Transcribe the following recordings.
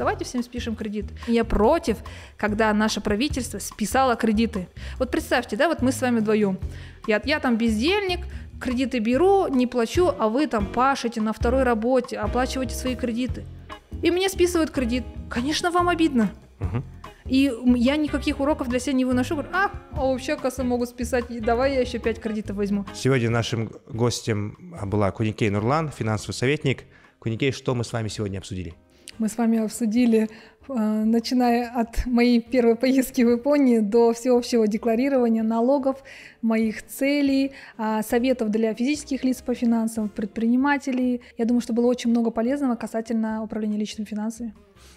Давайте всем спишем кредит. Я против, когда наше правительство списало кредиты. Вот представьте, да, вот мы с вами вдвоем. Я, я там бездельник, кредиты беру, не плачу, а вы там пашете на второй работе, оплачиваете свои кредиты. И мне списывают кредит. Конечно, вам обидно. И я никаких уроков для себя не выношу. Говорю, а, а вообще кассы могут списать, давай я еще 5 кредитов возьму. Сегодня нашим гостем была Куникей Нурлан, финансовый советник. Куникей, что мы с вами сегодня обсудили? Мы с вами обсудили, э, начиная от моей первой поездки в Японию до всеобщего декларирования налогов, моих целей, а, советов для физических лиц по финансам, предпринимателей. Я думаю, что было очень много полезного касательно управления личными финансами.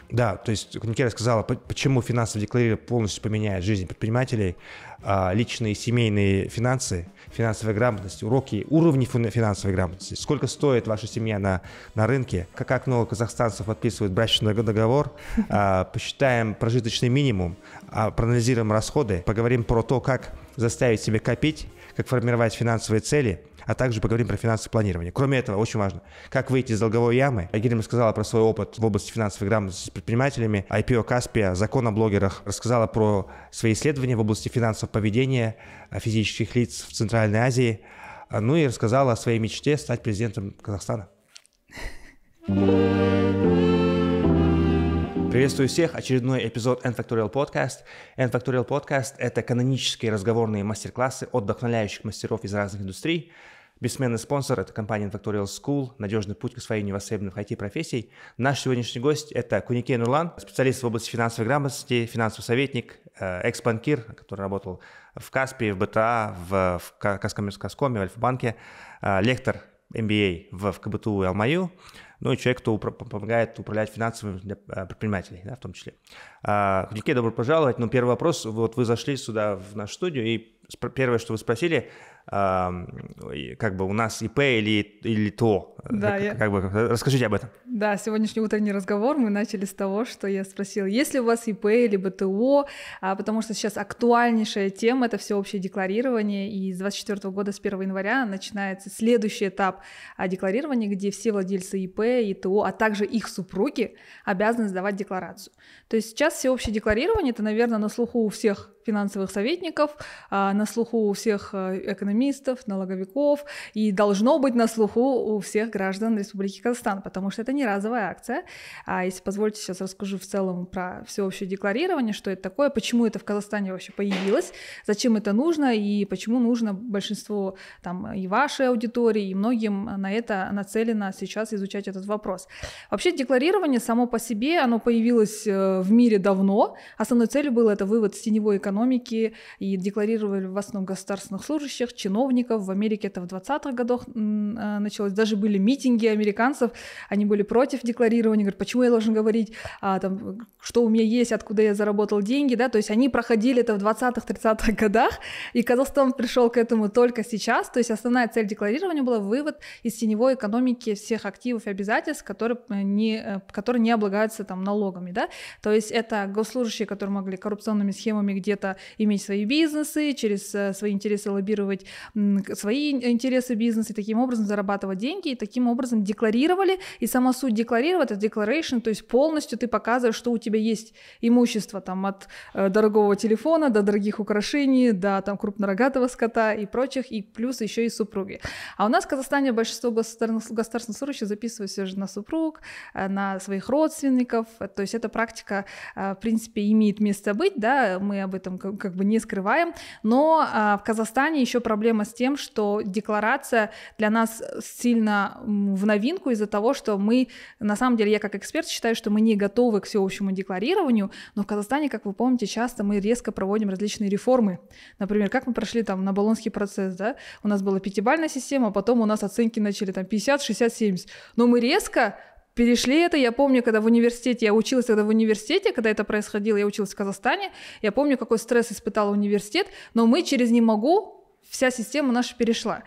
Да, то есть Никита сказала, почему финансовое декларирование полностью поменяет жизнь предпринимателей, а, личные и семейные финансы – финансовой грамотности, уроки, уровней финансовой грамотности, сколько стоит ваша семья на, на рынке, как, как много казахстанцев подписывают брачный договор, а, посчитаем прожиточный минимум, а, проанализируем расходы, поговорим про то, как заставить себя копить, как формировать финансовые цели – а также поговорим про финансовое планирование. Кроме этого, очень важно, как выйти из долговой ямы. Айгерим рассказала про свой опыт в области финансовой грамотности с предпринимателями, IPO Каспия, закон о блогерах, рассказала про свои исследования в области финансового поведения э, физических лиц в Центральной Азии, э, ну и рассказала о своей мечте стать президентом Казахстана. Приветствую всех. Очередной эпизод N Factorial Podcast. N Factorial Podcast — это канонические разговорные мастер-классы от вдохновляющих мастеров из разных индустрий, Бессменный спонсор – это компания Factorial School, надежный путь к освоению востребованных IT-профессий. Наш сегодняшний гость – это Кунике Нурлан, специалист в области финансовой грамотности, финансовый советник, э, экс-банкир, который работал в Каспии, в БТА, в, в Каскоме, в Альфа-банке, э, лектор MBA а в, КБТУ и Алмаю, ну и человек, кто упро- помогает управлять финансовыми для э, предпринимателей, да, в том числе. А, добро пожаловать. Ну, первый вопрос. Вот вы зашли сюда в нашу студию, и первое, что вы спросили – как бы у нас ИП или, или ТО. Да, как, я... как бы, расскажите об этом. Да, сегодняшний утренний разговор мы начали с того, что я спросила, есть ли у вас ИП или БТО, а, потому что сейчас актуальнейшая тема — это всеобщее декларирование, и с 24 года, с 1 января начинается следующий этап декларирования, где все владельцы ИП и ТО, а также их супруги обязаны сдавать декларацию. То есть сейчас всеобщее декларирование — это, наверное, на слуху у всех финансовых советников, а, на слуху у всех э, экономистов, налоговиков и должно быть на слуху у всех граждан Республики Казахстан, потому что это не разовая акция. А если позволите, сейчас расскажу в целом про всеобщее декларирование, что это такое, почему это в Казахстане вообще появилось, зачем это нужно и почему нужно большинству там и вашей аудитории, и многим на это нацелено сейчас изучать этот вопрос. Вообще декларирование само по себе, оно появилось э, в мире давно. Основной целью было это вывод с теневой экономики экономики и декларировали в основном государственных служащих, чиновников. В Америке это в 20-х годах э, началось. Даже были митинги американцев, они были против декларирования, говорят, почему я должен говорить, а, там, что у меня есть, откуда я заработал деньги, да, то есть они проходили это в 20-х, 30-х годах, и Казахстан пришел к этому только сейчас, то есть основная цель декларирования была вывод из теневой экономики всех активов и обязательств, которые э, не, э, которые не облагаются там налогами, да, то есть это госслужащие, которые могли коррупционными схемами где-то это иметь свои бизнесы, через э, свои интересы лоббировать свои интересы бизнеса, и таким образом зарабатывать деньги, и таким образом декларировали, и сама суть декларировать, это declaration, то есть полностью ты показываешь, что у тебя есть имущество, там, от э, дорогого телефона до дорогих украшений, до, там, крупнорогатого скота и прочих, и плюс еще и супруги. А у нас в Казахстане большинство государственных, государственных служащих записывают все же на супруг, э, на своих родственников, то есть эта практика, в принципе, имеет место быть, да, мы об этом этом как, как бы не скрываем. Но а, в Казахстане еще проблема с тем, что декларация для нас сильно в новинку из-за того, что мы, на самом деле, я как эксперт считаю, что мы не готовы к всеобщему декларированию, но в Казахстане, как вы помните, часто мы резко проводим различные реформы. Например, как мы прошли там на Болонский процесс, да, у нас была пятибальная система, а потом у нас оценки начали там 50, 60, 70. Но мы резко перешли это. Я помню, когда в университете, я училась тогда в университете, когда это происходило, я училась в Казахстане, я помню, какой стресс испытал университет, но мы через «не могу» вся система наша перешла.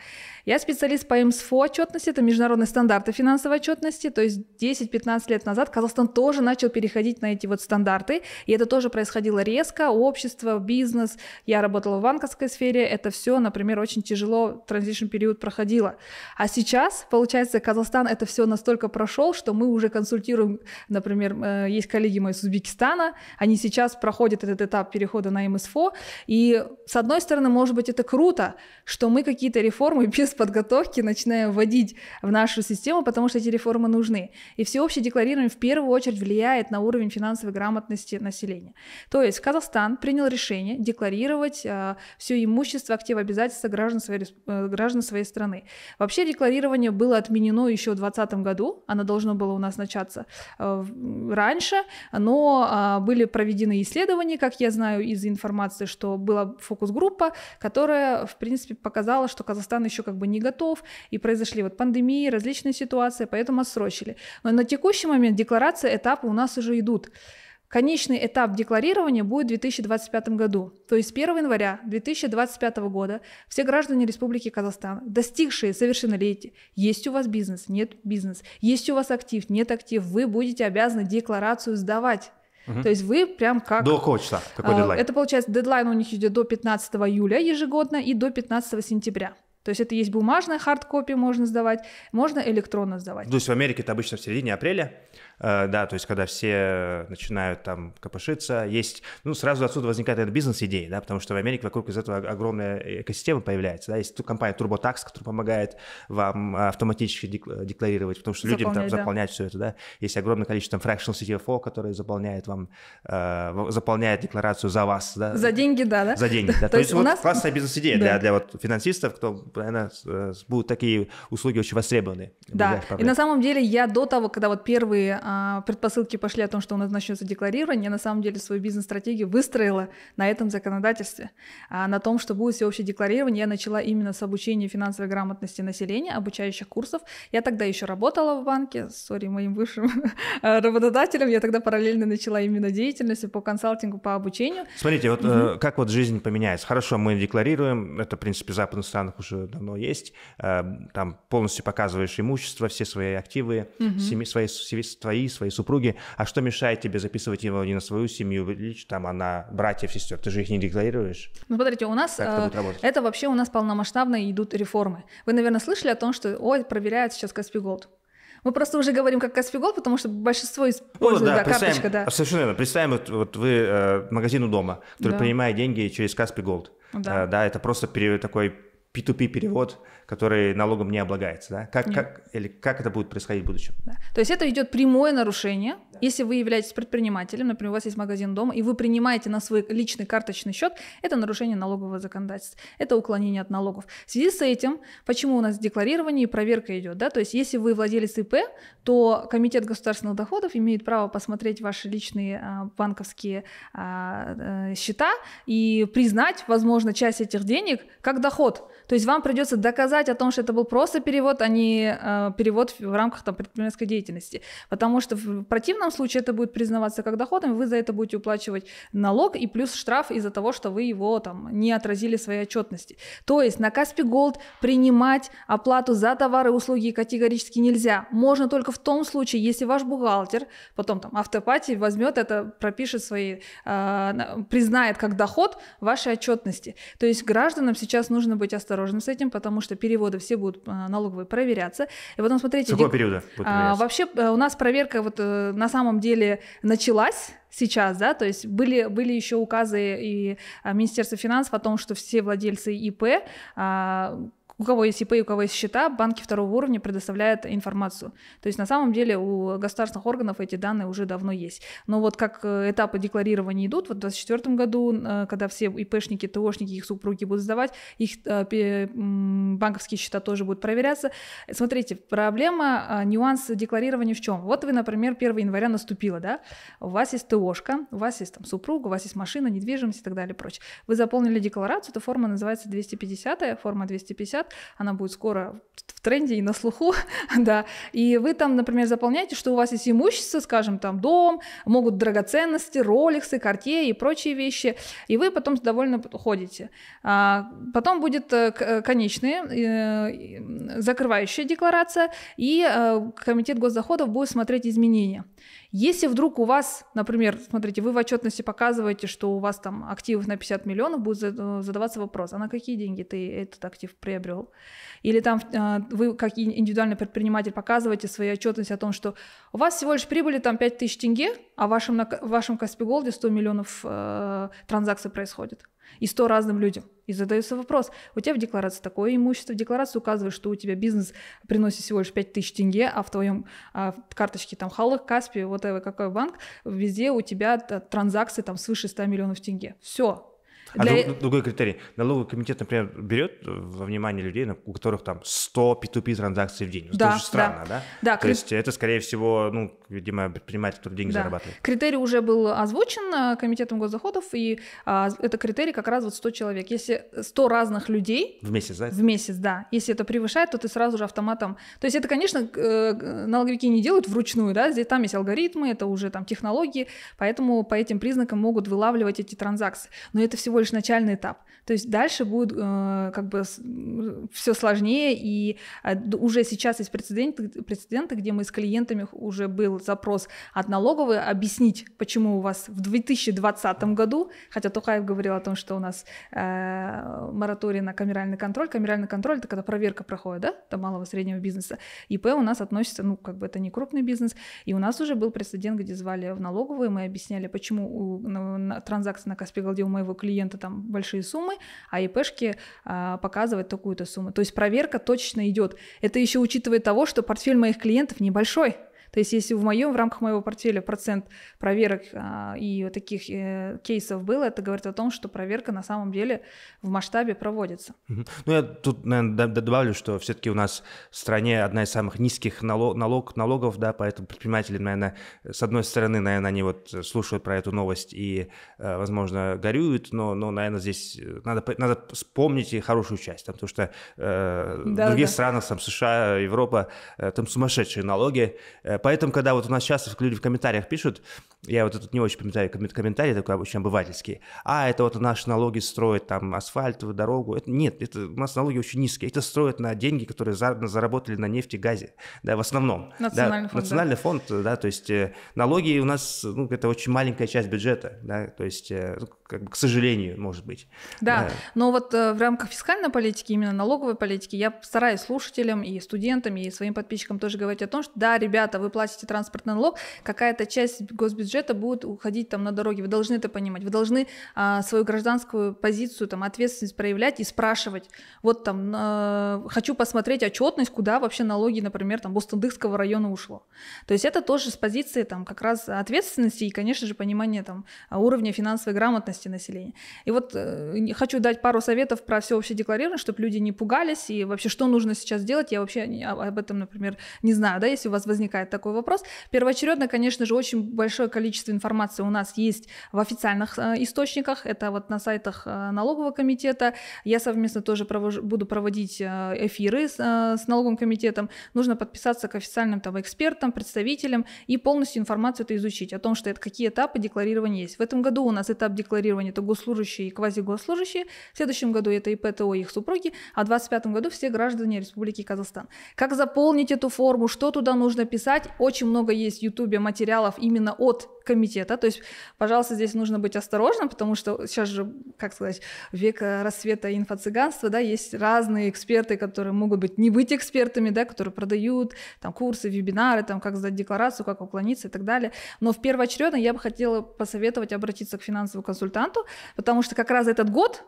Я специалист по МСФО отчетности, это международный стандарт финансовой отчетности, то есть 10-15 лет назад Казахстан тоже начал переходить на эти вот стандарты, и это тоже происходило резко, общество, бизнес, я работала в банковской сфере, это все, например, очень тяжело транзишн период проходило. А сейчас, получается, Казахстан это все настолько прошел, что мы уже консультируем, например, э, есть коллеги мои из Узбекистана, они сейчас проходят этот этап перехода на МСФО, и с одной стороны, может быть, это круто, что мы какие-то реформы без подготовки начинаем вводить в нашу систему, потому что эти реформы нужны. И всеобщее декларирование в первую очередь влияет на уровень финансовой грамотности населения. То есть Казахстан принял решение декларировать э, все имущество, активы, обязательства граждан своей, э, граждан своей страны. Вообще декларирование было отменено еще в 2020 году, оно должно было у нас начаться э, раньше, но э, были проведены исследования, как я знаю из информации, что была фокус-группа, которая, в принципе, показала, что Казахстан еще как бы бы не готов, и произошли вот пандемии, различные ситуации, поэтому отсрочили. Но на текущий момент декларация этапы у нас уже идут. Конечный этап декларирования будет в 2025 году, то есть 1 января 2025 года все граждане Республики Казахстан, достигшие совершеннолетия, есть у вас бизнес, нет бизнес, есть у вас актив, нет актив, вы будете обязаны декларацию сдавать. Угу. То есть вы прям как... До какого числа? Какой а, дедлайн? Это получается, дедлайн у них идет до 15 июля ежегодно и до 15 сентября. То есть это есть бумажная хардкопи, можно сдавать, можно электронно сдавать. То есть в Америке это обычно в середине апреля, Э, да, то есть когда все э, начинают там копошиться, есть, ну, сразу отсюда возникает эта бизнес-идея, да, потому что в Америке вокруг из этого огромная экосистема появляется, да, есть компания TurboTax, которая помогает вам э, автоматически декларировать, потому что людям там заполнять да. все это, да, есть огромное количество там fractional CTFO, которые заполняет вам, э, заполняет декларацию за вас, да. За деньги, да, да? За деньги, да, то, есть, у вот нас... классная бизнес-идея для, для вот финансистов, кто, наверное, будут такие услуги очень востребованы. Да, и на самом деле я до того, когда вот первые а, предпосылки пошли о том, что у нас начнется декларирование, Я на самом деле свою бизнес-стратегию выстроила на этом законодательстве, а, на том, что будет всеобщее декларирование. Я начала именно с обучения финансовой грамотности населения, обучающих курсов. Я тогда еще работала в банке, сори, моим высшим работодателем, я тогда параллельно начала именно деятельность по консалтингу, по обучению. Смотрите, вот угу. как вот жизнь поменяется. Хорошо, мы декларируем, это, в принципе, в западных странах уже давно есть, э, там полностью показываешь имущество, все свои активы, угу. свои, свои свои, своей супруги, а что мешает тебе записывать его не на свою семью, лично там, а на братьев, сестер? Ты же их не декларируешь. Ну, смотрите, у нас э, это, это вообще у нас полномасштабно идут реформы. Вы, наверное, слышали о том, что, ой, проверяют сейчас Каспи Голд. Мы просто уже говорим как Каспигол, потому что большинство использует ну, да, да, карточка, да. Совершенно верно. Представим, вот, вот вы э, магазин у дома, который да. принимает деньги через Каспи Голд. Да. Э, да, это просто такой P2P-перевод, который налогом не облагается, да? Как, как, или как это будет происходить в будущем? Да. То есть это идет прямое нарушение если вы являетесь предпринимателем, например, у вас есть магазин дома, и вы принимаете на свой личный карточный счет, это нарушение налогового законодательства, это уклонение от налогов. В связи с этим, почему у нас декларирование и проверка идет, да, то есть если вы владелец ИП, то Комитет государственных доходов имеет право посмотреть ваши личные а, банковские а, а, счета и признать, возможно, часть этих денег как доход. То есть вам придется доказать о том, что это был просто перевод, а не а, перевод в рамках там, предпринимательской деятельности, потому что в противном данном случае это будет признаваться как доходом, вы за это будете уплачивать налог и плюс штраф из-за того, что вы его там не отразили в своей отчетности. То есть на Каспи Голд принимать оплату за товары и услуги категорически нельзя. Можно только в том случае, если ваш бухгалтер, потом там автопати возьмет это, пропишет свои, э, признает как доход вашей отчетности. То есть гражданам сейчас нужно быть осторожным с этим, потому что переводы все будут а, налоговые проверяться. И потом смотрите... С какого периода? А, вообще э, у нас проверка вот э, на самом самом деле началась сейчас, да, то есть были, были еще указы и а, Министерства финансов о том, что все владельцы ИП а, у кого есть ИП у кого есть счета, банки второго уровня предоставляют информацию. То есть на самом деле у государственных органов эти данные уже давно есть. Но вот как э, этапы декларирования идут, вот в 2024 году, э, когда все ИПшники, ТОшники, их супруги будут сдавать, их э, банковские счета тоже будут проверяться. Смотрите, проблема, нюанс декларирования в чем? Вот вы, например, 1 января наступило, да, у вас есть ТОшка, у вас есть там супруга, у вас есть машина, недвижимость и так далее и прочее. Вы заполнили декларацию, эта форма называется 250, форма 250, контакт, она будет скоро в тренде и на слуху, да, и вы там, например, заполняете, что у вас есть имущество, скажем, там дом, могут драгоценности, роликсы, карте и прочие вещи, и вы потом довольно ходите. А потом будет э, э, конечная, э, закрывающая декларация, и комитет госдоходов будет смотреть изменения. Если вдруг у вас, например, смотрите, вы в отчетности показываете, что у вас там активов на 50 миллионов, будет задаваться вопрос, а на какие деньги ты этот актив приобрел? Или там а, вы, как индивидуальный предприниматель, показываете свою отчетность о том, что у вас всего лишь прибыли там 5 тысяч тенге, а в вашем, в вашем Каспи Голде 100 миллионов э, транзакций происходит и 100 разным людям. И задается вопрос, у тебя в декларации такое имущество, в декларации указываешь, что у тебя бизнес приносит всего лишь 5000 тенге, а в твоем а, в карточке там Халах, Каспи, вот какой банк, везде у тебя транзакции там свыше 100 миллионов тенге. Все, а друг, другой критерий. Налоговый комитет, например, берет э, во внимание людей, у которых там 100 P2P транзакций в день. Ну, да, это же странно, да? да? да То кри... есть это, скорее всего, ну, видимо, предприниматель, который деньги да. зарабатывает. Критерий уже был озвучен э, комитетом госдоходов, и а, это критерий как раз вот 100 человек. Если 100 разных людей... В месяц, да? В месяц, да. Если это превышает, то ты сразу же автоматом... То есть это, конечно, э, налоговики не делают вручную, да, здесь там есть алгоритмы, это уже там технологии, поэтому по этим признакам могут вылавливать эти транзакции. Но это всего всего лишь начальный этап. То есть дальше будет э, как бы все сложнее, и э, уже сейчас есть прецеденты, прецеденты, где мы с клиентами уже был запрос от налоговой объяснить, почему у вас в 2020 году, хотя Тухаев говорил о том, что у нас э, мораторий на камеральный контроль. Камеральный контроль — это когда проверка проходит, да, до малого среднего бизнеса. ИП у нас относится, ну, как бы это не крупный бизнес, и у нас уже был прецедент, где звали в налоговую, мы объясняли, почему у, на, на, транзакция на Каспи Голде у моего клиента клиента там большие суммы, а ИПшки а, показывают такую-то сумму. То есть проверка точно идет. Это еще учитывая того, что портфель моих клиентов небольшой. То есть если в моем, в рамках моего портфеля процент проверок а, и вот таких э, кейсов был, это говорит о том, что проверка на самом деле в масштабе проводится. Ну я тут, наверное, добавлю, что все-таки у нас в стране одна из самых низких налог, налог, налогов, да, поэтому предприниматели, наверное, с одной стороны, наверное, они вот слушают про эту новость и, э, возможно, горюют, но, но наверное, здесь э, надо, надо вспомнить и хорошую часть, потому что э, да, в других да. странах, там, США, Европа, э, там сумасшедшие налоги, э, Поэтому, когда вот у нас часто люди в комментариях пишут, я вот этот не очень понимаю комментарий такой обычно обывательский, а это вот наши налоги строят там асфальтовую дорогу, это, нет, это, у нас налоги очень низкие, это строят на деньги, которые за, заработали на нефти, газе, да, в основном. Национальный да, фонд. Национальный да. фонд, да, то есть э, налоги у нас, ну, это очень маленькая часть бюджета, да, то есть, э, ну, как бы, к сожалению, может быть. Да, да, но вот э, в рамках фискальной политики, именно налоговой политики, я стараюсь слушателям и студентам, и своим подписчикам тоже говорить о том, что да, ребята, вы платите транспортный налог, какая-то часть госбюджета бюджета будут уходить там на дороге. Вы должны это понимать. Вы должны а, свою гражданскую позицию, там, ответственность проявлять и спрашивать. Вот там а, хочу посмотреть отчетность, куда вообще налоги, например, там Бостандыкского района ушло. То есть это тоже с позиции там как раз ответственности и, конечно же, понимания там уровня финансовой грамотности населения. И вот э, хочу дать пару советов про всеобщее декларирование, чтобы люди не пугались и вообще что нужно сейчас делать. Я вообще а, об этом, например, не знаю, да, если у вас возникает такой вопрос. Первоочередно, конечно же, очень большое количество информации у нас есть в официальных э, источниках, это вот на сайтах э, налогового комитета. Я совместно тоже провожу, буду проводить э, эфиры с, с налоговым комитетом. Нужно подписаться к официальным там экспертам, представителям и полностью информацию это изучить о том, что это какие этапы декларирования есть. В этом году у нас этап декларирования это госслужащие и квазигосслужащие, в следующем году это ИПТО и их супруги, а в 2025 году все граждане Республики Казахстан. Как заполнить эту форму, что туда нужно писать? Очень много есть в Ютубе материалов именно от комитета. То есть, пожалуйста, здесь нужно быть осторожным, потому что сейчас же, как сказать, век э, рассвета инфо-цыганства, да, есть разные эксперты, которые могут быть не быть экспертами, да, которые продают там курсы, вебинары, там как сдать декларацию, как уклониться и так далее. Но в первую очередь я бы хотела посоветовать обратиться к финансовому консультанту, потому что как раз этот год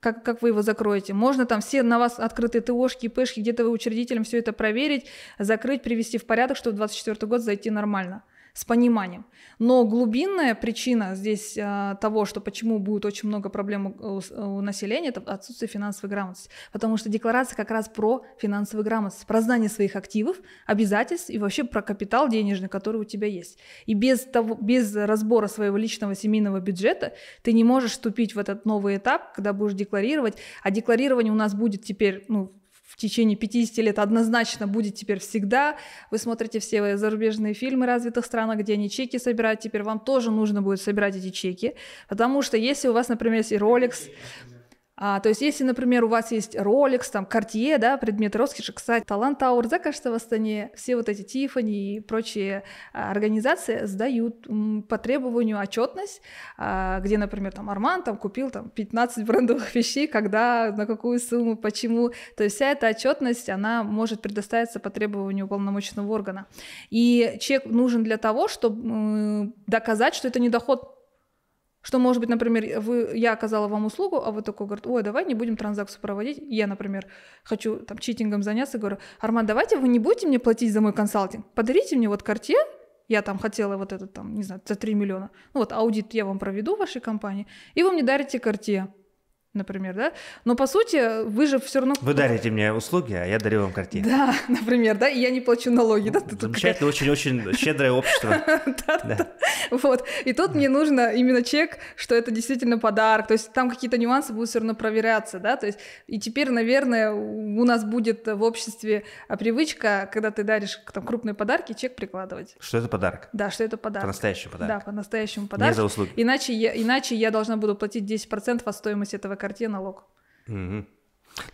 как, как вы его закроете. Можно там все на вас открытые ТОшки, ПЭшки, где-то вы учредителям все это проверить, закрыть, привести в порядок, чтобы в 2024 год зайти нормально с пониманием. Но глубинная причина здесь а, того, что почему будет очень много проблем у, у населения, это отсутствие финансовой грамотности. Потому что декларация как раз про финансовую грамотность, про знание своих активов, обязательств и вообще про капитал денежный, который у тебя есть. И без, того, без разбора своего личного семейного бюджета ты не можешь вступить в этот новый этап, когда будешь декларировать. А декларирование у нас будет теперь ну, в течение 50 лет однозначно будет теперь всегда. Вы смотрите все зарубежные фильмы развитых стран, где они чеки собирают, теперь вам тоже нужно будет собирать эти чеки, потому что если у вас, например, есть и Rolex, а, то есть, если, например, у вас есть Rolex, там, Cartier, да, предмет роскоши, кстати, Талант за кажется, в Астане, все вот эти Тифани и прочие а, организации сдают по требованию отчетность, а, где, например, там, Арман там, купил там, 15 брендовых вещей, когда, на какую сумму, почему. То есть, вся эта отчетность, она может предоставиться по требованию уполномоченного органа. И чек нужен для того, чтобы м, доказать, что это не доход что, может быть, например, вы, я оказала вам услугу, а вы такой говорит, ой, давай не будем транзакцию проводить. Я, например, хочу там читингом заняться, говорю, Арман, давайте вы не будете мне платить за мой консалтинг, подарите мне вот карте, я там хотела вот этот там, не знаю, за 3 миллиона, ну вот аудит я вам проведу в вашей компании, и вы мне дарите карте например, да? Но по сути вы же все равно... Вы дарите мне услуги, а я дарю вам картины. Да, например, да, и я не плачу налоги, да? Ты Замечательно, очень-очень щедрое общество. Да, вот. И тут мне нужно именно чек, что это действительно подарок, то есть там какие-то нюансы будут все равно проверяться, да, то есть и теперь, наверное, у нас будет в обществе а, привычка, когда ты даришь там крупные подарки, чек прикладывать. Что это подарок? Да, что это подарок. По-настоящему подарок. Да, по-настоящему подарок. Не за услуги. Иначе я, иначе я должна буду платить 10% от стоимости этого карте налог. Угу.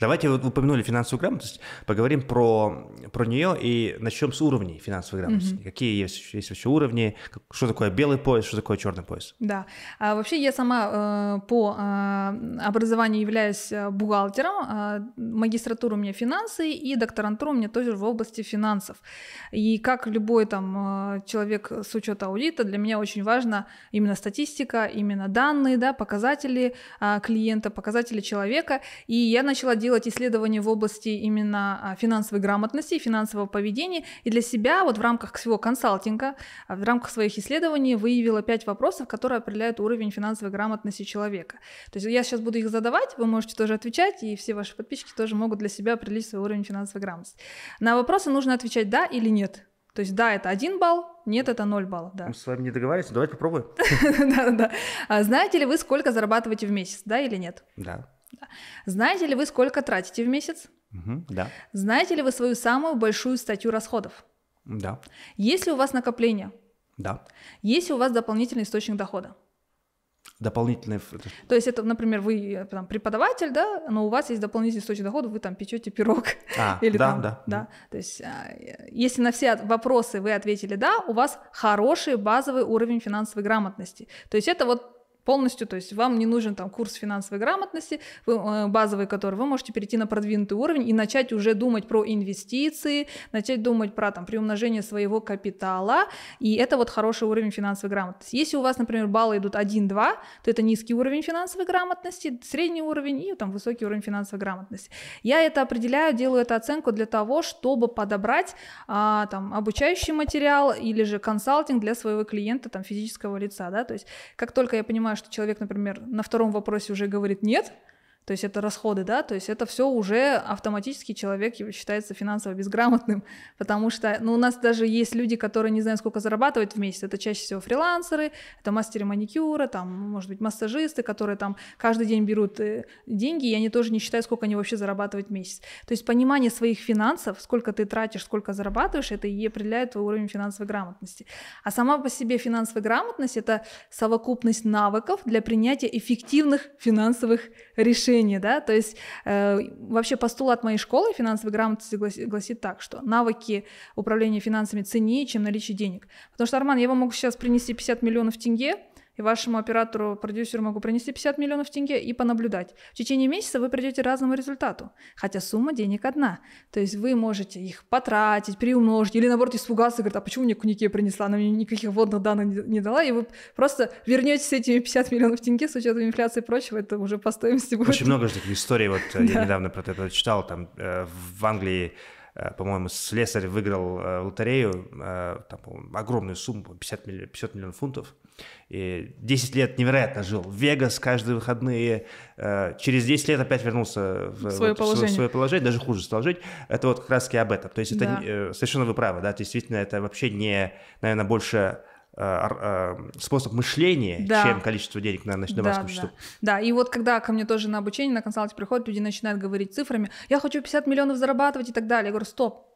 Давайте вот упомянули финансовую грамотность, поговорим про, про нее и начнем с уровней финансовой грамотности. Mm-hmm. Какие есть, есть вообще уровни, что такое белый пояс, что такое черный пояс? Да, а, вообще я сама э, по э, образованию являюсь э, бухгалтером, э, магистратура у меня финансы и докторантура у меня тоже в области финансов. И как любой там э, человек с учета аудита, для меня очень важна именно статистика, именно данные, да, показатели э, клиента, показатели человека. И я начала начала делать исследования в области именно а, финансовой грамотности, финансового поведения, и для себя вот в рамках всего консалтинга, а, в рамках своих исследований выявила пять вопросов, которые определяют уровень финансовой грамотности человека. То есть я сейчас буду их задавать, вы можете тоже отвечать, и все ваши подписчики тоже могут для себя определить свой уровень финансовой грамотности. На вопросы нужно отвечать «да» или «нет». То есть да, это один балл, нет, это ноль баллов, да. Мы с вами не договаривались, давайте попробуем. Да-да-да. А знаете ли вы, сколько зарабатываете в месяц, да или нет? Да. Да. Знаете ли вы, сколько тратите в месяц? Угу, да. Знаете ли вы свою самую большую статью расходов? Да. Есть ли у вас накопление? Да. Есть ли у вас дополнительный источник дохода? Дополнительный. То есть это, например, вы э, там, преподаватель, да, но у вас есть дополнительный источник дохода, вы там печете пирог. А, или да, там, да. да. То есть э, если на все вопросы вы ответили «да», у вас хороший базовый уровень финансовой грамотности. То есть это вот полностью, то есть вам не нужен там курс финансовой грамотности, э, базовый который, вы можете перейти на продвинутый уровень и начать уже думать про инвестиции, начать думать про там приумножение своего капитала, и это вот хороший уровень финансовой грамотности. Если у вас, например, баллы идут 1-2, то это низкий уровень финансовой грамотности, средний уровень и там высокий уровень финансовой грамотности. Я это определяю, делаю эту оценку для того, чтобы подобрать а, там обучающий материал или же консалтинг для своего клиента, там физического лица, да, то есть как только я понимаю, понимаю, что человек, например, на втором вопросе уже говорит «нет», то есть это расходы, да, то есть это все уже автоматически человек считается финансово безграмотным, потому что, ну, у нас даже есть люди, которые не знают, сколько зарабатывают в месяц, это чаще всего фрилансеры, это мастеры маникюра, там, может быть, массажисты, которые там каждый день берут э, деньги, и они тоже не считают, сколько они вообще зарабатывают в месяц. То есть понимание своих финансов, сколько ты тратишь, сколько зарабатываешь, это и определяет твой уровень финансовой грамотности. А сама по себе финансовая грамотность — это совокупность навыков для принятия эффективных финансовых решений решение, да, то есть э, вообще постулат моей школы финансовой грамотности гласит, гласит так, что навыки управления финансами ценнее, чем наличие денег, потому что, Арман, я вам могу сейчас принести 50 миллионов тенге, и вашему оператору, продюсеру могу принести 50 миллионов тенге и понаблюдать. В течение месяца вы придете к разному результату, хотя сумма денег одна. То есть вы можете их потратить, приумножить или наоборот испугаться, говорит, а почему мне кунике принесла, она мне никаких водных данных не дала, и вы просто вернетесь с этими 50 миллионов тенге с учетом инфляции и прочего, это уже по стоимости будет. Очень много же таких историй, вот э, я недавно про это читал, там э, в Англии э, по-моему, слесарь выиграл лотерею, там, огромную сумму, 50 миллионов, 50 миллионов фунтов, и 10 лет невероятно жил. В Вегас каждые выходные. Э, через 10 лет опять вернулся в, свое, вот, положение. В, свое положение, даже хуже стал жить. Это вот как раз таки об этом. То есть это да. Э, совершенно вы правы, да, действительно это вообще не, наверное, больше э, способ мышления, да. чем количество денег на ночном да, счету. Да. да, и вот когда ко мне тоже на обучение, на консалтинг приходят, люди начинают говорить цифрами, я хочу 50 миллионов зарабатывать и так далее. Я говорю, стоп,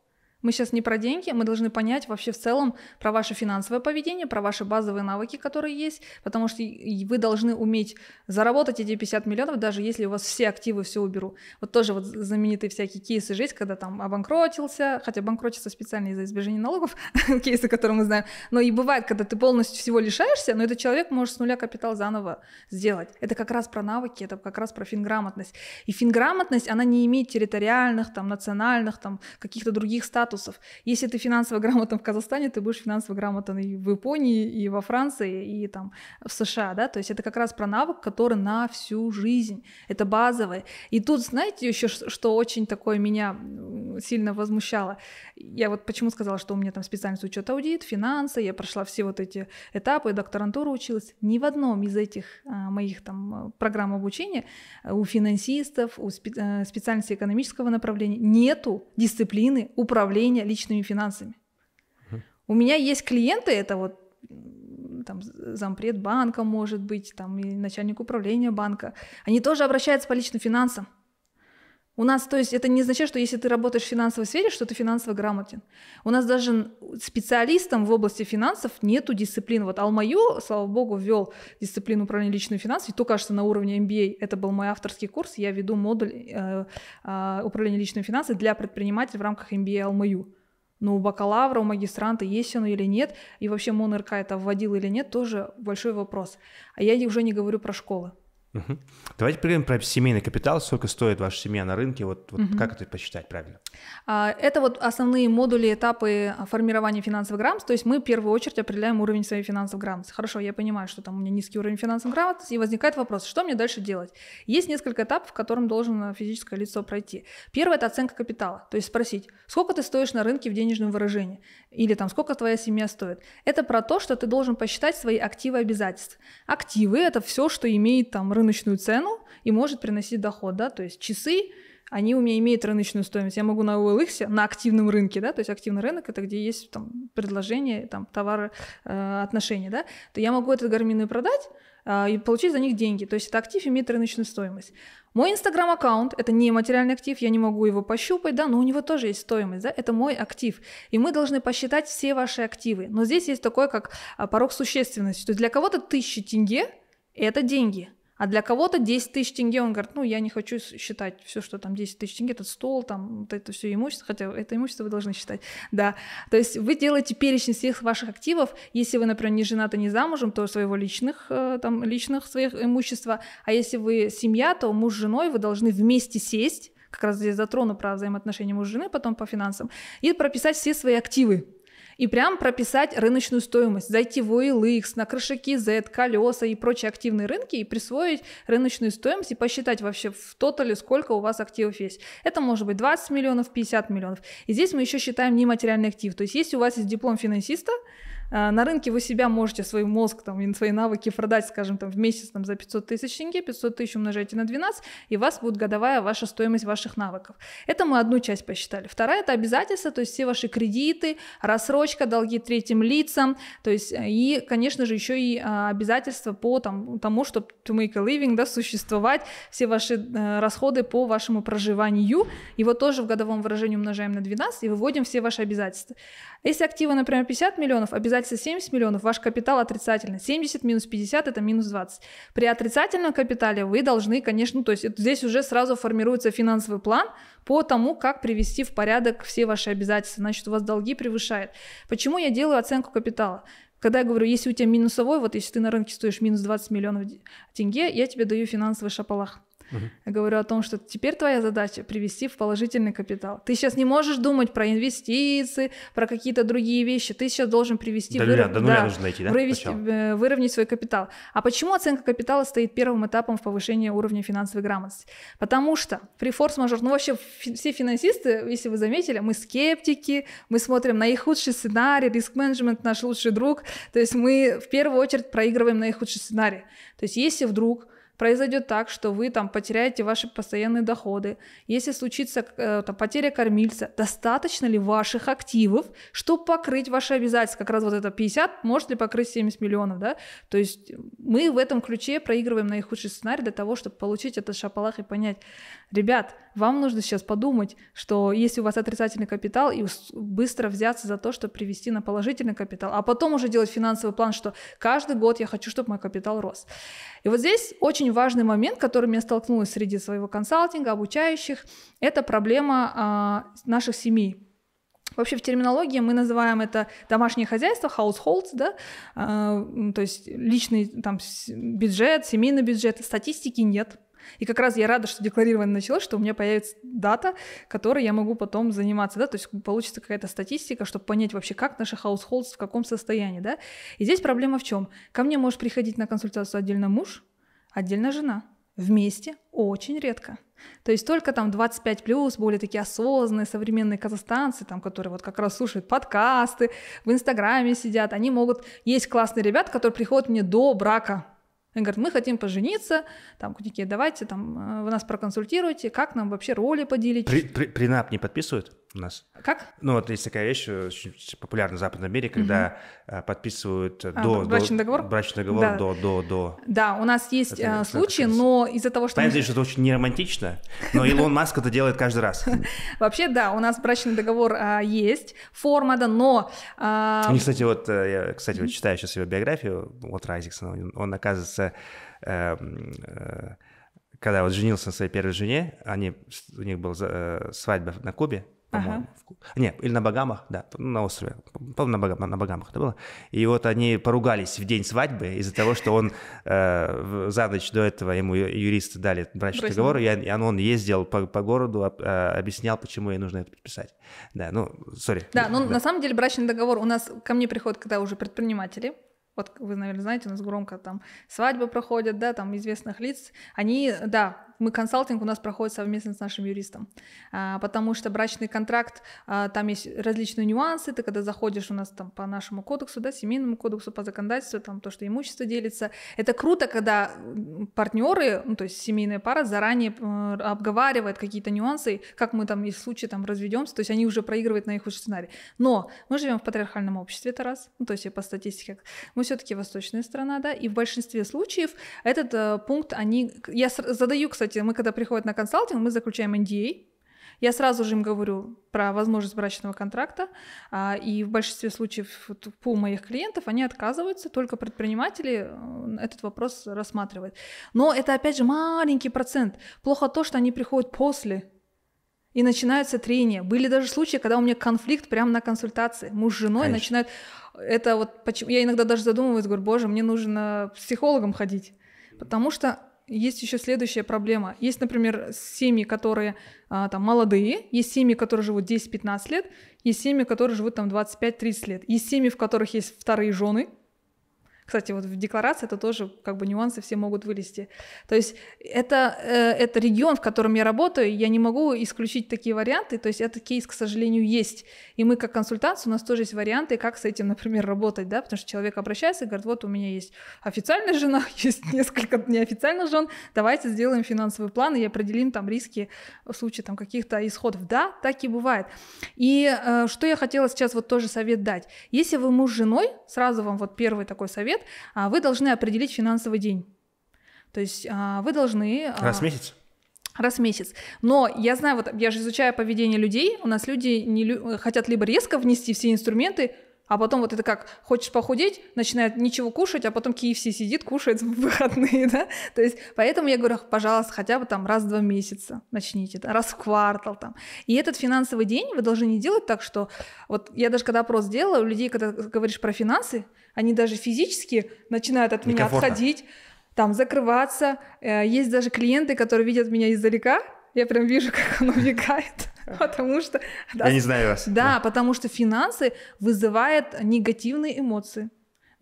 мы сейчас не про деньги, мы должны понять вообще в целом про ваше финансовое поведение, про ваши базовые навыки, которые есть, потому что вы должны уметь заработать эти 50 миллионов, даже если у вас все активы все уберу. Вот тоже вот знаменитые всякие кейсы жизнь, когда там обанкротился, хотя банкротится специально из-за избежания налогов, кейсы, которые мы знаем, но и бывает, когда ты полностью всего лишаешься, но этот человек может с нуля капитал заново сделать. Это как раз про навыки, это как раз про финграмотность. И финграмотность, она не имеет территориальных, там, национальных, там, каких-то других статусов, статусов. Если ты финансово грамотен в Казахстане, ты будешь финансово грамотен и в Японии, и во Франции, и там в США, да, то есть это как раз про навык, который на всю жизнь, это базовый. И тут, знаете, еще что очень такое меня сильно возмущало, я вот почему сказала, что у меня там специальность учет аудит, финансы, я прошла все вот эти этапы, докторантуру училась, ни в одном из этих а, моих там э, программ обучения э, у финансистов, у спе- э, специальности экономического направления нету дисциплины управления управления личными финансами. Угу. У меня есть клиенты, это вот там зампред банка, может быть, там и начальник управления банка, они тоже обращаются по личным финансам. У нас, то есть, это не означает, что если ты работаешь в финансовой сфере, что ты финансово грамотен. У нас даже специалистам в области финансов нету дисциплины. Вот Алмаю, слава богу, ввел дисциплину управления личными финансами, то, кажется, на уровне MBA. Это был мой авторский курс, я веду модуль э, э, управления личными финансами для предпринимателей в рамках MBA Алмаю. Но ну, у бакалавра, у магистранта есть оно или нет, и вообще МонРК это вводил или нет, тоже большой вопрос. А я уже не говорю про школы. Угу. Давайте поговорим про семейный капитал. Сколько стоит ваша семья на рынке? Вот, вот угу. как это посчитать правильно? А, это вот основные модули, этапы формирования финансовой грамотности. То есть мы в первую очередь определяем уровень своей финансовой грамотности. Хорошо, я понимаю, что там у меня низкий уровень финансовой грамотности, и возникает вопрос, что мне дальше делать? Есть несколько этапов, в котором должен физическое лицо пройти. Первое – это оценка капитала. То есть спросить, сколько ты стоишь на рынке в денежном выражении? или там сколько твоя семья стоит. Это про то, что ты должен посчитать свои активы обязательств. Активы — это все, что имеет там рыночную цену и может приносить доход, да, то есть часы, они у меня имеют рыночную стоимость. Я могу на OLX, на активном рынке, да, то есть активный рынок — это где есть там предложение, там, товары, э, отношения, да, то я могу этот гармин и продать, а, и получить за них деньги. То есть это актив имеет рыночную стоимость. Мой инстаграм-аккаунт – это не материальный актив, я не могу его пощупать, да, но у него тоже есть стоимость, да, это мой актив. И мы должны посчитать все ваши активы. Но здесь есть такое, как а, порог существенности. То есть для кого-то тысяча тенге – это деньги – а для кого-то 10 тысяч тенге, он говорит, ну, я не хочу считать все, что там 10 тысяч тенге, этот стол, там, вот это все имущество, хотя это имущество вы должны считать, да. То есть вы делаете перечень всех ваших активов, если вы, например, не женаты, не замужем, то своего личных, э, там, личных своих имущества, а если вы семья, то муж с женой вы должны вместе сесть, как раз здесь затрону про взаимоотношения муж и жены, потом по финансам, и прописать все свои активы, и прям прописать рыночную стоимость, зайти в OLX, на крышаки Z, колеса и прочие активные рынки и присвоить рыночную стоимость и посчитать вообще в тотале, сколько у вас активов есть. Это может быть 20 миллионов, 50 миллионов. И здесь мы еще считаем нематериальный актив. То есть если у вас есть диплом финансиста, а, на рынке вы себя можете, свой мозг, там, свои навыки продать, скажем, там, в месяц там, за 500 тысяч деньги 500 тысяч умножаете на 12, и у вас будет годовая ваша стоимость ваших навыков. Это мы одну часть посчитали. Вторая — это обязательства, то есть все ваши кредиты, рассрочка, долги третьим лицам, то есть э, и, конечно же, еще и а, обязательства по там, тому, чтобы to make a living, да, существовать, все ваши э, расходы по вашему проживанию, его тоже в годовом выражении умножаем на 12 и выводим все ваши обязательства. Если активы, например, 50 миллионов, обязательно обязательства 70 миллионов, ваш капитал отрицательный. 70 минус 50 это минус 20. При отрицательном капитале вы должны, конечно, то есть здесь уже сразу формируется финансовый план по тому, как привести в порядок все ваши обязательства. Значит, у вас долги превышает. Почему я делаю оценку капитала? Когда я говорю, если у тебя минусовой, вот если ты на рынке стоишь минус 20 миллионов тенге, я тебе даю финансовый шапалах. Я говорю о том, что теперь твоя задача привести в положительный капитал. Ты сейчас не можешь думать про инвестиции, про какие-то другие вещи. Ты сейчас должен привести... Э, выровнять свой капитал. А почему оценка капитала стоит первым этапом в повышении уровня финансовой грамотности? Потому что при форс-мажор, ну вообще все финансисты, если вы заметили, мы скептики, мы смотрим на их худший сценарий, риск-менеджмент наш лучший друг. То есть мы в первую очередь проигрываем на их худший сценарий. То есть если вдруг произойдет так, что вы там потеряете ваши постоянные доходы, если случится э, там, потеря кормильца, достаточно ли ваших активов, чтобы покрыть ваши обязательства? Как раз вот это 50, может ли покрыть 70 миллионов, да? То есть мы в этом ключе проигрываем наихудший сценарий для того, чтобы получить этот шапалах и понять, ребят, вам нужно сейчас подумать, что если у вас отрицательный капитал, и быстро взяться за то, чтобы привести на положительный капитал, а потом уже делать финансовый план, что каждый год я хочу, чтобы мой капитал рос. И вот здесь очень очень важный момент, которым я столкнулась среди своего консалтинга, обучающих, это проблема а, наших семей. Вообще в терминологии мы называем это домашнее хозяйство, households, да, а, то есть личный там бюджет, семейный бюджет, статистики нет, и как раз я рада, что декларирование началось, что у меня появится дата, которой я могу потом заниматься, да, то есть получится какая-то статистика, чтобы понять вообще, как наши households в каком состоянии, да. И здесь проблема в чем? Ко мне может приходить на консультацию отдельно муж, отдельно жена. Вместе очень редко. То есть только там 25 плюс, более такие осознанные современные казахстанцы, там, которые вот как раз слушают подкасты, в Инстаграме сидят, они могут... Есть классные ребят, которые приходят мне до брака. Они говорят, мы хотим пожениться, там, такие, давайте, там, э, вы нас проконсультируйте, как нам вообще роли поделить. При, при, принап не подписывают? у нас. Как? Ну, вот есть такая вещь, э, очень популярна в западном мире, когда угу. подписывают э, а, брачный до, договор, брачный договор да. до, до, до. Да, у нас есть это, случаи, но из-за того, что... Понятно, мы... что это очень неромантично, но Илон Маск это делает каждый раз. Вообще, да, у нас брачный договор а, есть, форма, да, но... А... И, кстати, вот, я, кстати, вот читаю сейчас его биографию, вот Райзиксон, он, оказывается... Эм, когда вот женился на своей первой жене, они, у них была э, свадьба на Кубе, по-моему. Ага. Нет, или на Багамах, да, на острове, по-моему, на, Багам, на Багамах это было. И вот они поругались в день свадьбы из-за того, что он э, за ночь до этого ему юристы дали брачный Бросим. договор, и он, он ездил по, по городу, э, объяснял, почему ей нужно это подписать. Да, ну, сори. Да, ну, да. на самом деле брачный договор у нас ко мне приходит, когда уже предприниматели, вот вы, наверное, знаете, у нас громко там свадьбы проходят, да, там известных лиц, они, да, мы консалтинг у нас проходит совместно с нашим юристом, а, потому что брачный контракт, а, там есть различные нюансы, ты когда заходишь у нас там по нашему кодексу, да, семейному кодексу, по законодательству, там то, что имущество делится, это круто, когда партнеры, ну, то есть семейная пара заранее э, обговаривает какие-то нюансы, как мы там, если в случае там разведемся, то есть они уже проигрывают на их уже сценарий. Но мы живем в патриархальном обществе, это раз, ну, то есть и по статистике, мы все-таки восточная страна, да, и в большинстве случаев этот э, пункт, они, я задаю, кстати, кстати, мы когда приходят на консалтинг, мы заключаем NDA, а. я сразу же им говорю про возможность брачного контракта, а, и в большинстве случаев пул моих клиентов, они отказываются, только предприниматели э, этот вопрос рассматривают. Но это, опять же, маленький процент. Плохо то, что они приходят после, и начинаются трения. Были даже случаи, когда у меня конфликт прямо на консультации. Муж с женой Конечно. начинают... Это вот почему... Я иногда даже задумываюсь, говорю, боже, мне нужно психологом ходить, потому что есть еще следующая проблема. Есть, например, семьи, которые а, там молодые, есть семьи, которые живут 10-15 лет, есть семьи, которые живут там 25-30 лет, есть семьи, в которых есть вторые жены, кстати, вот в декларации это тоже как бы нюансы все могут вылезти. То есть это, э, это регион, в котором я работаю, я не могу исключить такие варианты, то есть этот кейс, к сожалению, есть. И мы как консультант, у нас тоже есть варианты, как с этим, например, работать, да, потому что человек обращается и говорит, вот у меня есть официальная жена, есть несколько неофициальных жен, давайте сделаем финансовый план и определим там риски в случае там каких-то исходов. Да, так и бывает. И э, что я хотела сейчас вот тоже совет дать. Если вы муж с женой, сразу вам вот первый такой совет, лет, а, вы должны определить финансовый день. То есть а, вы должны... А, раз в месяц? раз в месяц. Но я знаю, вот я же изучаю поведение людей, у нас люди не лю- хотят либо резко внести все инструменты, а потом вот это как, хочешь похудеть, начинает ничего кушать, а потом KFC сидит, кушает в выходные, да? То есть, поэтому я говорю, пожалуйста, хотя бы там раз в два месяца начните, да, раз в квартал там. И этот финансовый день вы должны не делать так, что... Вот я даже когда опрос делала, у людей, когда говоришь про финансы, они даже физически начинают от меня отходить, там закрываться. Э, есть даже клиенты, которые видят меня издалека, я прям вижу, как оно убегает Потому что... Я не знаю вас. Да, потому что финансы вызывает негативные эмоции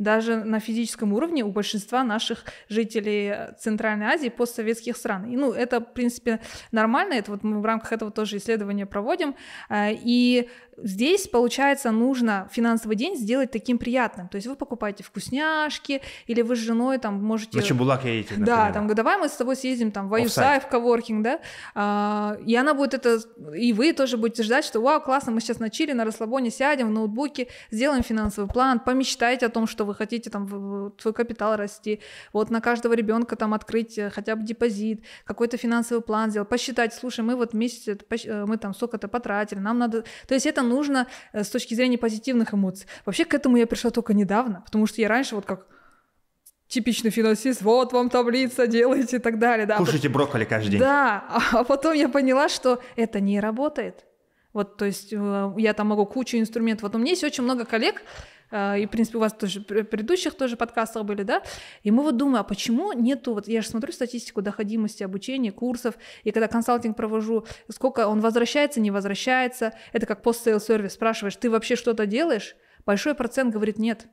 даже на физическом уровне у большинства наших жителей э, Центральной Азии, постсоветских стран. И, ну, это, в принципе, нормально, это вот мы в рамках этого тоже исследования проводим, э, и здесь, получается, нужно финансовый день сделать таким приятным, то есть вы покупаете вкусняшки, или вы с женой там можете... На Чебулак едете, например. Да, там, давай мы с тобой съездим там в Аюсай, в коворкинг, да, а, и она будет это, и вы тоже будете ждать, что, вау, классно, мы сейчас на чили, на расслабоне сядем в ноутбуке, сделаем финансовый план, помечтайте о том, что вы хотите там свой капитал расти, вот на каждого ребенка там открыть э, хотя бы депозит, какой-то финансовый план сделать, посчитать, слушай, мы вот месяц, э, э, мы там сколько-то потратили, нам надо... То есть это нужно с точки зрения позитивных эмоций. Вообще к этому я пришла только недавно, потому что я раньше вот как типичный финансист, вот вам таблица, делайте и так далее. Да. А Кушайте брокколи каждый день. Да, а, а потом я поняла, что это не работает. Вот, то есть я там могу кучу инструментов. Вот у меня есть очень много коллег, Э, и, в принципе, у вас тоже предыдущих тоже подкастах были, да, и мы вот думаем, а почему нету, вот я же смотрю статистику доходимости обучения, курсов, и когда консалтинг провожу, сколько он возвращается, не возвращается, это как пост-сейл сервис, спрашиваешь, ты вообще что-то делаешь? Большой процент говорит нет,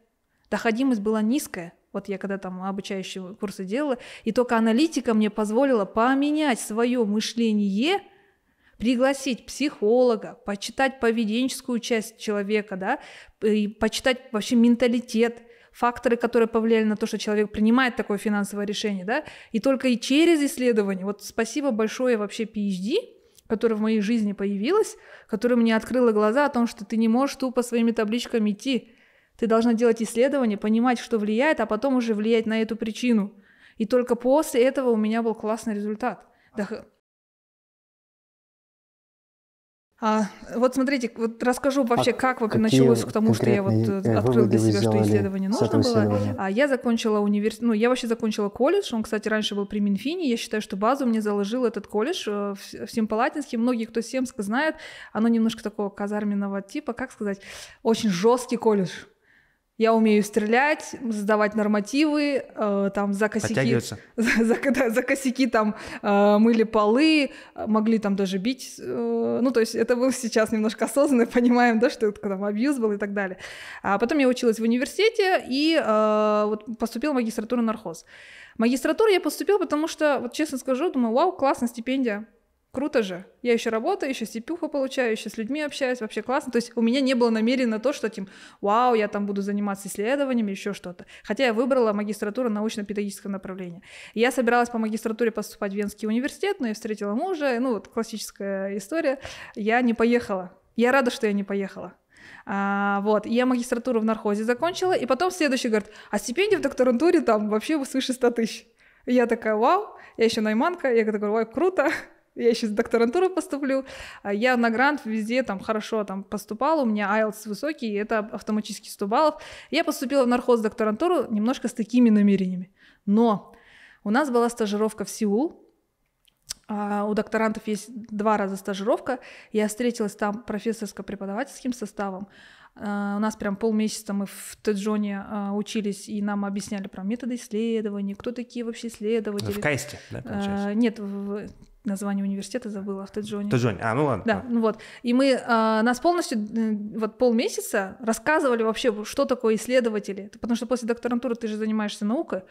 доходимость была низкая, вот я когда там обучающие курсы делала, и только аналитика мне позволила поменять свое мышление пригласить психолога, почитать поведенческую часть человека, да, и почитать вообще менталитет, факторы, которые повлияли на то, что человек принимает такое финансовое решение, да, и только и через исследование. Вот спасибо большое вообще PhD, которая в моей жизни появилась, которая мне открыла глаза о том, что ты не можешь тупо своими табличками идти. Ты должна делать исследования, понимать, что влияет, а потом уже влиять на эту причину. И только после этого у меня был классный результат. Да, а, вот смотрите, вот расскажу вообще, а как вообще началось к тому, что я вот э, э, открыл для себя, что исследование нужно было. А я закончила университет, ну я вообще закончила колледж, он, кстати, раньше был при Минфине, я считаю, что базу мне заложил этот колледж э, в, в Семпалатинске, многие, кто Семск знает, оно немножко такого казарменного типа, как сказать, очень жесткий колледж, я умею стрелять, сдавать нормативы, э, там за косяки, за, за, да, за косяки там э, мыли полы, могли там даже бить. Э, ну, то есть это было сейчас немножко осознанно, понимаем, да, что это там абьюз был и так далее. А потом я училась в университете и э, вот поступила в магистратуру нархоз. Магистратуру я поступила, потому что, вот честно скажу, думаю, вау, классная стипендия круто же. Я еще работаю, еще степюху получаю, еще с людьми общаюсь, вообще классно. То есть у меня не было намерения на то, что тем, типа, вау, я там буду заниматься исследованием, еще что-то. Хотя я выбрала магистратуру научно-педагогического направления. Я собиралась по магистратуре поступать в Венский университет, но я встретила мужа, ну вот классическая история. Я не поехала. Я рада, что я не поехала. А, вот, и я магистратуру в нархозе закончила, и потом следующий говорит, а стипендия в докторантуре там вообще свыше 100 тысяч. И я такая, вау, я еще найманка, я такая, вау, круто, я сейчас в докторантуру поступлю. А я на грант везде там хорошо там поступала, у меня IELTS высокий, это автоматически 100 баллов. Я поступила в нархоз докторантуру немножко с такими намерениями. Но у нас была стажировка в Сеул, а, у докторантов есть два раза стажировка. Я встретилась там профессорско-преподавательским составом. А, у нас прям полмесяца мы в Теджоне учились, и нам объясняли про методы исследований, кто такие вообще исследователи. В Кайсте, да, получается? Нет, в название университета забыла в Теджоне. Теджоне, а, ну ладно. Да, ну вот. И мы, э, нас полностью, э, вот полмесяца рассказывали вообще, что такое исследователи. Потому что после докторантуры ты же занимаешься наукой.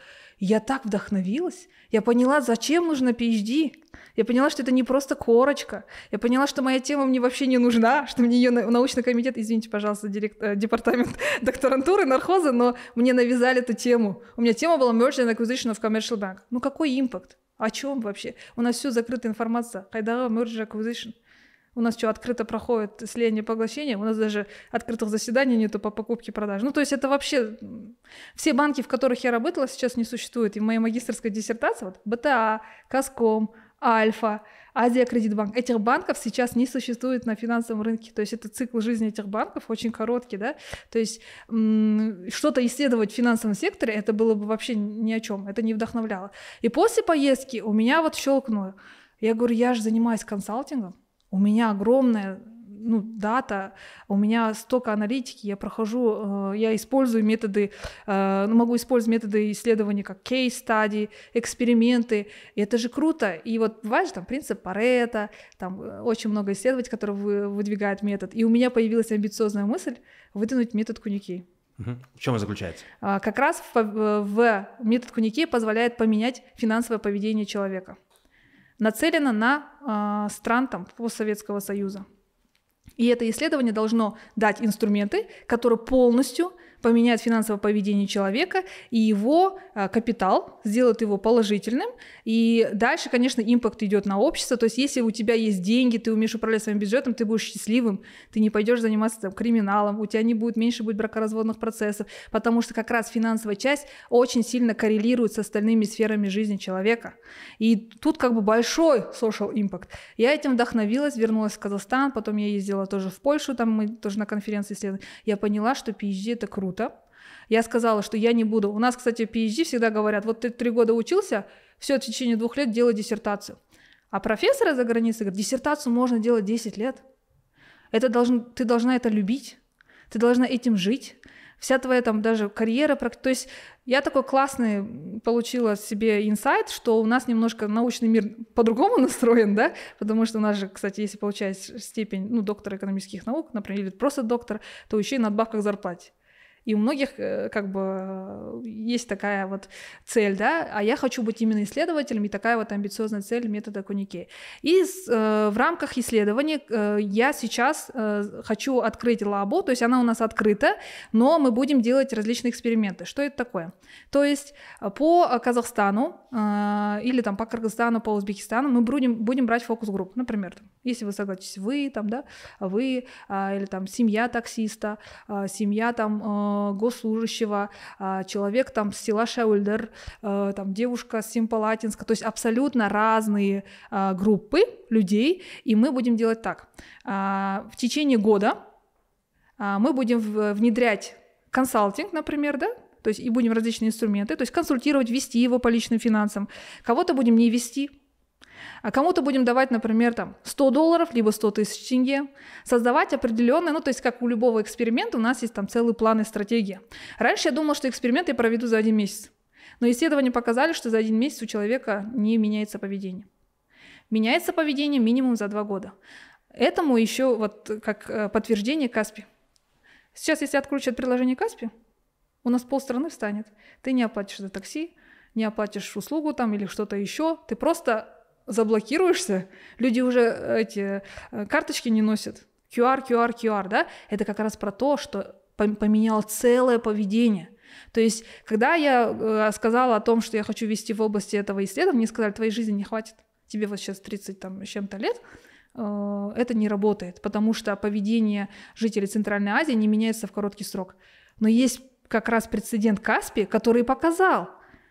Я так вдохновилась. Я поняла, зачем нужно PhD. Я поняла, что это не просто корочка. Я поняла, что моя тема мне вообще не нужна, что мне ее научный комитет, извините, пожалуйста, директ, э, департамент докторантуры, нархоза, но мне навязали эту тему. У меня тема была Merger and Acquisition of Commercial Bank. Ну какой импакт? О чем вообще? У нас все закрытая информация. Хайдага, merge acquisition. У нас что, открыто проходит слияние поглощения, у нас даже открытых заседаний нету по покупке и продаже. Ну, то есть это вообще... Все банки, в которых я работала, сейчас не существует. И в моей магистрской диссертации, вот, БТА, Каском, Альфа, Азия Кредитбанк. Этих банков сейчас не существует на финансовом рынке. То есть это цикл жизни этих банков очень короткий, да. То есть что-то исследовать в финансовом секторе это было бы вообще ни о чем, это не вдохновляло. И после поездки у меня вот щелкнуло. Я говорю, я же занимаюсь консалтингом, у меня огромная ну, дата, у меня столько аналитики, я прохожу, э, я использую методы, э, ну, могу использовать методы исследования как кейс-стадии, эксперименты, и это же круто. И вот, понимаешь, там принцип Парета, там э, очень много исследователей, которые выдвигают метод, и у меня появилась амбициозная мысль выдвинуть метод Куники. В чем он заключается? А, как раз в, в метод Кунике позволяет поменять финансовое поведение человека. Нацелено на э, стран там, постсоветского союза. И это исследование должно дать инструменты, которые полностью поменяют финансовое поведение человека и его а, капитал, сделают его положительным. И дальше, конечно, импакт идет на общество. То есть, если у тебя есть деньги, ты умеешь управлять своим бюджетом, ты будешь счастливым, ты не пойдешь заниматься там, криминалом, у тебя не будет меньше будет бракоразводных процессов, потому что как раз финансовая часть очень сильно коррелирует с остальными сферами жизни человека. И тут как бы большой social impact. Я этим вдохновилась, вернулась в Казахстан, потом я ездила тоже в Польшу, там мы тоже на конференции следовали. Я поняла, что PhD — это круто круто. Я сказала, что я не буду. У нас, кстати, в PhD всегда говорят, вот ты три года учился, все, в течение двух лет делай диссертацию. А профессора за границей говорят, диссертацию можно делать 10 лет. Это должен, ты должна это любить, ты должна этим жить. Вся твоя там даже карьера, то есть я такой классный получила себе инсайт, что у нас немножко научный мир по-другому настроен, да, потому что у нас же, кстати, если получаешь степень, ну, доктора экономических наук, например, или просто доктор, то еще и надбавка к зарплате. И у многих э, как бы есть такая вот цель, да, а я хочу быть именно исследователем, и такая вот амбициозная цель метода Конике. И э, в рамках исследований э, я сейчас хочу открыть лабу, то есть она у нас открыта, но мы будем делать различные эксперименты. Что это такое? То есть по Казахстану или там по Кыргызстану, по Узбекистану мы будем, будем брать фокус-групп, например, там, если вы согласитесь, вы там, да, вы а, или там семья таксиста, а, семья там Э, госслужащего, а, человек там с села Шаульдер, э, там девушка с Симпалатинска, то есть абсолютно разные а, группы людей, и мы будем делать так. А, в течение года мы будем внедрять консалтинг, например, да, то есть и будем различные инструменты, то есть консультировать, вести его по личным финансам. Кого-то будем не вести, а кому-то будем давать, например, там 100 долларов, либо 100 тысяч тенге. Создавать определенные, ну то есть как у любого эксперимента, у нас есть там целый план и стратегия. Раньше я думала, что эксперимент я проведу за один месяц. Но исследования показали, что за один месяц у человека не меняется поведение. Меняется поведение минимум за два года. Этому еще вот как э, подтверждение Каспи. Сейчас, если откручивают приложение Каспи, у нас полстраны встанет. Ты не оплатишь за такси, не оплатишь услугу там или что-то еще. Ты просто заблокируешься, люди уже э, эти э, карточки не носят. QR, QR, QR, да? Это как раз про то, что поменял целое поведение. То есть, когда я э, сказала о том, что я хочу вести в области этого исследования, мне сказали, твоей жизни не хватит. Тебе вот сейчас 30 там, с чем-то лет, это не работает, потому что поведение жителей Центральной Азии не меняется в короткий срок. Но есть как раз прецедент Каспи, который показал,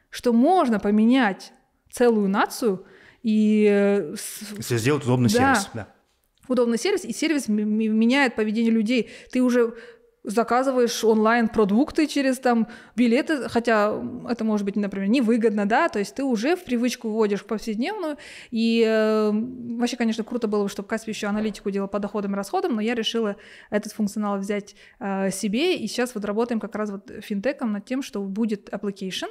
что можно поменять целую нацию – и... Э, Если сделать удобный да. сервис. Да. Удобный сервис, и сервис меняет поведение людей. Ты уже заказываешь онлайн продукты через там билеты, хотя это может быть, например, невыгодно, да, то есть ты уже в привычку вводишь в повседневную, и э, вообще, конечно, круто было бы, чтобы Каспи еще аналитику делал по доходам и расходам, но я решила этот функционал взять э, себе, и сейчас вот работаем как раз вот финтеком над тем, что будет application,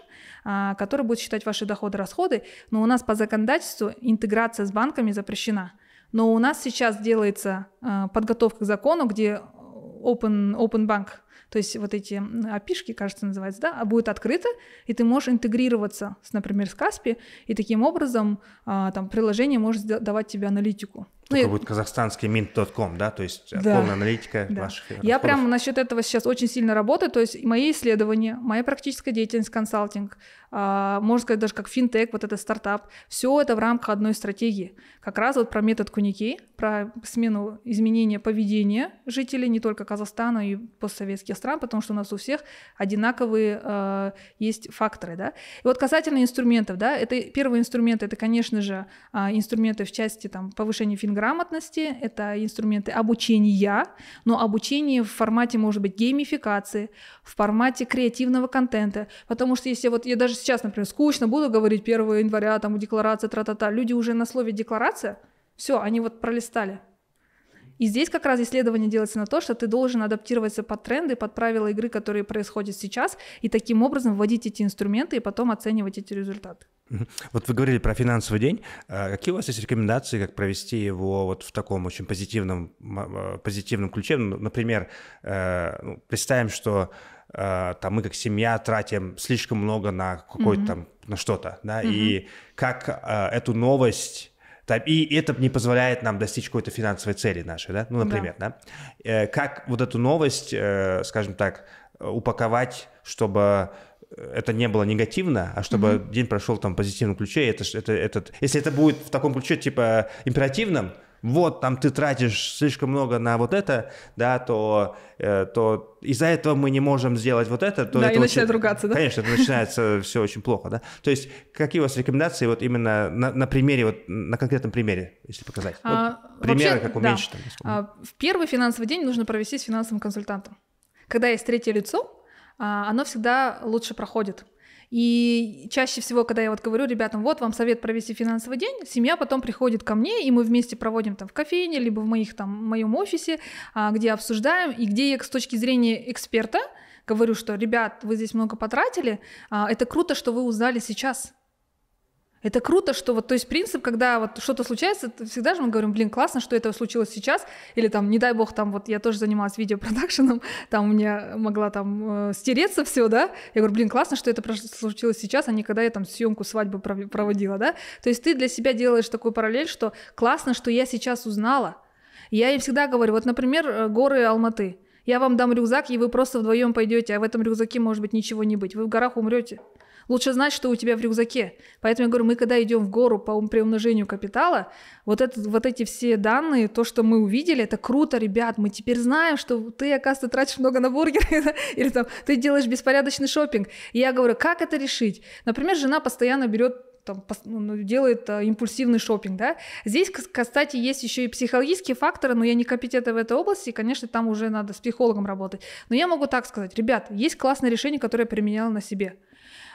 э, который будет считать ваши доходы-расходы, и но у нас по законодательству интеграция с банками запрещена, но у нас сейчас делается э, подготовка к закону, где open, open bank, то есть вот эти опишки, кажется, называется, да, а будет открыто, и ты можешь интегрироваться, с, например, с Каспи, и таким образом а, там приложение может давать тебе аналитику. Ну только ну, будет казахстанский mint.com, да, то есть да, полная аналитика да. ваших. Я расходов. прямо насчет этого сейчас очень сильно работаю, то есть мои исследования, моя практическая деятельность, консалтинг, а, можно сказать даже как финтех, вот этот стартап, все это в рамках одной стратегии. Как раз вот про метод Куникей, про смену изменения поведения жителей не только Казахстана и постсоветских стран, потому что у нас у всех одинаковые а, есть факторы, да. И вот касательно инструментов, да, это первые инструменты, это, конечно же, а, инструменты в части там повышения финансового грамотности, это инструменты обучения, но обучение в формате, может быть, геймификации, в формате креативного контента. Потому что если вот я даже сейчас, например, скучно буду говорить 1 января, там, декларация, тра-та-та, люди уже на слове декларация, все, они вот пролистали. И здесь как раз исследование делается на то, что ты должен адаптироваться под тренды, под правила игры, которые происходят сейчас, и таким образом вводить эти инструменты и потом оценивать эти результаты. Вот вы говорили про финансовый день. А какие у вас есть рекомендации, как провести его вот в таком очень позитивном, а, позитивном ключе? Ну, например, э, ну, представим, что э, там мы как семья тратим слишком много на какой-то mm-hmm. там на что-то, да, mm-hmm. и как э, эту новость и это не позволяет нам достичь какой-то финансовой цели нашей, да, ну, например, да. да? Как вот эту новость, скажем так, упаковать, чтобы это не было негативно, а чтобы mm-hmm. день прошел там в позитивном ключе, это, это, этот, если это будет в таком ключе, типа, императивном, вот там ты тратишь слишком много на вот это, да, то, э, то из-за этого мы не можем сделать вот это. То да, это и начинает очень... ругаться, да? Конечно, это начинается все очень плохо, да. То есть какие у вас рекомендации вот именно на, на примере, вот на конкретном примере, если показать? А, вот, примеры, вообще, как уменьшить. Да. Там, а, в первый финансовый день нужно провести с финансовым консультантом. Когда есть третье лицо, а, оно всегда лучше проходит. И чаще всего, когда я вот говорю ребятам, вот вам совет провести финансовый день, семья потом приходит ко мне, и мы вместе проводим там в кофейне, либо в моих там в моем офисе, а, где обсуждаем, и где я с точки зрения эксперта говорю, что, ребят, вы здесь много потратили, а, это круто, что вы узнали сейчас, это круто, что вот, то есть принцип, когда вот что-то случается, всегда же мы говорим, блин, классно, что это случилось сейчас, или там, не дай бог, там вот я тоже занималась видеопродакшеном, там у меня могла там э, стереться все, да, я говорю, блин, классно, что это случилось сейчас, а не когда я там съемку свадьбы проводила, да, то есть ты для себя делаешь такую параллель, что классно, что я сейчас узнала, я им всегда говорю, вот, например, э, горы Алматы, я вам дам рюкзак, и вы просто вдвоем пойдете, а в этом рюкзаке может быть ничего не быть, вы в горах умрете. Лучше знать, что у тебя в рюкзаке. Поэтому я говорю, мы когда идем в гору по приумножению капитала, вот, этот, вот эти все данные, то, что мы увидели, это круто, ребят, мы теперь знаем, что ты, оказывается, тратишь много на бургеры, или там, ты делаешь беспорядочный шопинг. И я говорю, как это решить? Например, жена постоянно берет там, ну, ну, делает а, импульсивный шопинг, да. Здесь, кстати, есть еще и психологические факторы, но я не компетентна в этой области, и, конечно, там уже надо с психологом работать. Но я могу так сказать, ребят, есть классное решение, которое я применяла на себе.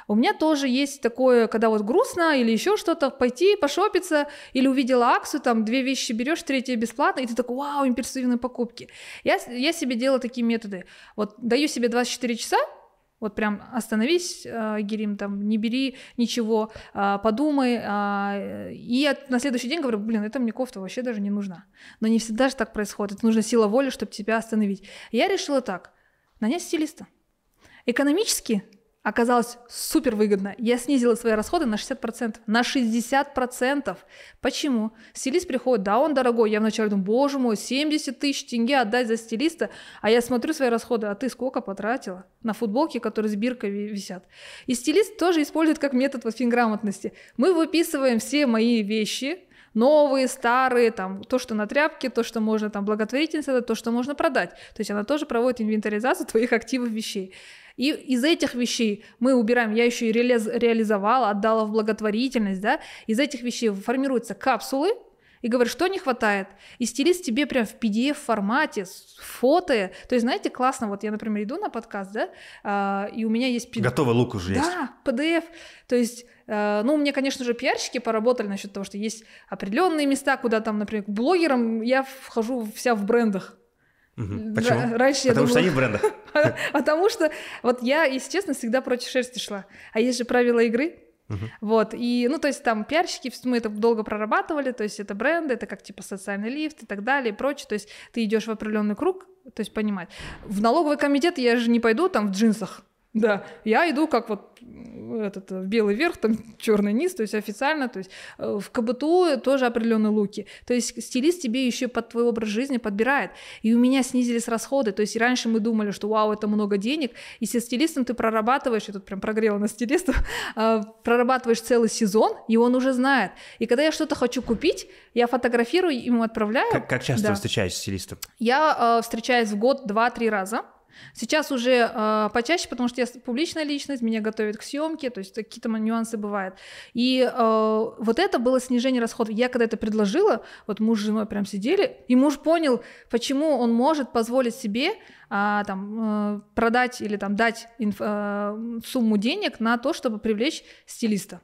У меня тоже есть такое, когда вот грустно или еще что-то, пойти пошопиться, или увидела акцию, там две вещи берешь, третья бесплатно, и ты такой, вау, импульсивные покупки. Я, я себе делала такие методы. Вот даю себе 24 часа, вот прям остановись, э, Герим, там, не бери ничего, э, подумай. Э, и я на следующий день говорю, блин, это мне кофта вообще даже не нужна. Но не всегда же так происходит. Нужна сила воли, чтобы тебя остановить. Я решила так, нанять стилиста. Экономически оказалось супер выгодно. Я снизила свои расходы на 60%. На 60%. Почему? Стилист приходит, да, он дорогой. Я вначале думаю, боже мой, 70 тысяч тенге отдать за стилиста. А я смотрю свои расходы, а ты сколько потратила на футболки, которые с биркой висят. И стилист тоже использует как метод вот финграмотности. Мы выписываем все мои вещи, новые, старые, там, то, что на тряпке, то, что можно там благотворительность, это то, что можно продать. То есть она тоже проводит инвентаризацию твоих активов вещей. И из этих вещей мы убираем, я еще и реализовала, отдала в благотворительность, да, из этих вещей формируются капсулы, и говорю, что не хватает. И стилист тебе прям в PDF формате, фото. То есть, знаете, классно, вот я, например, иду на подкаст, да, а, и у меня есть PDF. Готовый лук уже да, есть. Да, PDF. То есть, э, ну, мне, конечно же, пиарщики поработали насчет того, что есть определенные места, куда там, например, к блогерам я вхожу вся в брендах. Почему? Да, раньше Потому я думала... что они в брендах. А, потому что вот я, если честно, всегда против шерсти шла. А есть же правила игры. Вот, и, ну, то есть там пиарщики, мы это долго прорабатывали, то есть это бренды, это как типа социальный лифт и так далее и прочее, то есть ты идешь в определенный круг, то есть понимать. В налоговый комитет я же не пойду там в джинсах, да, я иду как вот этот э, белый верх, там черный низ, то есть официально, то есть э, в КБТУ тоже определенные луки. То есть стилист тебе еще под твой образ жизни подбирает. И у меня снизились расходы. То есть раньше мы думали, что вау, это много денег. И со стилистом ты прорабатываешь, я тут прям прогрела на стилиста, прорабатываешь целый сезон, и он уже знает. И когда я что-то хочу купить, я фотографирую, ему отправляю. Как, как часто да. встречаешься с стилистом? Я э, встречаюсь в год два-три раза. Сейчас уже э, почаще, потому что я публичная личность, меня готовят к съемке, то есть какие-то нюансы бывают. И э, вот это было снижение расходов. Я когда это предложила, вот муж с женой прям сидели, и муж понял, почему он может позволить себе а, там, э, продать или там, дать инф, э, сумму денег на то, чтобы привлечь стилиста.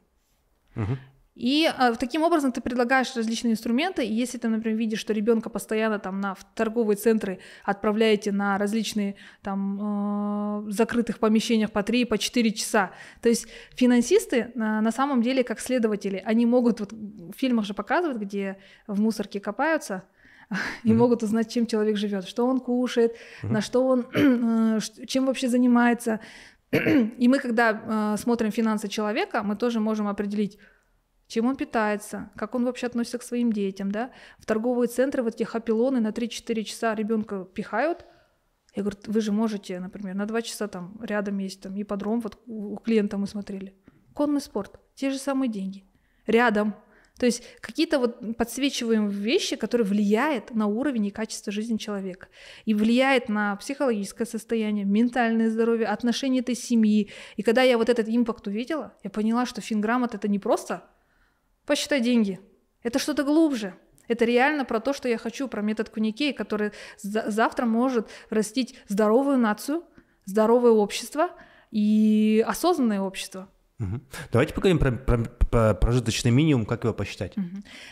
Угу. И э, таким образом ты предлагаешь различные инструменты. И если ты, например, видишь, что ребенка постоянно там на в торговые центры отправляете на различные там э, закрытых помещениях по 3, по 4 часа. То есть финансисты на, э, на самом деле как следователи, они могут, вот в фильмах же показывают, где в мусорке копаются, и могут узнать, чем человек живет, что он кушает, на что он, э, чем вообще занимается. И мы, когда э, смотрим финансы человека, мы тоже можем определить, чем он питается, как он вообще относится к своим детям, да. В торговые центры вот эти апеллоны на 3-4 часа ребенка пихают, я говорю, вы же можете, например, на два часа там рядом есть там ипподром, вот у клиента мы смотрели. Конный спорт, те же самые деньги. Рядом. То есть какие-то вот подсвечиваем вещи, которые влияют на уровень и качество жизни человека. И влияет на психологическое состояние, ментальное здоровье, отношения этой семьи. И когда я вот этот импакт увидела, я поняла, что финграмот это не просто Посчитай деньги. Это что-то глубже. Это реально про то, что я хочу, про метод Куникей, который за- завтра может растить здоровую нацию, здоровое общество и осознанное общество. Давайте поговорим про, про, про прожиточный минимум, как его посчитать.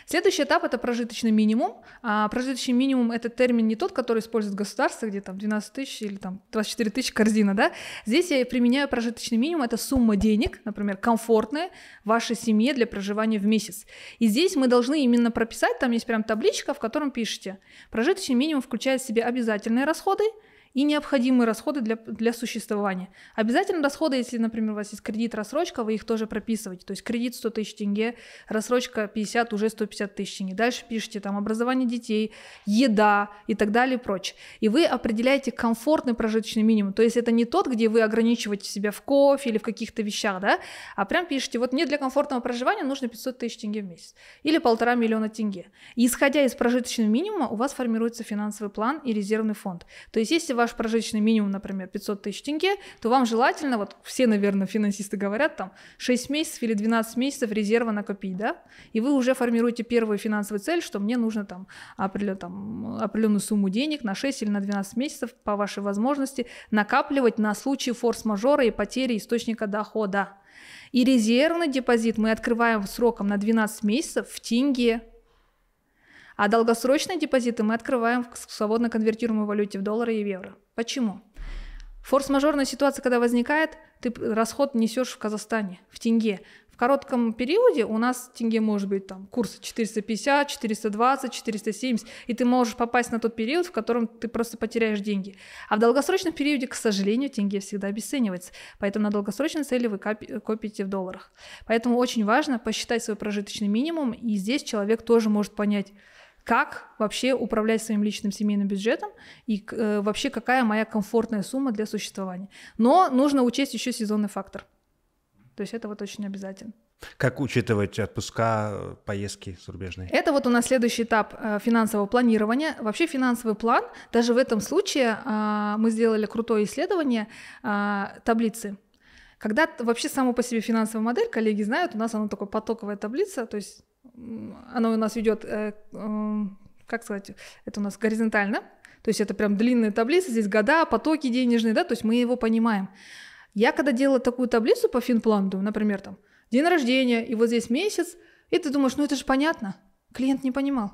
Следующий этап это прожиточный минимум. А, прожиточный минимум это термин не тот, который использует государство, где там 12 тысяч или там 24 тысячи корзина, да. Здесь я применяю прожиточный минимум, это сумма денег, например, комфортная вашей семье для проживания в месяц. И здесь мы должны именно прописать, там есть прям табличка, в котором пишете. Прожиточный минимум включает в себя обязательные расходы, и необходимые расходы для, для существования. Обязательно расходы, если, например, у вас есть кредит, рассрочка, вы их тоже прописываете. То есть кредит 100 тысяч тенге, рассрочка 50, уже 150 тысяч тенге. Дальше пишите там образование детей, еда и так далее и прочее. И вы определяете комфортный прожиточный минимум. То есть это не тот, где вы ограничиваете себя в кофе или в каких-то вещах, да, а прям пишите, вот мне для комфортного проживания нужно 500 тысяч тенге в месяц или полтора миллиона тенге. И исходя из прожиточного минимума у вас формируется финансовый план и резервный фонд. То есть если ваш прожиточный минимум, например, 500 тысяч тенге, то вам желательно, вот все, наверное, финансисты говорят, там 6 месяцев или 12 месяцев резерва накопить, да, и вы уже формируете первую финансовую цель, что мне нужно там, определен, там определенную сумму денег на 6 или на 12 месяцев по вашей возможности накапливать на случай форс-мажора и потери источника дохода. И резервный депозит мы открываем сроком на 12 месяцев в тенге, а долгосрочные депозиты мы открываем в свободно конвертируемой валюте в доллары и в евро. Почему? Форс-мажорная ситуация, когда возникает, ты расход несешь в Казахстане, в тенге. В коротком периоде у нас тенге может быть там курс 450, 420, 470, и ты можешь попасть на тот период, в котором ты просто потеряешь деньги. А в долгосрочном периоде, к сожалению, тенге всегда обесценивается, поэтому на долгосрочной цели вы копите в долларах. Поэтому очень важно посчитать свой прожиточный минимум, и здесь человек тоже может понять, как вообще управлять своим личным семейным бюджетом и э, вообще какая моя комфортная сумма для существования. Но нужно учесть еще сезонный фактор. То есть это вот очень обязательно. Как учитывать отпуска, поездки зарубежные? Это вот у нас следующий этап э, финансового планирования. Вообще финансовый план, даже в этом случае э, мы сделали крутое исследование э, таблицы. Когда вообще само по себе финансовая модель, коллеги знают, у нас она такой потоковая таблица, то есть оно у нас идет, э, эм, как сказать, это у нас горизонтально, то есть это прям длинная таблица, здесь года, потоки денежные, да, то есть мы его понимаем. Я когда делала такую таблицу по финпланду, например, там, день рождения, и вот здесь месяц, и ты думаешь, ну это же понятно. Клиент не понимал.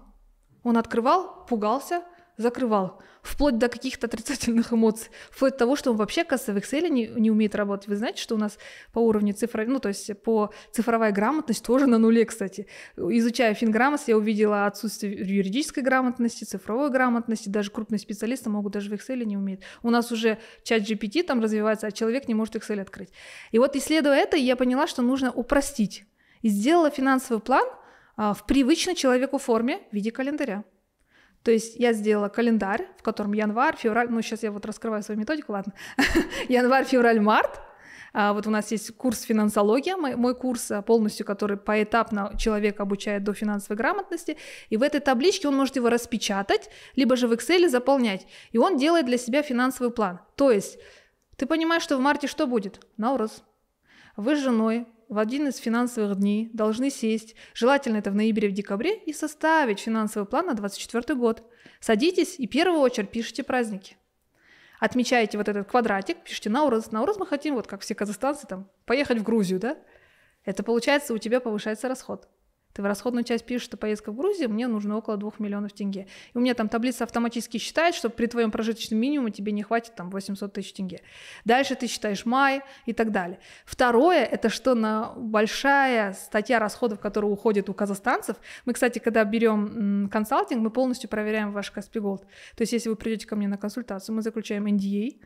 Он открывал, пугался, закрывал, вплоть до каких-то отрицательных эмоций, вплоть до того, что он вообще, оказывается, в Excel не, не умеет работать. Вы знаете, что у нас по уровню цифра, ну, то есть по цифровая грамотность тоже на нуле, кстати. Изучая финграммос, я увидела отсутствие юридической грамотности, цифровой грамотности, даже крупные специалисты могут даже в Excel не уметь. У нас уже чат GPT там развивается, а человек не может Excel открыть. И вот исследуя это, я поняла, что нужно упростить. И сделала финансовый план а, в привычной человеку форме в виде календаря. То есть я сделала календарь, в котором январь, февраль, ну сейчас я вот раскрываю свою методику, ладно, январь, февраль, март, а вот у нас есть курс финансология, мой, мой курс а, полностью, который поэтапно человек обучает до финансовой грамотности. И в этой табличке он может его распечатать, либо же в Excel заполнять. И он делает для себя финансовый план. То есть ты понимаешь, что в марте что будет? Наурыз. Вы с женой в один из финансовых дней должны сесть, желательно это в ноябре, в декабре, и составить финансовый план на 2024 год. Садитесь и в первую очередь пишите праздники. Отмечаете вот этот квадратик, пишите на Наурыз. Наурыз мы хотим, вот как все казахстанцы, там, поехать в Грузию, да? Это получается, у тебя повышается расход. Ты в расходную часть пишешь, что поездка в Грузию, мне нужно около 2 миллионов тенге. И у меня там таблица автоматически считает, что при твоем прожиточном минимуме тебе не хватит там 800 тысяч тенге. Дальше ты считаешь май и так далее. Второе, это что на большая статья расходов, которая уходит у казахстанцев. Мы, кстати, когда берем консалтинг, мы полностью проверяем ваш Каспи Голд. То есть если вы придете ко мне на консультацию, мы заключаем NDA,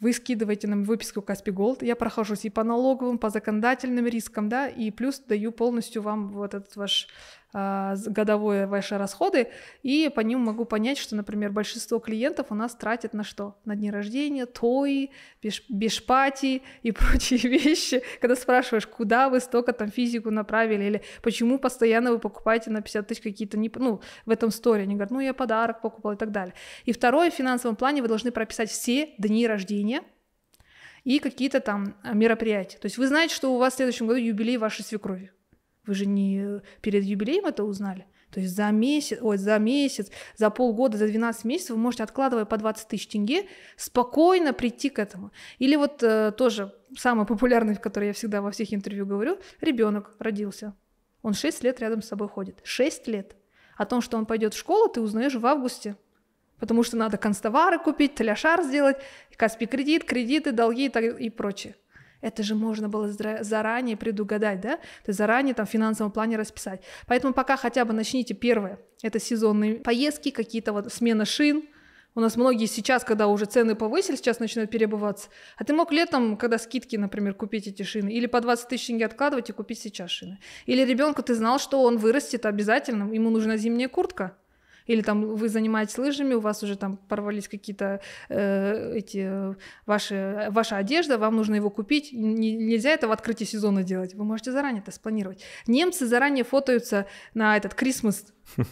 вы скидываете нам выписку Каспи Голд, я прохожусь и по налоговым, по законодательным рискам, да, и плюс даю полностью вам вот этот ваш а, годовые ваши расходы, и по ним могу понять, что, например, большинство клиентов у нас тратят на что? На дни рождения, тои, биш, и прочие вещи. Когда спрашиваешь, куда вы столько там физику направили, или почему постоянно вы покупаете на 50 тысяч какие-то, не, ну, в этом сторе, они говорят, ну, я подарок покупал и так далее. И второе, в финансовом плане вы должны прописать все дни рождения, и какие-то там а, мероприятия. То есть вы знаете, что у вас в следующем году юбилей вашей свекрови. Вы же не перед юбилеем это узнали? То есть за месяц, ой, за месяц, за полгода, за 12 месяцев вы можете, откладывая по 20 тысяч тенге, спокойно прийти к этому. Или вот э, тоже самый популярный, в который я всегда во всех интервью говорю, ребенок родился. Он 6 лет рядом с собой ходит. 6 лет. О том, что он пойдет в школу, ты узнаешь в августе. Потому что надо констовары купить, таляшар сделать, Каспи кредит, кредиты, долги и, так, и прочее. Это же можно было заранее предугадать, да? То есть заранее там в финансовом плане расписать. Поэтому пока хотя бы начните первое. Это сезонные поездки, какие-то вот смена шин, у нас многие сейчас, когда уже цены повысили, сейчас начинают перебываться. А ты мог летом, когда скидки, например, купить эти шины, или по 20 тысяч деньги откладывать и купить сейчас шины. Или ребенку ты знал, что он вырастет обязательно, ему нужна зимняя куртка. Или там вы занимаетесь лыжами, у вас уже там порвались какие-то э, эти ваши, ваша одежда, вам нужно его купить. Н- нельзя это в открытии сезона делать. Вы можете заранее это спланировать. Немцы заранее фотаются на этот Крисмас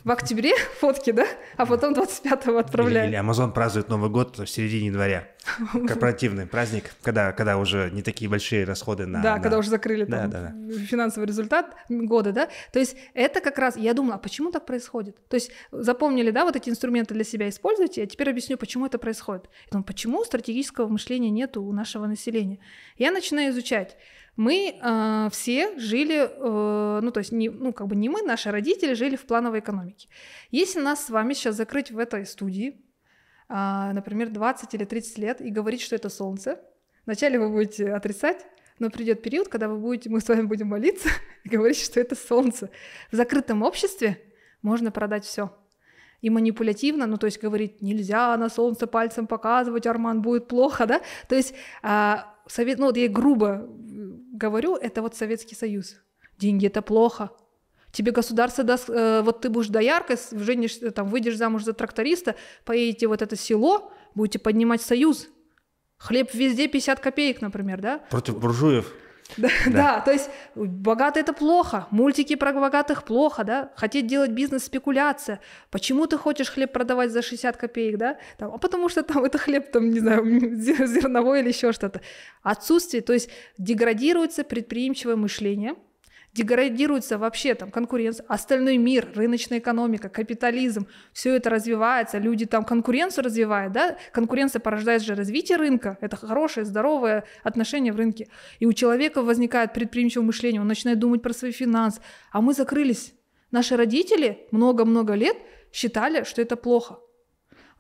в октябре фотки, да, а потом 25-го отправляют. Или, или Amazon празднует Новый год в середине января. Корпоративный праздник, когда, когда уже не такие большие расходы на... Да, на... когда уже закрыли да, там, да, да. финансовый результат года, да. То есть это как раз, я думала, а почему так происходит? То есть запомните, запомнили, да, вот эти инструменты для себя используйте, я теперь объясню, почему это происходит. Я думаю, почему стратегического мышления нет у нашего населения? Я начинаю изучать. Мы э, все жили, э, ну то есть не, ну как бы не мы, наши родители жили в плановой экономике. Если нас с вами сейчас закрыть в этой студии, э, например, 20 или 30 лет и говорить, что это солнце, вначале вы будете отрицать, но придет период, когда вы будете, мы с вами будем молиться и говорить, что это солнце. В закрытом обществе можно продать все и манипулятивно, ну то есть говорить нельзя на солнце пальцем показывать, Арман будет плохо, да, то есть а, совет, ну вот я грубо говорю, это вот Советский Союз, деньги это плохо, тебе государство даст, э, вот ты будешь дояркой, женишь, э, там, выйдешь замуж за тракториста, поедете вот это село, будете поднимать союз. Хлеб везде 50 копеек, например, да? Против буржуев. Да, да. то есть богатый это плохо, мультики про богатых плохо, да, хотеть делать бизнес спекуляция. Почему ты хочешь хлеб продавать за 60 копеек, да? Там, а потому что там это хлеб, там, не знаю, зерновой или еще что-то. Отсутствие, то есть деградируется предприимчивое мышление – деградируется вообще там конкуренция, остальной мир, рыночная экономика, капитализм, все это развивается, люди там конкуренцию развивают, да, конкуренция порождает же развитие рынка, это хорошее, здоровое отношение в рынке, и у человека возникает предприимчивое мышление, он начинает думать про свои финансы, а мы закрылись. Наши родители много-много лет считали, что это плохо.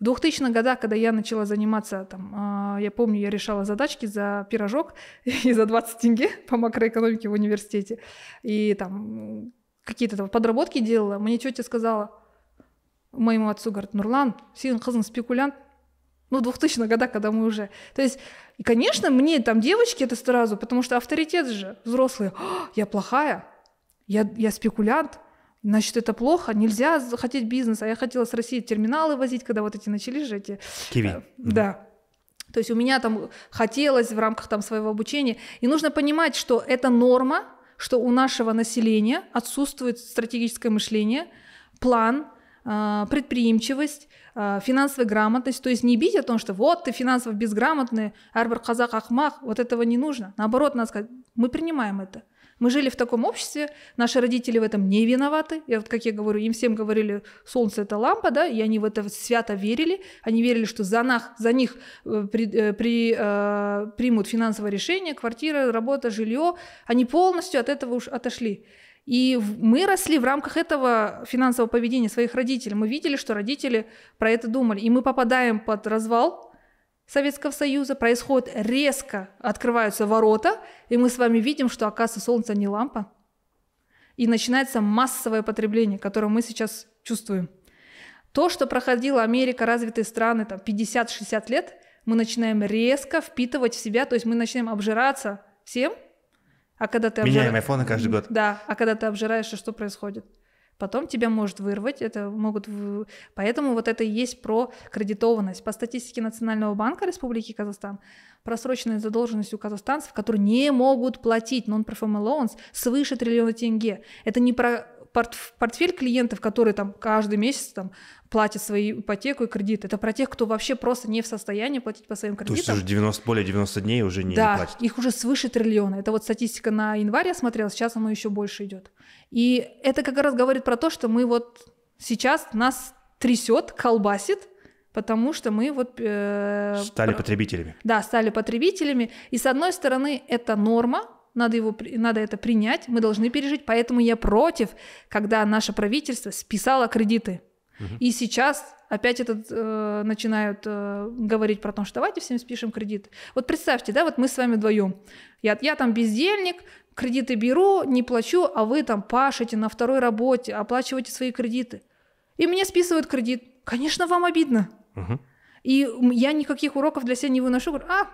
2000-х годах, когда я начала заниматься, там, а, я помню, я решала задачки за пирожок и за 20 тенге по макроэкономике в университете. И там какие-то там подработки делала. Мне тетя сказала, моему отцу, говорит, Нурлан, сен қызың спекулянт, ну, 2000 года, когда мы уже... То есть, и, конечно, мне там девочки это сразу, потому что авторитет же, взрослые, я плохая, я, я спекулянт, Значит, это плохо, нельзя хотеть а Я хотела с России терминалы возить, когда вот эти начались же эти... Киви. Э, да. То есть у меня там хотелось в рамках там своего обучения. И нужно понимать, что это норма, что у нашего населения отсутствует стратегическое мышление, план, э, предприимчивость, э, финансовая грамотность. То есть не бить о том, что вот ты финансово безграмотный, арбар казак ахмах, вот этого не нужно. Наоборот, надо сказать, мы принимаем это – мы жили в таком обществе, наши родители в этом не виноваты. Я вот, как я говорю, им всем говорили, солнце — это лампа, да, и они в это свято верили. Они верили, что за, нас, за них э, при, э, при, э, примут финансовое решение, квартира, работа, жилье. Они полностью от этого уж отошли. И мы росли в рамках этого финансового поведения своих родителей. Мы видели, что родители про это думали. И мы попадаем под развал, Советского Союза происходит резко, открываются ворота, и мы с вами видим, что оказывается солнце не лампа. И начинается массовое потребление, которое мы сейчас чувствуем. То, что проходила Америка, развитые страны, там 50-60 лет, мы начинаем резко впитывать в себя, то есть мы начинаем обжираться всем, а когда ты обжираешь... Меняем айфоны каждый год. Да, а когда ты обжираешься, что происходит? Потом тебя может вырвать, это могут... Поэтому вот это и есть про кредитованность. По статистике Национального банка Республики Казахстан, просроченная задолженность у казахстанцев, которые не могут платить нон-профэмэлоунс, свыше триллиона тенге. Это не про портфель клиентов, которые там каждый месяц там платят свои ипотеку и кредит, это про тех, кто вообще просто не в состоянии платить по своим кредитам. То есть уже 90, более 90 дней уже не, да, не платят. их уже свыше триллиона. Это вот статистика на январь я смотрела, сейчас оно еще больше идет. И это как раз говорит про то, что мы вот сейчас нас трясет, колбасит, потому что мы вот... Э, стали про... потребителями. Да, стали потребителями. И с одной стороны, это норма, надо, его, надо это принять, мы должны пережить. Поэтому я против, когда наше правительство списало кредиты. И сейчас опять этот, э, начинают э, говорить про то, что давайте всем спишем кредит. Вот представьте, да, вот мы с вами вдвоем. Я, я там бездельник, кредиты беру, не плачу, а вы там пашете на второй работе, оплачиваете свои кредиты. И мне списывают кредит. Конечно, вам обидно. Угу. И я никаких уроков для себя не выношу. Говорю, а,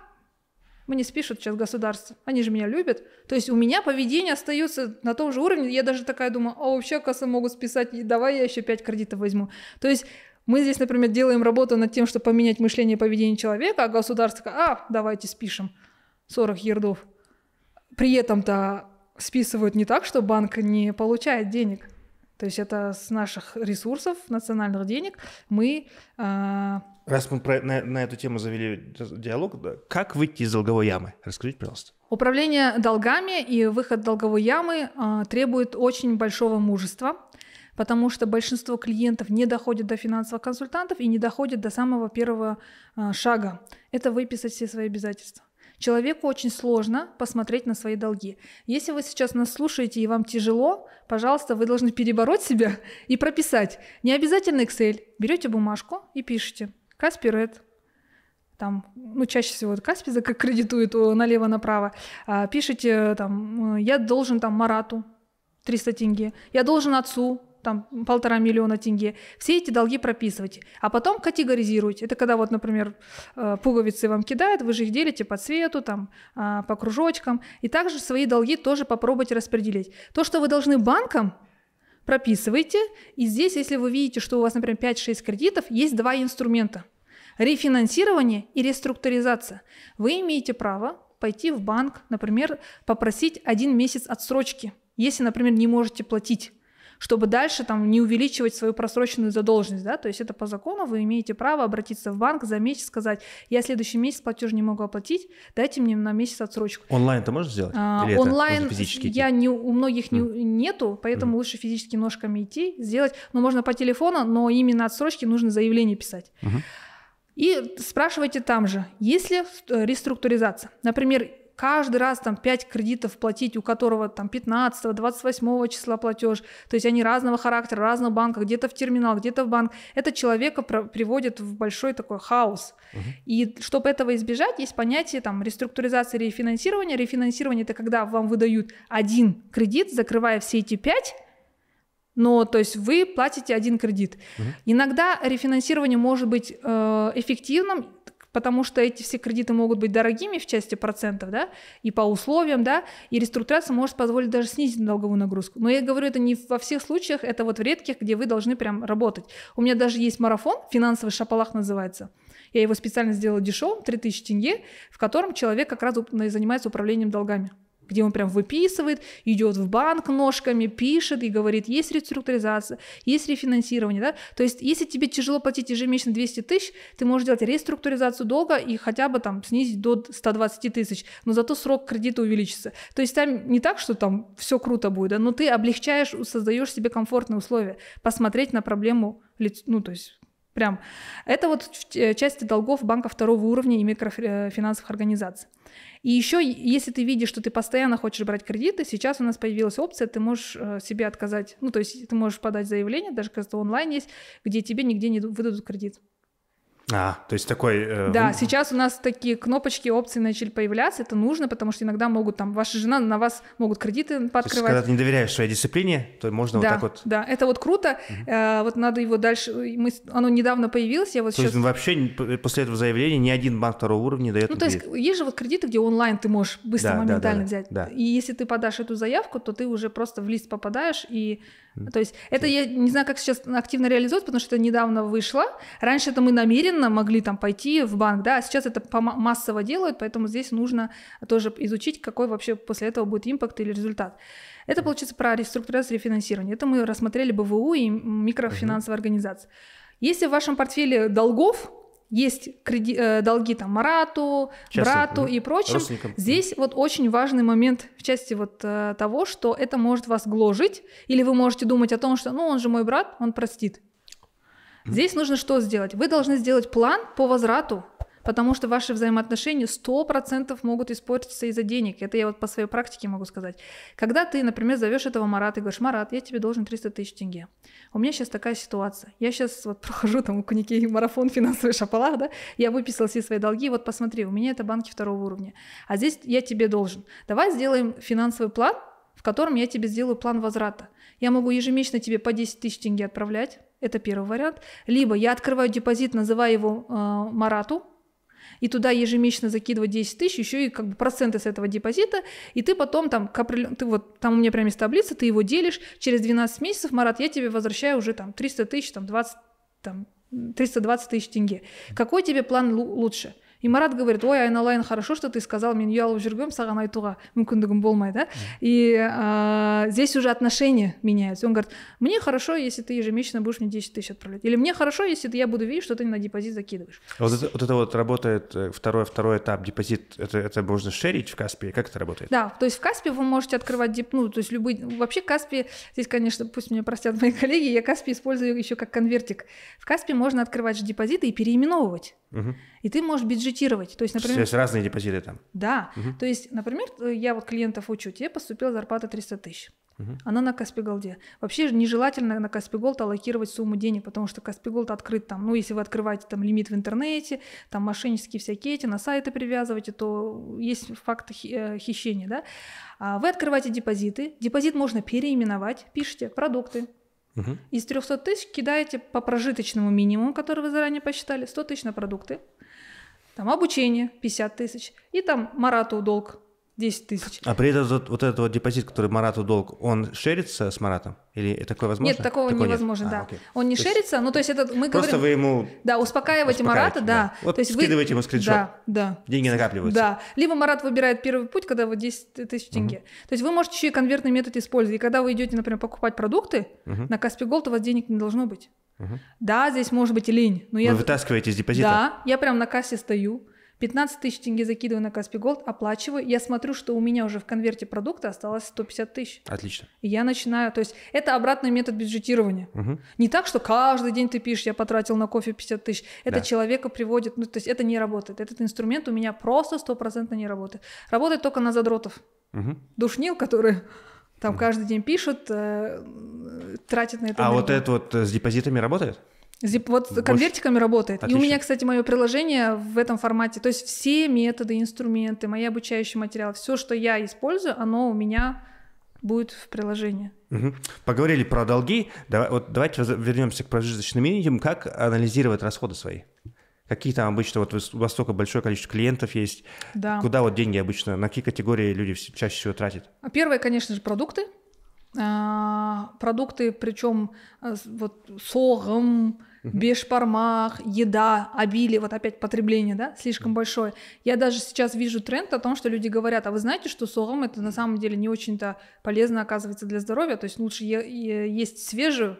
мне спишут сейчас государство, они же меня любят. То есть у меня поведение остается на том же уровне. Я даже такая думаю, а вообще кассы могут списать, и давай я еще 5 кредитов возьму. То есть мы здесь, например, делаем работу над тем, чтобы поменять мышление и поведение человека, а государство, а, давайте спишем 40 ердов. При этом-то списывают не так, что банк не получает денег. То есть это с наших ресурсов, национальных денег мы э, Раз мы про, на, на эту тему завели диалог, да, как выйти из долговой ямы? Расскажите, пожалуйста. Управление долгами и выход долговой ямы а, требует очень большого мужества, потому что большинство клиентов не доходит до финансовых консультантов и не доходит до самого первого а, шага. Это выписать все свои обязательства. Человеку очень сложно посмотреть на свои долги. Если вы сейчас нас слушаете и вам тяжело, пожалуйста, вы должны перебороть себя и прописать. Не обязательно Excel. Берете бумажку и пишите. Каспи Ред, там, ну, чаще всего как кредитует налево-направо, а, пишите там, э, я должен там Марату 300 тенге, я должен отцу там полтора миллиона тенге. Все эти долги прописывайте. А потом категоризируйте. Это когда вот, например, э, пуговицы вам кидают, вы же их делите по цвету, там, а, по кружочкам. И также свои долги тоже попробуйте распределить. То, что вы должны банкам, Прописывайте. И здесь, если вы видите, что у вас, например, 5-6 кредитов, есть два инструмента. Рефинансирование и реструктуризация. Вы имеете право пойти в банк, например, попросить один месяц отсрочки, если, например, не можете платить чтобы дальше там не увеличивать свою просроченную задолженность, да, то есть это по закону вы имеете право обратиться в банк за месяц, сказать, я следующий месяц платеж не могу оплатить, дайте мне на месяц отсрочку. Онлайн ты можешь сделать? А, Или онлайн я не, у многих не, mm. нету, поэтому mm. лучше физически ножками идти, сделать, ну можно по телефону, но именно отсрочки нужно заявление писать. Mm-hmm. И спрашивайте там же, есть ли э, реструктуризация. Например, каждый раз там 5 кредитов платить, у которого там 15, 28 числа платеж, то есть они разного характера, разных банков, где-то в терминал, где-то в банк, это человека приводит в большой такой хаос. Угу. И чтобы этого избежать, есть понятие там реструктуризации рефинансирования. Рефинансирование это когда вам выдают один кредит, закрывая все эти 5, но, то есть вы платите один кредит. Угу. Иногда рефинансирование может быть э, эффективным, потому что эти все кредиты могут быть дорогими в части процентов, да, и по условиям, да, и реструктурация может позволить даже снизить долговую нагрузку. Но я говорю, это не во всех случаях, это вот в редких, где вы должны прям работать. У меня даже есть марафон, финансовый шапалах называется. Я его специально сделала дешевым, 3000 тенге, в котором человек как раз занимается управлением долгами где он прям выписывает, идет в банк ножками, пишет и говорит, есть реструктуризация, есть рефинансирование, да, то есть если тебе тяжело платить ежемесячно 200 тысяч, ты можешь делать реструктуризацию долга и хотя бы там снизить до 120 тысяч, но зато срок кредита увеличится. То есть там не так, что там все круто будет, да, но ты облегчаешь, создаешь себе комфортные условия, посмотреть на проблему, ну, то есть Прям. Это вот э, части долгов банка второго уровня и микрофинансовых э, организаций. И еще, если ты видишь, что ты постоянно хочешь брать кредиты, сейчас у нас появилась опция, ты можешь э, себе отказать, ну, то есть ты можешь подать заявление, даже, кажется, онлайн есть, где тебе нигде не выдадут кредит. А, то есть такой... Э, да, вы... сейчас у нас такие кнопочки, опции начали появляться, это нужно, потому что иногда могут там, ваша жена на вас могут кредиты подкрывать. То есть, когда ты не доверяешь своей дисциплине, то можно да, вот так вот... Да, это вот круто, э, вот надо его дальше... Мы... Оно недавно появилось, я вот то сейчас... То есть вообще после этого заявления ни один банк второго уровня дает Ну, то есть есть же вот кредиты, где онлайн ты можешь быстро, да, моментально да, да, взять. Да. И если ты подашь эту заявку, то ты уже просто в лист попадаешь и то есть это я не знаю, как сейчас активно реализовать, потому что это недавно вышло. Раньше это мы намеренно могли там пойти в банк, да, а сейчас это массово делают, поэтому здесь нужно тоже изучить, какой вообще после этого будет импакт или результат. Это получится про реструктуризацию рефинансирования. Это мы рассмотрели БВУ и микрофинансовые организации. Если в вашем портфеле долгов, есть креди... Э, долги там Марату, Частным, брату и прочим. Здесь вот очень важный момент в части вот э, того, что это может вас гложить, или вы можете думать о том, что, ну, он же мой брат, он простит. Здесь нужно что сделать? Вы должны сделать план по возврату Потому что ваши взаимоотношения 100% могут испортиться из-за денег. Это я вот по своей практике могу сказать. Когда ты, например, зовешь этого Марата и говоришь, Марат, я тебе должен 300 тысяч тенге. У меня сейчас такая ситуация. Я сейчас вот прохожу там у Кунике марафон финансовый шапалах, да, я выписал все свои долги, вот посмотри, у меня это банки второго уровня. А здесь я тебе должен. Давай сделаем финансовый план, в котором я тебе сделаю план возврата. Я могу ежемесячно тебе по 10 тысяч тенге отправлять, это первый вариант. Либо я открываю депозит, называю его э, Марату, и туда ежемесячно закидывать 10 тысяч, еще и как бы проценты с этого депозита, и ты потом там, ты вот, там у меня прям есть таблица, ты его делишь, через 12 месяцев, Марат, я тебе возвращаю уже там 300 тысяч, там 20, там 320 тысяч тенге. Какой тебе план лучше? и марат говорит ой айналайын хорошо что ты сказал мен ұялып жүргенмін саған айтуға мүмкіндігім болмайды и э, здесь уже отношения меняются он говорит мне хорошо если ты ежемесячно будешь мне 10 тысяч отправлять или мне хорошо если я буду видеть что ты на депозит закидываешь а вот это вот, это вот работает э, второй второй этап депозит это, это можно шерить в Каспии как это работает да то есть в Каспии вы можете открывать деп ну то есть любые ну, вообще Каспи здесь конечно пусть меня простят мои коллеги я Каспи использую еще как конвертик в Каспи можно открывать же депозиты и переименовывать угу. и ты можешь биджи бюджетировать. То есть, например... То есть разные депозиты там. Да. Угу. То есть, например, э, я вот клиентов учу, тебе поступила зарплата 300 тысяч. Она на Каспиголде. Вообще нежелательно на Каспиголд аллокировать сумму денег, потому что Каспиголд открыт там, ну, если вы открываете там лимит в интернете, там мошеннические всякие эти, на сайты привязываете, то есть факт э, хищения, да. А вы открываете депозиты, депозит можно переименовать, пишите продукты, Угу. Из 300 тысяч кидаете по прожиточному минимуму, который вы заранее посчитали, 100 тысяч на продукты там обучение 50 тысяч, и там Марату долг 10 тысяч. А при этом вот, вот этот вот депозит, который Марату долг, он шерится с Маратом? Или такое возможно? Нет, такого такое невозможно, нет? А, да. А, он не то шерится, есть, ну то есть это мы просто говорим... Просто вы ему... Да, успокаиваете Марата, да. да. Вот то есть скидываете вы... ему скриншот. Да, да. Деньги накапливаются. Да. Либо Марат выбирает первый путь, когда вот 10 тысяч тенге. Угу. То есть вы можете еще и конвертный метод использовать. И когда вы идете, например, покупать продукты, угу. на Каспи Голд у вас денег не должно быть. Угу. Да, здесь может быть лень. Но я... Вы вытаскиваете из депозита? Да, я прям на кассе стою, 15 тысяч тенге закидываю на Каспи Голд, оплачиваю, я смотрю, что у меня уже в конверте продукта осталось 150 тысяч. Отлично. И я начинаю, то есть это обратный метод бюджетирования. Угу. Не так, что каждый день ты пишешь, я потратил на кофе 50 тысяч. Это да. человека приводит, ну то есть это не работает. Этот инструмент у меня просто стопроцентно не работает. Работает только на задротов. Угу. Душнил, который там каждый день пишут, э, тратят на это. А энергию. вот это вот э, с депозитами работает? Зип, вот Больше... конвертиками работает. Отлично. И у меня, кстати, мое приложение в этом формате. То есть все методы, инструменты, мои обучающие материалы, все, что я использую, оно у меня будет в приложении. Угу. Поговорили про долги. Давай, вот давайте вернемся к прожиточным минимумам. Как анализировать расходы свои? Какие там обычно, вот у вас столько большое количество клиентов есть. Да. Куда вот деньги обычно, на какие категории люди чаще всего тратят? А первое, конечно же, продукты. А, продукты, причем а, вот согом, угу. бешпармах, еда, обилие, вот опять потребление, да, слишком большое. Я даже сейчас вижу тренд о том, что люди говорят, а вы знаете, что согом это на самом деле не очень-то полезно оказывается для здоровья, то есть лучше е- е- есть свежую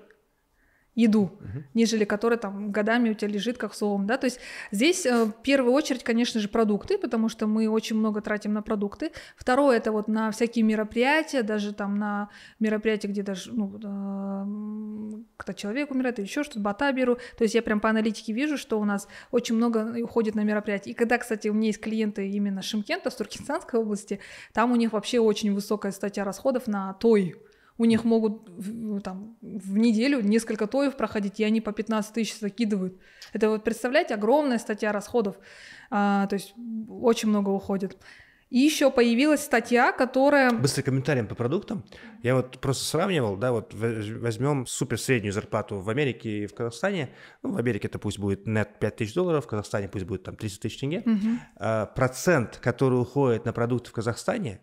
еду, угу. нежели которая там годами у тебя лежит как солом, да, то есть здесь э, в первую очередь, конечно же, продукты, потому что мы очень много тратим на продукты, второе это вот на всякие мероприятия, даже там на мероприятия, где даже, ну, э, кто человек умирает или еще что-то, бота беру, то есть я прям по аналитике вижу, что у нас очень много уходит на мероприятия, и когда, кстати, у меня есть клиенты именно Шимкента, Туркестанской области, там у них вообще очень высокая статья расходов на той у них могут ну, там, в неделю несколько тоев проходить, и они по 15 тысяч закидывают. Это вот, представляете, огромная статья расходов. А, то есть очень много уходит. И еще появилась статья, которая... Быстрый комментарий по продуктам. Я вот просто сравнивал, да, вот возьмем супер среднюю зарплату в Америке и в Казахстане. Ну, в Америке это пусть будет нет 5 тысяч долларов, в Казахстане пусть будет там 30 тысяч тенге. Угу. А, процент, который уходит на продукты в Казахстане,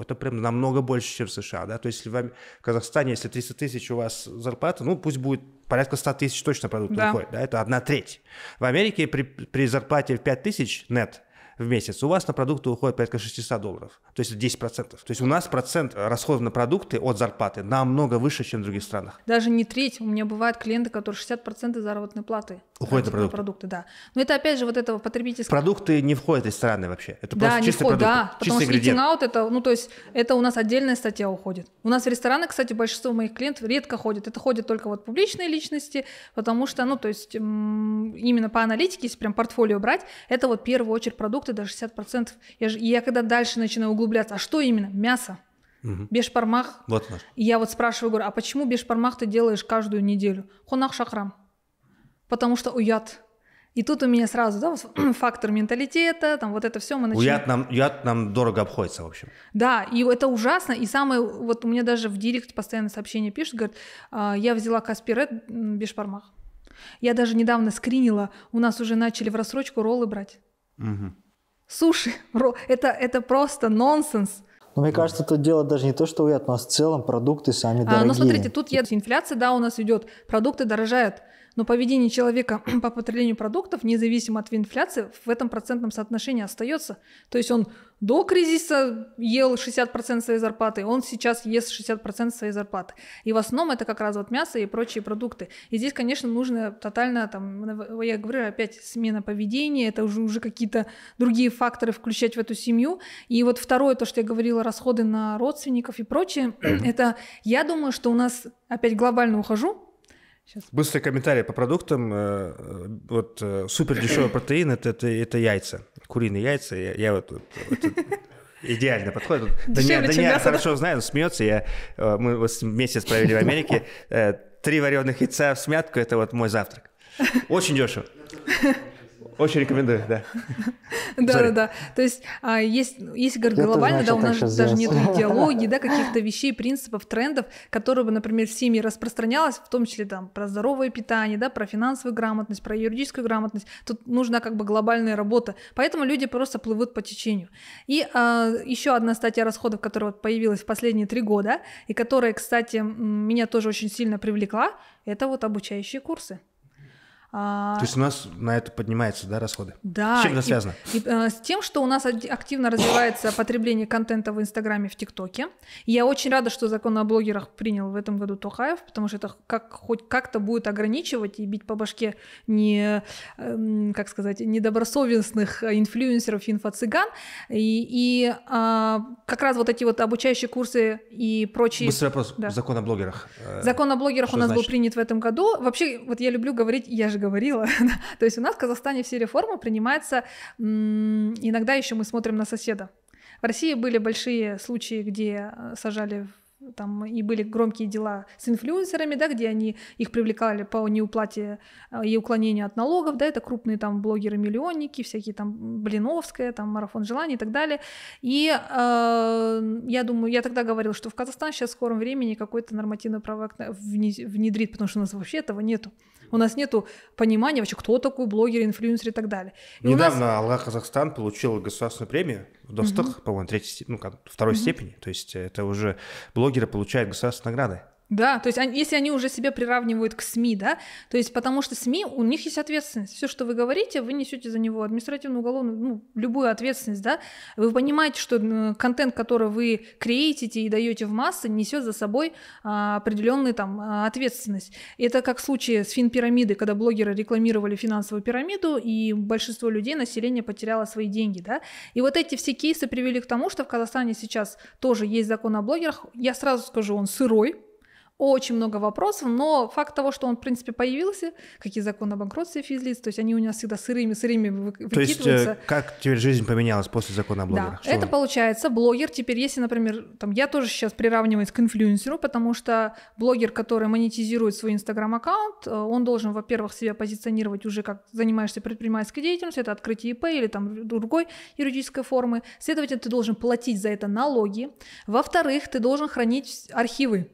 это прям намного больше, чем в США, да. То есть если в Казахстане, если 300 тысяч у вас зарплата, ну, пусть будет порядка 100 тысяч точно продуктов да. уходит, да, это одна треть. В Америке при, при зарплате в 5 тысяч нет в месяц, у вас на продукты уходит порядка 600 долларов, то есть 10%. То есть у нас процент расходов на продукты от зарплаты намного выше, чем в других странах. Даже не треть. У меня бывают клиенты, которые 60% заработной платы уходят на продукты. На продукты да. Но это опять же вот этого потребительского... Продукты не входят из страны вообще. Это да, просто не чистый вход, продукт, да, чистый потому что out это, ну то есть это у нас отдельная статья уходит. У нас в рестораны, кстати, большинство моих клиентов редко ходят. Это ходят только вот публичные личности, потому что, ну то есть именно по аналитике, если прям портфолио брать, это вот в первую очередь продукт продукты, даже 60%. Я, же, я когда дальше начинаю углубляться, а что именно? Мясо. Угу. Бешпармах. Вот наш. И я вот спрашиваю, говорю, а почему бешпармах ты делаешь каждую неделю? хунах шахрам. Потому что уят. И тут у меня сразу, да, фактор менталитета, там вот это все мы начинаем. Уят нам, уят нам дорого обходится, в общем. Да, и это ужасно. И самое, вот у меня даже в директ постоянно сообщение пишет, говорит, «А, я взяла Каспирет Бешпармах. Я даже недавно скринила, у нас уже начали в рассрочку роллы брать. Угу. Суши, это, это просто нонсенс. Но мне кажется, тут дело даже не то, что уят, нас в целом продукты сами дорогие. А, ну смотрите, тут есть инфляция, да, у нас идет, продукты дорожают, но поведение человека по потреблению продуктов, независимо от инфляции, в этом процентном соотношении остается. То есть он до кризиса ел 60% своей зарплаты, он сейчас ест 60% своей зарплаты. И в основном это как раз вот мясо и прочие продукты. И здесь, конечно, нужно тотально, там, я говорю, опять смена поведения, это уже, уже какие-то другие факторы включать в эту семью. И вот второе, то, что я говорила, расходы на родственников и прочее, это я думаю, что у нас, опять глобально ухожу, Сейчас. Быстрый комментарий по продуктам. Э, э, вот э, супер дешевый протеин это, это, это яйца. Куриные яйца. Я, я вот, вот идеально подходит. Да Даниэль хорошо знаю, он смеется. Я, мы вместе месяц в Америке. Три вареных яйца в смятку – это вот мой завтрак. Очень дешево. Очень рекомендую, да. Да-да-да. То есть а, есть, ну, если говорить глобально, да, у нас даже нет идеологии, да, каких-то вещей, принципов, трендов, которые бы, например, в семье распространялось, в том числе там про здоровое питание, да, про финансовую грамотность, про юридическую грамотность. Тут нужна как бы глобальная работа. Поэтому люди просто плывут по течению. И а, еще одна статья расходов, которая появилась в последние три года, и которая, кстати, меня тоже очень сильно привлекла, это вот обучающие курсы. А, То есть у нас на это поднимаются, да, расходы? Да. С чем это связано? И, и, э, с тем, что у нас активно развивается потребление контента в Инстаграме, в ТикТоке. Я очень рада, что закон о блогерах принял в этом году Тухаев, потому что это как, хоть как-то будет ограничивать и бить по башке не, эм, как сказать, недобросовестных инфлюенсеров, инфо-цыган. И, и а, как раз вот эти вот обучающие курсы и прочие... Быстрый вопрос. Да. Закон о блогерах. Э, закон о блогерах что у нас значит? был принят в этом году. Вообще, вот я люблю говорить, я же же говорила. То есть у нас в Казахстане все реформы принимаются, иногда еще мы смотрим на соседа. В России были большие случаи, где э, сажали там и были громкие дела с инфлюенсерами, да, где они их привлекали по неуплате э, и уклонению от налогов, да, это крупные там блогеры-миллионники, всякие там Блиновская, там Марафон желаний и так далее. И э, я думаю, я тогда говорила, что в Казахстан сейчас в скором времени какой-то нормативный правовой внедрит, потому что у нас вообще этого нету. У нас нет понимания вообще, кто такой блогер, инфлюенсер и так далее. И Недавно нас... Алга Казахстан получила государственную премию в Достах, угу. по-моему, третьей, ну, второй угу. степени. То есть это уже блогеры получают государственные награды. Да, то есть они, если они уже себя приравнивают к СМИ, да, то есть потому что СМИ, у них есть ответственность. Все, что вы говорите, вы несете за него административную, уголовную, ну, любую ответственность, да. Вы понимаете, что контент, который вы креатите и даете в массы, несет за собой а, определенную там а, ответственность. Это как в случае с финпирамиды, когда блогеры рекламировали финансовую пирамиду, и большинство людей, население потеряло свои деньги, да. И вот эти все кейсы привели к тому, что в Казахстане сейчас тоже есть закон о блогерах. Я сразу скажу, он сырой, очень много вопросов, но факт того, что он, в принципе, появился, какие законы о банкротстве физлиц, то есть они у нас всегда сырыми, сырыми выкидываются. То есть э, как теперь жизнь поменялась после закона о блогерах? Да, что это вы? получается блогер теперь, если, например, там, я тоже сейчас приравниваюсь к инфлюенсеру, потому что блогер, который монетизирует свой инстаграм-аккаунт, э, он должен, во-первых, себя позиционировать уже как занимаешься предпринимательской деятельностью, это открытие ИП или там другой юридической формы, следовательно, ты должен платить за это налоги, во-вторых, ты должен хранить архивы,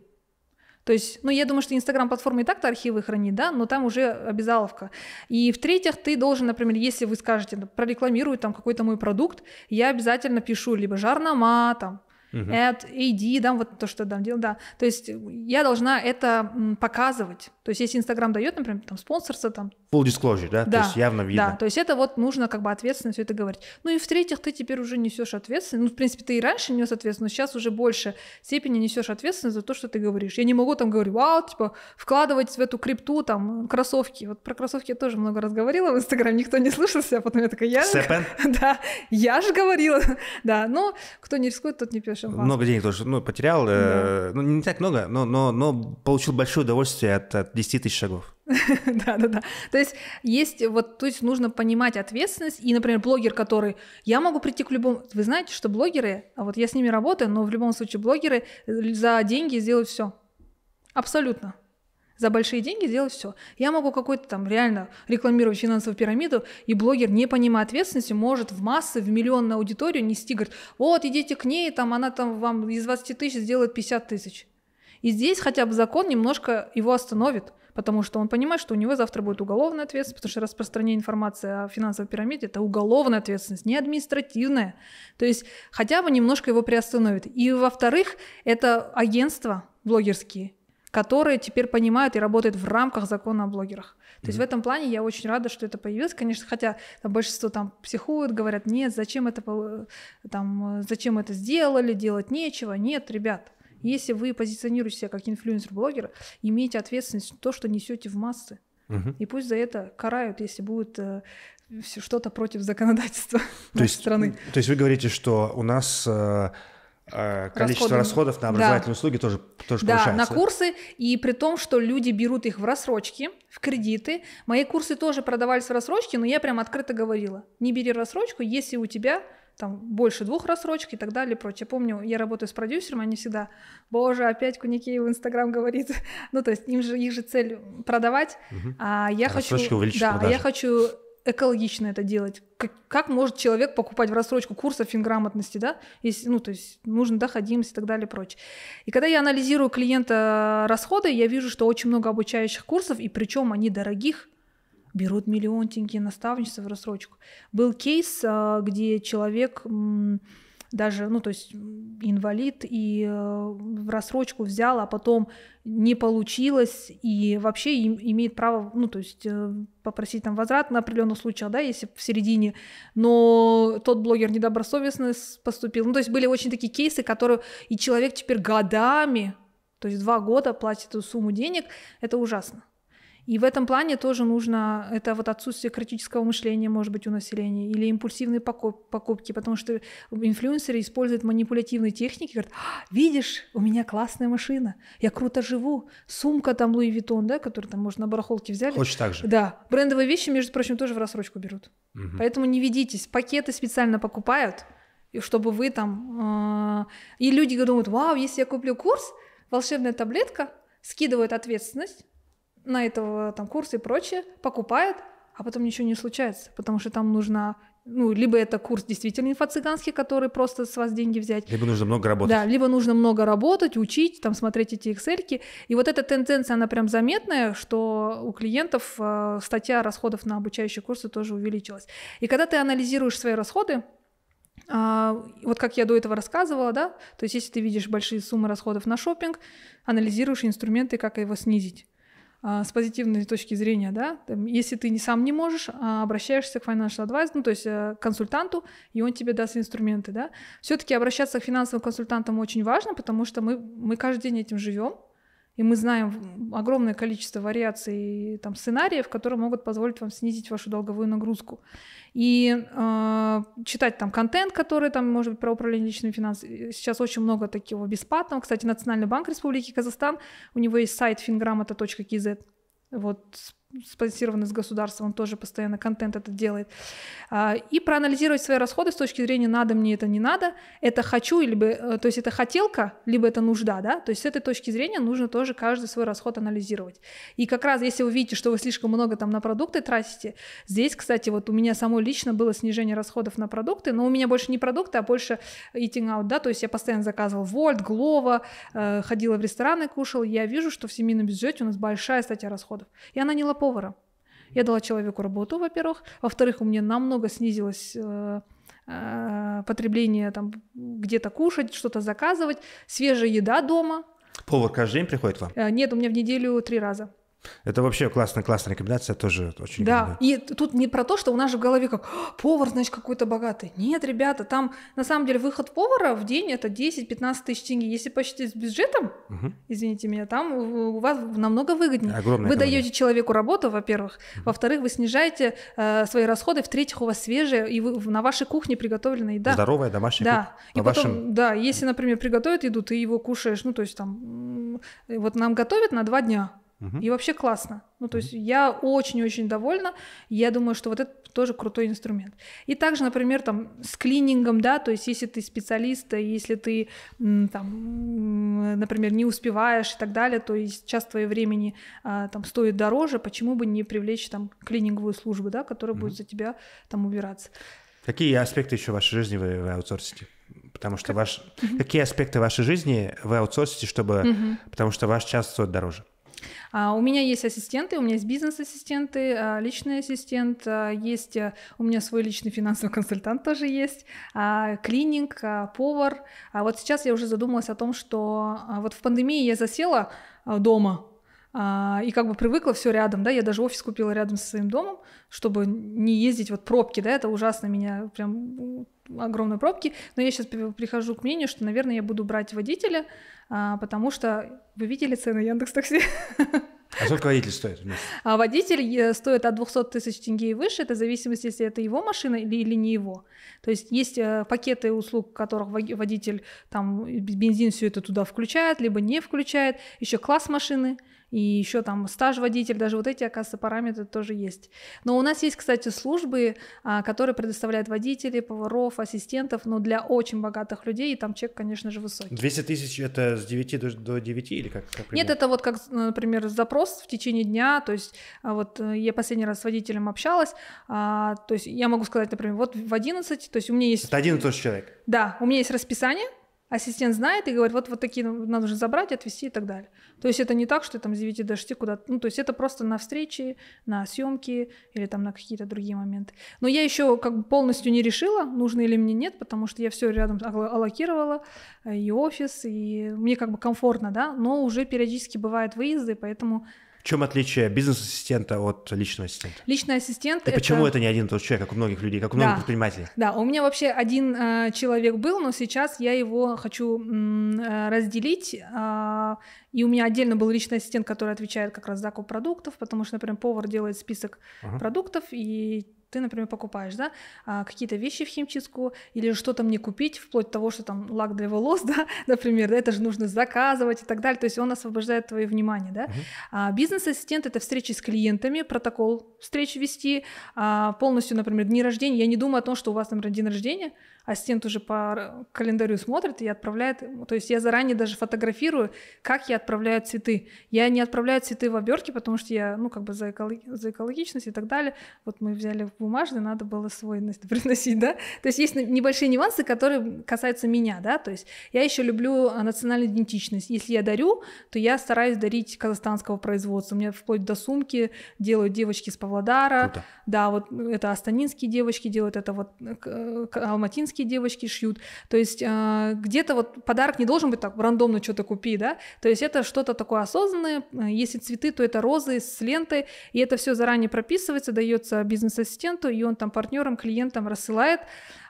то есть, ну, я думаю, что Инстаграм-платформа и так-то архивы хранит, да, но там уже обязаловка. И в-третьих, ты должен, например, если вы скажете, прорекламируй там какой-то мой продукт, я обязательно пишу либо жарнама, там, uh-huh. AD, да, вот то, что там делал, да. То есть я должна это показывать. То есть если Инстаграм дает, например, там спонсорство, там... Full disclosure, да? да? То есть явно видно. Да, то есть это вот нужно как бы ответственно все это говорить. Ну и в-третьих, ты теперь уже несешь ответственность. Ну, в принципе, ты и раньше нес ответственность, но сейчас уже больше степени несешь ответственность за то, что ты говоришь. Я не могу там говорить, вау, типа, вкладывать в эту крипту там кроссовки. Вот про кроссовки я тоже много раз говорила в Инстаграм, никто не слышался, а потом я такая, я... Степен? Да, я же говорила. да, но кто не рискует, тот не пишет большим фанатом. Много денег тоже ну, потерял. Э, да. Э, ну, не так много, но, но, но получил большое удовольствие от, от 10 тысяч шагов. Да, да, да. То есть есть вот, то есть нужно понимать ответственность. И, например, блогер, который я могу прийти к любому. Вы знаете, что блогеры, а вот я с ними работаю, но в любом случае блогеры э, за деньги сделают все. Абсолютно за большие деньги делать все. Я могу какой-то там реально рекламировать финансовую пирамиду, и блогер, не понимая ответственности, может в массы, в миллионную аудиторию нести, говорит, вот, идите к ней, там она там вам из 20 тысяч сделает 50 тысяч. И здесь хотя бы закон немножко его остановит, потому что он понимает, что у него завтра будет уголовная ответственность, потому что распространение информации о финансовой пирамиде — это уголовная ответственность, не административная. То есть хотя бы немножко его приостановит. И во-вторых, это агентство блогерские — которые теперь понимают и работают в рамках закона о блогерах. То mm-hmm. есть в этом плане я очень рада, что это появилось, конечно, хотя там большинство там психуют, говорят, нет, зачем это, там, зачем это сделали, делать нечего, нет, ребят, если вы позиционируете себя как инфлюенсер-блогер, имейте ответственность за то, что несете в массы. Угу. И пусть за это карают, если будет э, что-то против законодательства то есть, страны. То есть вы говорите, что у нас э, Э, количество Расходы. расходов на образовательные да. услуги тоже, тоже да, повышается. Да, на курсы, и при том, что люди берут их в рассрочки, в кредиты. Мои курсы тоже продавались в рассрочке, но я прям открыто говорила, не бери рассрочку, если у тебя там больше двух рассрочек и так далее и прочее. Помню, я работаю с продюсером, они всегда, боже, опять Куникеев в Инстаграм говорит. ну, то есть им же, их же цель продавать. Угу. А я а Рассрочка хочу, да, а продажи. я хочу экологично это делать? Как, как может человек покупать в рассрочку курсов финграмотности, да? Если, ну, то есть нужно доходимость и так далее и прочее. И когда я анализирую клиента э, расходы, я вижу, что очень много обучающих курсов, и причем они дорогих, берут миллион тенге наставничество в рассрочку. Был кейс, э, где человек даже, ну, то есть инвалид и э, в рассрочку взял, а потом не получилось, и вообще им, имеет право, ну, то есть э, попросить там возврат на определенных случаях, да, если в середине, но тот блогер недобросовестно поступил. Ну, то есть были очень такие кейсы, которые и человек теперь годами, то есть два года платит эту сумму денег, это ужасно. И в этом плане тоже нужно, это вот отсутствие критического мышления, может быть, у населения, или импульсивные покупки, потому что инфлюенсеры используют манипулятивные техники, говорят, «А, видишь, у меня классная машина, я круто живу, сумка там Луи Виттон, да, которую там можно на барахолке взяли. Хочешь так же. Да, брендовые вещи, между прочим, тоже в рассрочку берут. Угу. Поэтому не ведитесь, пакеты специально покупают, чтобы вы там... Э, и люди думают, вау, если я куплю курс, волшебная таблетка, скидывают ответственность, на этого там курса и прочее, покупает, а потом ничего не случается, потому что там нужно ну, либо это курс действительно инфо-цыганский, который просто с вас деньги взять. Либо нужно много работать. Да, либо нужно много работать, учить, там, смотреть эти excel И вот эта тенденция, она прям заметная, что у клиентов э, статья расходов на обучающие курсы тоже увеличилась. И когда ты анализируешь свои расходы, а, вот как я до этого рассказывала, да, то есть если ты видишь большие суммы расходов на шопинг, анализируешь инструменты, как его снизить. А, с позитивной точки зрения, да, если ты не сам не можешь, а обращаешься к financial advisor, ну, то есть э, к консультанту, и он тебе даст инструменты, да. Все-таки обращаться к финансовым консультантам очень важно, потому что мы, мы каждый день этим живем, и мы знаем огромное количество вариаций там, сценариев, которые могут позволить вам снизить вашу долговую нагрузку. И э, читать там контент, который там, может быть, про управление личными финансами. Сейчас очень много такого бесплатного. Кстати, Национальный банк Республики Казахстан, у него есть сайт fingraмота.кз. Вот спонсированный с государством, он тоже постоянно контент этот делает. А, и проанализировать свои расходы с точки зрения надо мне это, не надо, это хочу, либо, э, то есть это хотелка, либо это нужда, да, то есть с этой точки зрения нужно тоже каждый свой расход анализировать. И как раз если вы видите, что вы слишком много там на продукты тратите, здесь, кстати, вот у меня самой лично было снижение расходов на продукты, но у меня больше не продукты, а больше eating out, да, то есть я постоянно заказывал Вольт, Глова, э, ходила в рестораны, кушала, я вижу, что в семейном бюджете у нас большая статья расходов, и она не лопает повара. Я дала человеку работу, во-первых. Во-вторых, у меня намного снизилось э, э, потребление там где-то кушать, что-то заказывать, свежая еда дома. Повар каждый день приходит к вам? Э, нет, у меня в неделю три раза. Это вообще классная-классная рекомендация, тоже очень Да, рекомендую. и тут не про то, что у нас же в голове как «А, повар, значит, какой-то богатый. Нет, ребята, там на самом деле выход повара в день это 10-15 тысяч тенге. Если посчитать с бюджетом, угу. извините меня, там у вас намного выгоднее. Огромная вы экономия. даете человеку работу, во-первых. Угу. Во-вторых, вы снижаете э, свои расходы. В-третьих, у вас свежая, и вы, на вашей кухне приготовлена еда. Здоровая домашняя да. И а потом, вашем... Да, если, например, приготовят еду, ты его кушаешь, ну, то есть там, вот нам готовят на два дня и вообще классно. Ну, то есть я очень-очень довольна. Я думаю, что вот это тоже крутой инструмент. И также, например, там с клинингом, да, то есть если ты специалист, если ты там, например, не успеваешь и так далее, то есть час твоего времени а, там стоит дороже, почему бы не привлечь там клининговую службу, да, которая будет за тебя там убираться. Какие аспекты еще вашей жизни вы, вы аутсорсите? Потому что как... ваш... Какие аспекты вашей жизни вы аутсорсите, чтобы... Потому что ваш час стоит дороже? А, у меня есть ассистенты, у меня есть бизнес-ассистенты, а, личный ассистент, а, есть э, у меня свой личный финансовый консультант тоже есть, клининг, повар. А Вот сейчас я уже задумалась о том, что вот в пандемии я засела дома, а, и как бы привыкла все рядом, да, я даже офис купила рядом со своим домом, чтобы не ездить, вот пробки, да, это ужасно меня, прям огромные пробки, но я сейчас прихожу к мнению, что, наверное, я буду брать водителя, а, потому что вы видели цены Яндекс Такси? А сколько водитель стоит? А водитель э, стоит от 200 тысяч тенге и выше, это в зависимости, если это его машина или, или не его. То есть есть э, пакеты услуг, которых водитель там бензин все это туда включает, либо не включает, еще класс машины, и еще там стаж водитель, даже вот эти, оказывается, параметры тоже есть. Но у нас есть, кстати, службы, а, которые предоставляют водителей, поваров, ассистентов, но ну, для очень богатых людей, и там чек, конечно же, высокий. 200 тысяч — это с 9 до, до 9 или как? как Нет, это вот как, например, запрос в течение дня, то есть а, вот э, я последний раз с водителем общалась, а, то есть я могу сказать, например, вот в 11, то есть у меня есть... Это 11 человек? Да, у меня есть расписание, ассистент знает и говорит, вот, вот такие надо уже забрать, отвезти и так далее. То есть это не так, что там с 9 до 6 куда-то, ну, то есть это просто на встречи, на съемки или там на какие-то другие моменты. Но я еще как бы полностью не решила, нужно или мне нет, потому что я все рядом аллокировала, э, и офис, и мне как бы комфортно, да, но уже периодически бывают выезды, поэтому в чем отличие бизнес-ассистента от личного ассистента? Личный ассистент. И это... почему это не один тот человек, а как у многих людей, как у многих да. предпринимателей? Да, у меня вообще один э, человек был, но сейчас я его хочу э, разделить. Э, и у меня отдельно был личный ассистент, который отвечает как раз за закуп продуктов, потому что, например, повар делает список uh-huh. продуктов и ты, например, покупаешь, да, а, какие-то вещи в химчистку или что-то мне купить, вплоть до того, что там лак для волос, да, например, да, это же нужно заказывать и так далее, то есть он освобождает твое внимание, да. Uh-huh. А, бизнес-ассистент — это встречи с клиентами, протокол встреч вести, а, полностью, например, дни рождения, я не думаю о том, что у вас, например, день рождения, ассистент уже по календарю смотрит и отправляет, ну, то есть я заранее даже фотографирую, как я отправляю цветы. Я не отправляю цветы в обертке, потому что я, ну, как бы за, эколог... за экологичность и так далее. Вот мы взяли бумажный, надо было свой приносить, да? То есть есть небольшие нюансы, которые касаются меня, да? То есть я еще люблю а, национальную идентичность. Если я дарю, то я стараюсь дарить казахстанского производства. У меня вплоть до сумки делают девочки из Павлодара. Круто. Да, вот это астанинские девочки делают, это вот э, э, алматинские девочки шьют. То есть а, где-то вот подарок не должен быть так рандомно что-то купи, да? То есть это что-то такое осознанное. Если цветы, то это розы с лентой, и это все заранее прописывается, дается бизнес-ассистент клиенту, и он там партнерам, клиентам рассылает.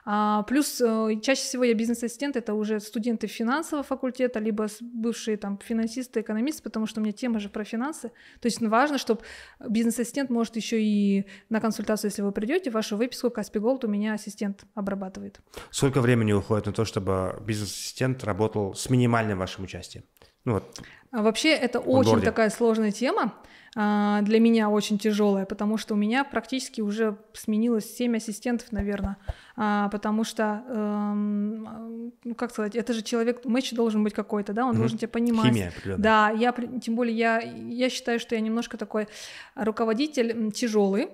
А, плюс э, чаще всего я бизнес-ассистент, это уже студенты финансового факультета, либо бывшие там финансисты, экономисты, потому что у меня тема же про финансы. То есть важно, чтобы бизнес-ассистент может еще и на консультацию, если вы придете, вашу выписку Каспи Голд у меня ассистент обрабатывает. Сколько времени уходит на то, чтобы бизнес-ассистент работал с минимальным вашим участием? Ну, вот. А вообще это очень такая сложная тема. А, для меня очень тяжелая, потому что у меня практически уже сменилось 7 ассистентов, наверное, а, потому что, эм, а, ну как сказать, это же человек, матч должен быть какой-то, да, он mm-hmm. должен тебя понимать. Химия, да, я, тем более я, я считаю, что я немножко такой руководитель тяжелый,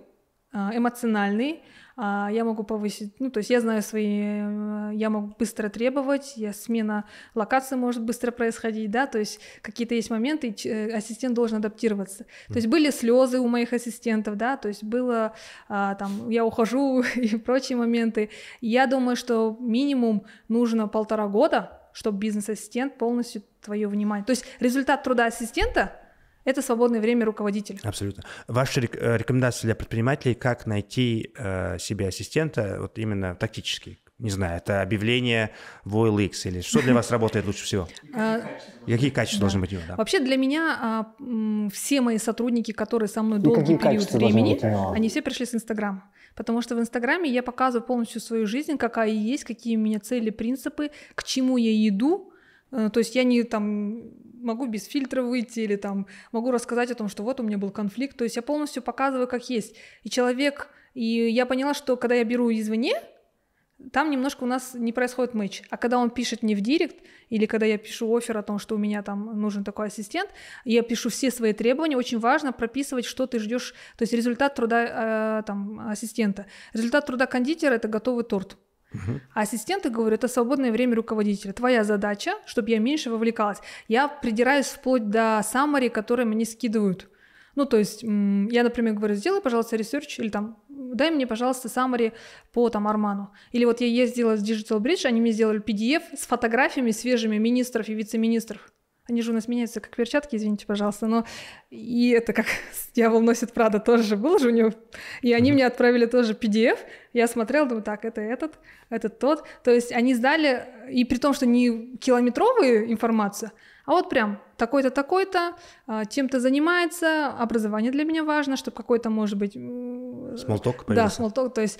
эмоциональный, а, я могу повысить, ну, то есть я знаю свои, э, я могу быстро требовать, я смена локации может быстро происходить, да, то есть какие-то есть моменты, э, ассистент должен адаптироваться. То есть были слезы у моих ассистентов, да, то есть было а, там, я ухожу и прочие моменты. Я думаю, что минимум нужно полтора года, чтобы бизнес-ассистент полностью твое внимание. То есть результат труда ассистента — это свободное время руководителя. Абсолютно. Ваши э, рекомендации для предпринимателей, как найти э, себе ассистента, вот именно тактически, не знаю, это объявление в OLX или что для вас работает лучше всего? А, какие качества должны быть у него? Вообще для меня а, все мои сотрудники, которые со мной долгий период времени, они все пришли с Инстаграма. Потому что в Инстаграме я показываю полностью свою жизнь, какая есть, какие у меня цели, принципы, к чему я иду, Э, то есть я не там могу без фильтра выйти или там могу рассказать о том, что вот у меня был конфликт. То есть я полностью показываю, как есть. И человек, и я поняла, что когда я беру извне, там немножко у нас не происходит матч. А когда он пишет мне в директ, или когда я пишу офер о том, что у меня там нужен такой ассистент, я пишу все свои требования, очень важно прописывать, что ты ждешь, то есть результат труда э, там, ассистента. Результат труда кондитера — это готовый торт. Угу. А ассистенты, говорят, это свободное время руководителя. Твоя задача, чтобы я меньше вовлекалась. Я придираюсь вплоть до саммари, которые мне скидывают. Ну, то есть, я, например, говорю, сделай, пожалуйста, ресерч, или там, дай мне, пожалуйста, summary по там Арману. Или вот я ездила с Digital Bridge, они мне сделали PDF с фотографиями свежими министров и вице-министров. Они же у нас меняются как перчатки, извините, пожалуйста, но и это как «Дьявол носит Прада» тоже был же у него. И они мне отправили тоже PDF. Я смотрела, думаю, так, это этот, этот тот. То есть они сдали, и при том, что не километровые информация, а вот прям такой-то, такой-то, чем-то а, занимается, образование для меня важно, чтобы какой-то, может быть... Смолток появился. Да, смолток. То есть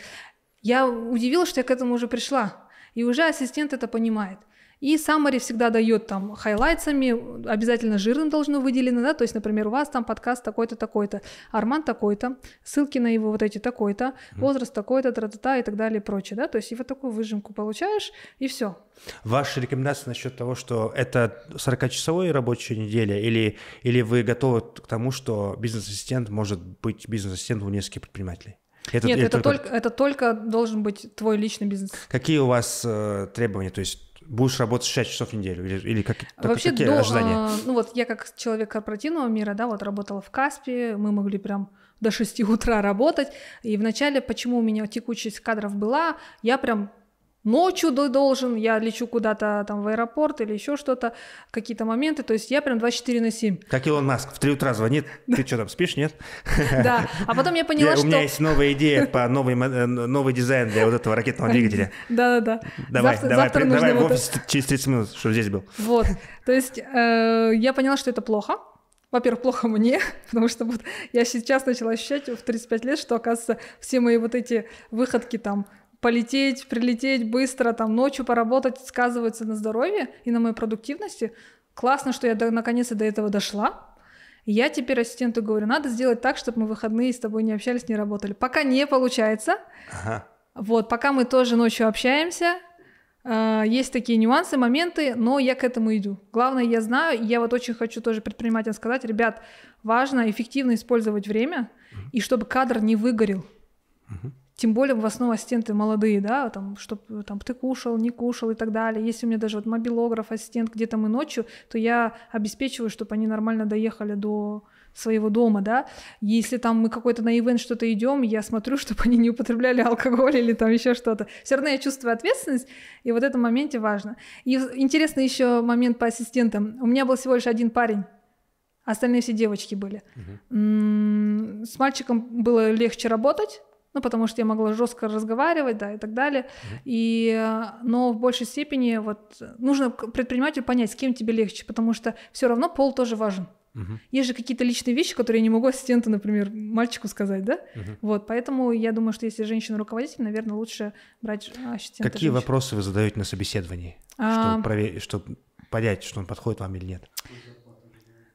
я удивилась, что я к этому уже пришла. И уже ассистент это понимает. И summary всегда дает там хайлайтсами, обязательно жирным должно выделено, да, то есть, например, у вас там подкаст такой-то, такой-то, Арман такой-то, ссылки на его вот эти такой-то, возраст такой-то, тра та и так далее и прочее, да, то есть и вот такую выжимку получаешь, и все. Ваши рекомендации насчет того, что это 40-часовая рабочая неделя, или, или вы готовы к тому, что бизнес-ассистент может быть бизнес-ассистентом у нескольких предпринимателей? Это, Нет, это, это, только, это только должен быть твой личный бизнес. Какие у вас э, требования? То есть будешь работать 6 часов в неделю? Или, или как, Вообще, какие до, ожидания? А, ну вот я как человек корпоративного мира, да, вот работала в Каспе, мы могли прям до 6 утра работать. И вначале, почему у меня текучесть кадров была, я прям ночью должен, я лечу куда-то там в аэропорт или еще что-то, какие-то моменты, то есть я прям 24 на 7. Как Илон Маск, в три утра звонит, ты что там, спишь, нет? Да, а потом я поняла, что... У меня есть новая идея по новый, э, новый дизайн для вот этого ракетного двигателя. Да-да-да. Давай, давай, давай в офис через 30 минут, чтобы здесь был. Вот, то есть э, я поняла, что это плохо, во-первых, плохо мне, потому что вот я сейчас начала ощущать в 35 лет, что, оказывается, все мои вот эти выходки там полететь, прилететь быстро, там ночью поработать сказывается на здоровье и на моей продуктивности. Классно, что я до, наконец-то до этого дошла. Я теперь ассистенту говорю, надо сделать так, чтобы мы выходные с тобой не общались, не работали. Пока не получается. Ага. Вот, пока мы тоже ночью общаемся, э, есть такие нюансы, моменты, но я к этому иду. Главное, я знаю, я вот очень хочу тоже предпринимателям сказать, ребят, важно эффективно использовать время, mm-hmm. и чтобы кадр не выгорел. Mm-hmm тем более в основном ассистенты молодые, да, там, чтобы там ты кушал, не кушал и так далее. Если у меня даже вот мобилограф, ассистент где-то мы ночью, то я обеспечиваю, чтобы они нормально доехали до своего дома, да. Если там мы какой-то на ивент что-то идем, я смотрю, чтобы они не употребляли алкоголь или там еще что-то. Все равно я чувствую ответственность, и вот в этом моменте важно. И интересный еще момент по ассистентам. У меня был всего лишь один парень, а остальные все девочки были. Угу. С мальчиком было легче работать, ну, потому что я могла жестко разговаривать, да, и так далее. Mm-hmm. И, э, но в большей степени вот нужно предпринимателю понять, с кем тебе легче, потому что все равно пол тоже важен. Mm-hmm. Есть же какие-то личные вещи, которые я не могу ассистенту, например, мальчику сказать, да? Mm-hmm. Вот, поэтому я думаю, что если женщина руководитель, наверное, лучше брать э, ассистента. Какие женщин. вопросы вы задаете на собеседовании, а... чтобы, проверить, чтобы понять, что он подходит вам или нет?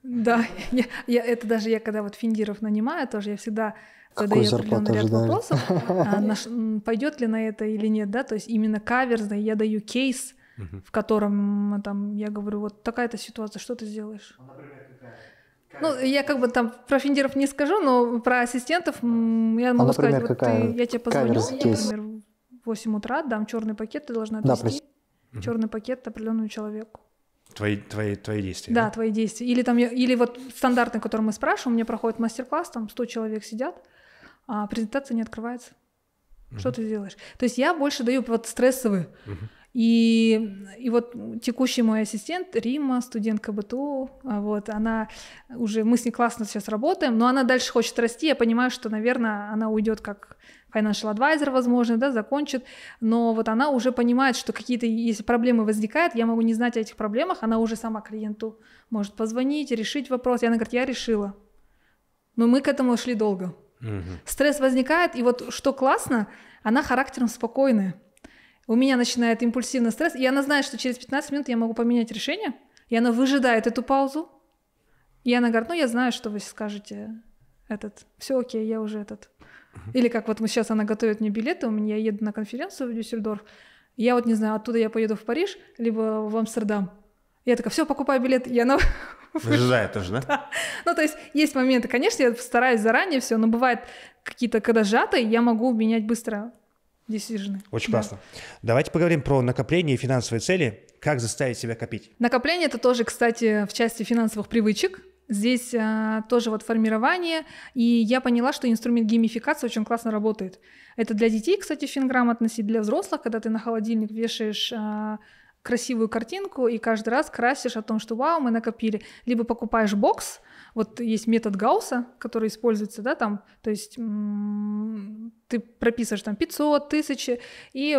Да, я, я, это даже я, когда вот финдиров нанимаю, тоже я всегда когда Какую я зарплату ряд ожидают? вопросов, а, наш, пойдет ли на это или нет, да, то есть именно каверзно я даю кейс, угу. в котором там я говорю, вот такая-то ситуация, что ты сделаешь? А, например, какая? Ну, я как бы там про финдеров не скажу, но про ассистентов я могу а, например, сказать, вот ты, я тебе позвоню, я, например, в 8 утра дам черный пакет, ты должна отвезти да, черный пакет определенному человеку. Твои, твои, твои действия. Да, да, твои действия. Или, там, или вот стандартный, который мы спрашиваем, у меня проходит мастер-класс, там 100 человек сидят, а презентация не открывается. Угу. Что ты делаешь? То есть я больше даю вот стрессовые. Угу. И, и вот текущий мой ассистент Рима, студентка БТУ, а вот, она уже, мы с ней классно сейчас работаем, но она дальше хочет расти, я понимаю, что, наверное, она уйдет как financial advisor, возможно, да, закончит, но вот она уже понимает, что какие-то, если проблемы возникают, я могу не знать о этих проблемах, она уже сама клиенту может позвонить, решить вопрос, и она говорит, я решила. Но мы к этому шли долго. Стресс возникает, и вот что классно, она характером спокойная. У меня начинает импульсивный стресс, и она знает, что через 15 минут я могу поменять решение, и она выжидает эту паузу, и она говорит, ну я знаю, что вы скажете этот, все окей, я уже этот. Или как вот мы сейчас, она готовит мне билеты, у меня я еду на конференцию в Дюссельдорф, я вот не знаю, оттуда я поеду в Париж, либо в Амстердам. Я такая, все, покупаю билет, я она Ожидает тоже, да? да? Ну, то есть есть моменты, конечно, я стараюсь заранее все, но бывает какие-то, когда сжатые, я могу менять быстро decision. Очень да. классно. Давайте поговорим про накопление и финансовые цели. Как заставить себя копить? Накопление — это тоже, кстати, в части финансовых привычек. Здесь а, тоже вот формирование, и я поняла, что инструмент геймификации очень классно работает. Это для детей, кстати, финграмотность и для взрослых, когда ты на холодильник вешаешь а, красивую картинку и каждый раз красишь о том, что вау, мы накопили. Либо покупаешь бокс, вот есть метод Гаусса, который используется, да, там, то есть ты прописываешь там 500, 1000 и э,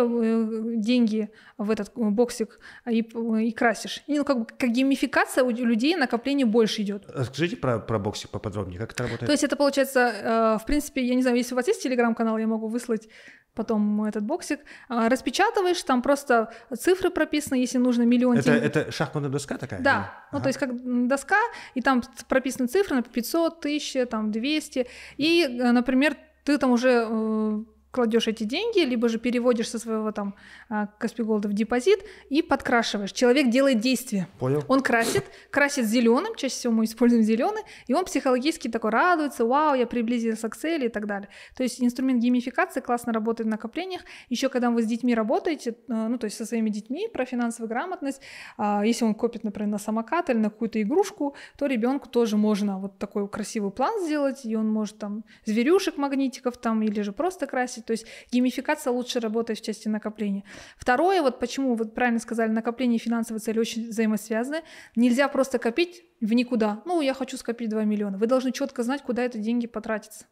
деньги в этот э, боксик э, и, и красишь. И, ну, как, бы, как геймификация у людей накопление больше идет. Расскажите про, про боксик поподробнее, как это работает? То есть это получается, в принципе, я не знаю, если у вас есть телеграм-канал, я могу выслать потом этот боксик, а, распечатываешь, там просто цифры прописаны, если нужно миллион это, Это шахматная доска такая? Да, ага. ну то есть как доска, и там прописаны цифры, на 500, 1000, там 200, и, например, ты там уже э, кладешь эти деньги, либо же переводишь со своего там а, Каспиголда в депозит и подкрашиваешь. Человек делает действие. Понял. Он красит, красит зеленым, чаще всего мы используем зеленый, и он психологически такой радуется, вау, я приблизился к цели и так далее. То есть инструмент геймификации классно работает в накоплениях. Еще когда вы с детьми работаете, э, ну то есть со своими детьми про финансовую грамотность, а, если он копит, например, на самокат или на какую-то игрушку, то ребенку тоже можно вот такой красивый план сделать, и он может там зверюшек, магнитиков там или же просто красить то есть геймификация лучше работает в части накопления. Второе, вот почему, вот правильно сказали, накопление и финансовые цели очень взаимосвязаны. Нельзя просто копить в никуда. Ну, я хочу скопить 2 миллиона. Вы должны четко знать, куда эти деньги потратятся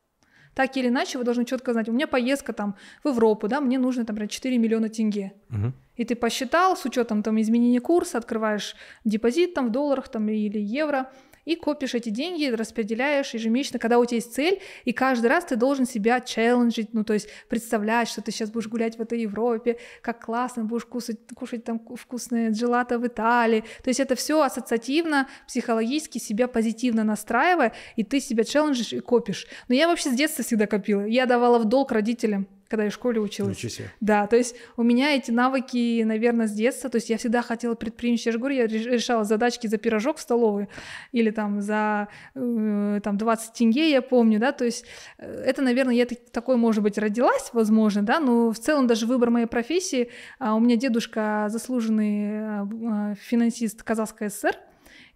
так или иначе вы должны четко знать, у меня поездка там в Европу, да, мне нужно, там, например, 4 миллиона тенге. Угу. И ты посчитал с учетом там изменения курса, открываешь депозит там в долларах там или евро, и копишь эти деньги, распределяешь ежемесячно, когда у тебя есть цель, и каждый раз ты должен себя челленджить, ну, то есть представлять, что ты сейчас будешь гулять в этой Европе, как классно будешь кушать, кушать там вкусное джелато в Италии, то есть это все ассоциативно, психологически себя позитивно настраивая, и ты себя челленджишь и копишь. Но я вообще с детства всегда копила, я давала в долг родителям, когда я в школе училась. Ничего Да, то есть у меня эти навыки, наверное, с детства, то есть я всегда хотела предпринимать, я же говорю, я решала задачки за пирожок в столовой или там за э, там 20 тенге, я помню, да, то есть э, это, наверное, я такой, может быть, родилась, возможно, да, но в целом даже выбор моей профессии, а, у меня дедушка а, заслуженный э, э, финансист Казахской ССР,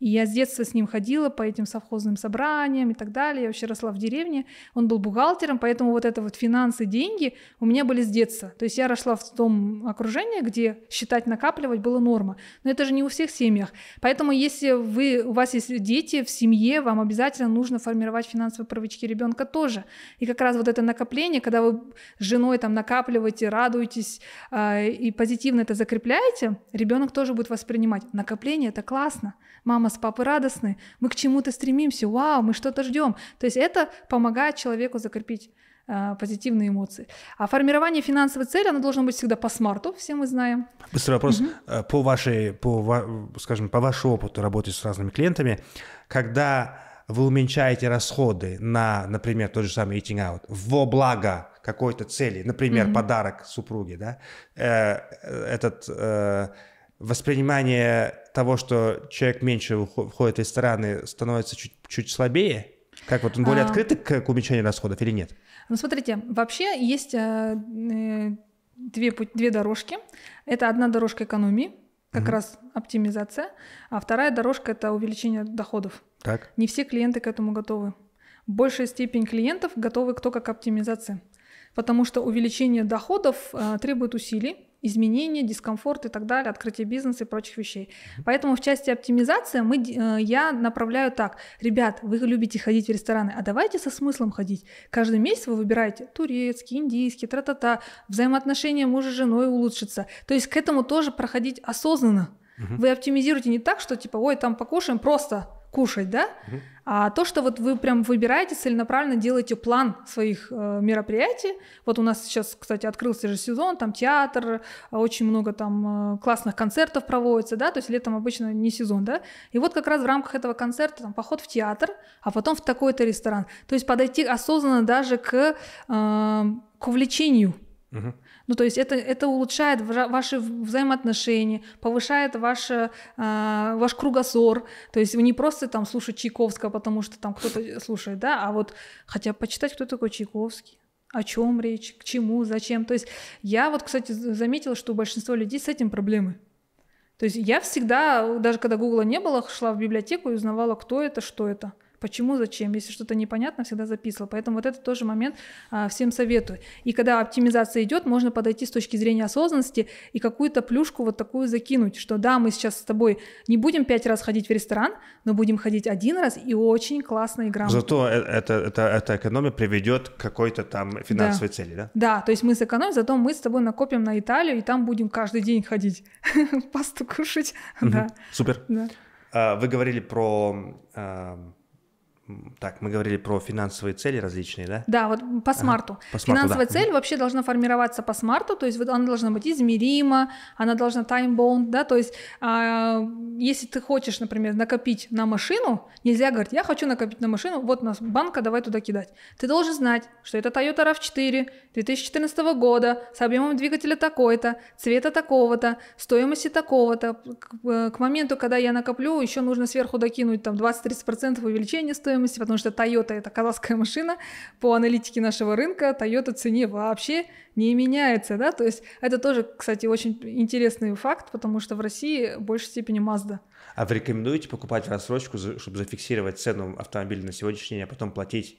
и я с детства с ним ходила по этим совхозным собраниям и так далее. Я вообще росла в деревне. Он был бухгалтером, поэтому вот это вот финансы, деньги у меня были с детства. То есть я росла в том окружении, где считать, накапливать было норма. Но это же не у всех семьях. Поэтому если вы, у вас есть дети в семье, вам обязательно нужно формировать финансовые привычки ребенка тоже. И как раз вот это накопление, когда вы с женой там накапливаете, радуетесь э, и позитивно это закрепляете, ребенок тоже будет воспринимать. Накопление это классно. Мама мама с папой радостны, мы к чему-то стремимся, вау, мы что-то ждем. То есть это помогает человеку закрепить э, позитивные эмоции. А формирование финансовой цели, оно должно быть всегда по смарту, все мы знаем. Быстрый вопрос. Угу. По вашей, по, скажем, по вашему опыту работы с разными клиентами, когда вы уменьшаете расходы на, например, тот же самый eating out во благо какой-то цели, например, mm подарок супруге, да, э, этот э, воспринимание того, что человек меньше входит в рестораны, становится чуть, чуть слабее? Как вот он более а... открыт к, к уменьшению расходов или нет? Ну смотрите, вообще есть э, э две, две дорожки. Это одна дорожка экономии, как mm раз оптимизация, а вторая дорожка это увеличение доходов. Так. Не все клиенты к этому готовы. Большая степень клиентов готовы только к оптимизации, потому что увеличение доходов э, требует усилий, изменения, дискомфорт и так далее, открытие бизнеса и прочих вещей. Поэтому в части оптимизации мы, э, я направляю так. Ребят, вы любите ходить в рестораны, а давайте со смыслом ходить. Каждый месяц вы выбираете турецкий, индийский, тра-та-та. Взаимоотношения мужа с женой улучшатся. То есть к этому тоже проходить осознанно. Вы оптимизируете не так, что типа, ой, там покушаем просто кушать, да? Угу. А то, что вот вы прям выбираете целенаправленно, делаете план своих э, мероприятий. Вот у нас сейчас, кстати, открылся же сезон, там театр, очень много там э, классных концертов проводится, да, то есть летом обычно не сезон, да. И вот как раз в рамках этого концерта там поход в театр, а потом в такой-то ресторан. То есть подойти осознанно даже к, э, к увлечению. Угу. Ну, то есть это, это улучшает ваши взаимоотношения, повышает а, ваш, э, ваш кругозор. То есть вы не просто там слушать Чайковского, потому что там кто-то слушает, да, а вот хотя бы почитать, кто такой Чайковский о чем речь, к чему, зачем. То есть я вот, кстати, заметила, что у большинства людей с этим проблемы. То есть я всегда, даже когда Гугла не было, шла в библиотеку и узнавала, кто это, что это почему, зачем. Если что-то непонятно, всегда записывала. Поэтому вот это тоже момент а, всем советую. И когда оптимизация идет, можно подойти с точки зрения осознанности и какую-то плюшку вот такую закинуть, что да, мы сейчас с тобой не будем пять раз ходить в ресторан, но будем ходить один раз и очень классно и грамотно. Зато э, это, это, это экономия приведет к какой-то там финансовой да. цели, да? Да, то есть мы сэкономим, зато мы с тобой накопим на Италию, и там будем каждый день ходить, пасту кушать. Супер. А, вы говорили про так, мы говорили про финансовые цели различные, да? Да, вот по смарту. Ага, по смарту Финансовая да. цель вообще должна формироваться по смарту, то есть вот она должна быть измерима, она должна time-bound, да, то есть а, если ты хочешь, например, накопить на машину, нельзя говорить, я хочу накопить на машину, вот у нас банка, давай туда кидать. Ты должен знать, что это Toyota RAV4 2014 года с объемом двигателя такой-то, цвета такого-то, стоимости такого-то. К, э, к моменту, когда я накоплю, еще нужно сверху докинуть там 20-30% увеличения стоимости, стоимости, потому что Toyota это казахская машина, по аналитике нашего рынка Toyota цене вообще не меняется, да, то есть это тоже, кстати, очень интересный факт, потому что в России в большей степени Mazda. А вы рекомендуете покупать в рассрочку, чтобы зафиксировать цену автомобиля на сегодняшний день, а потом платить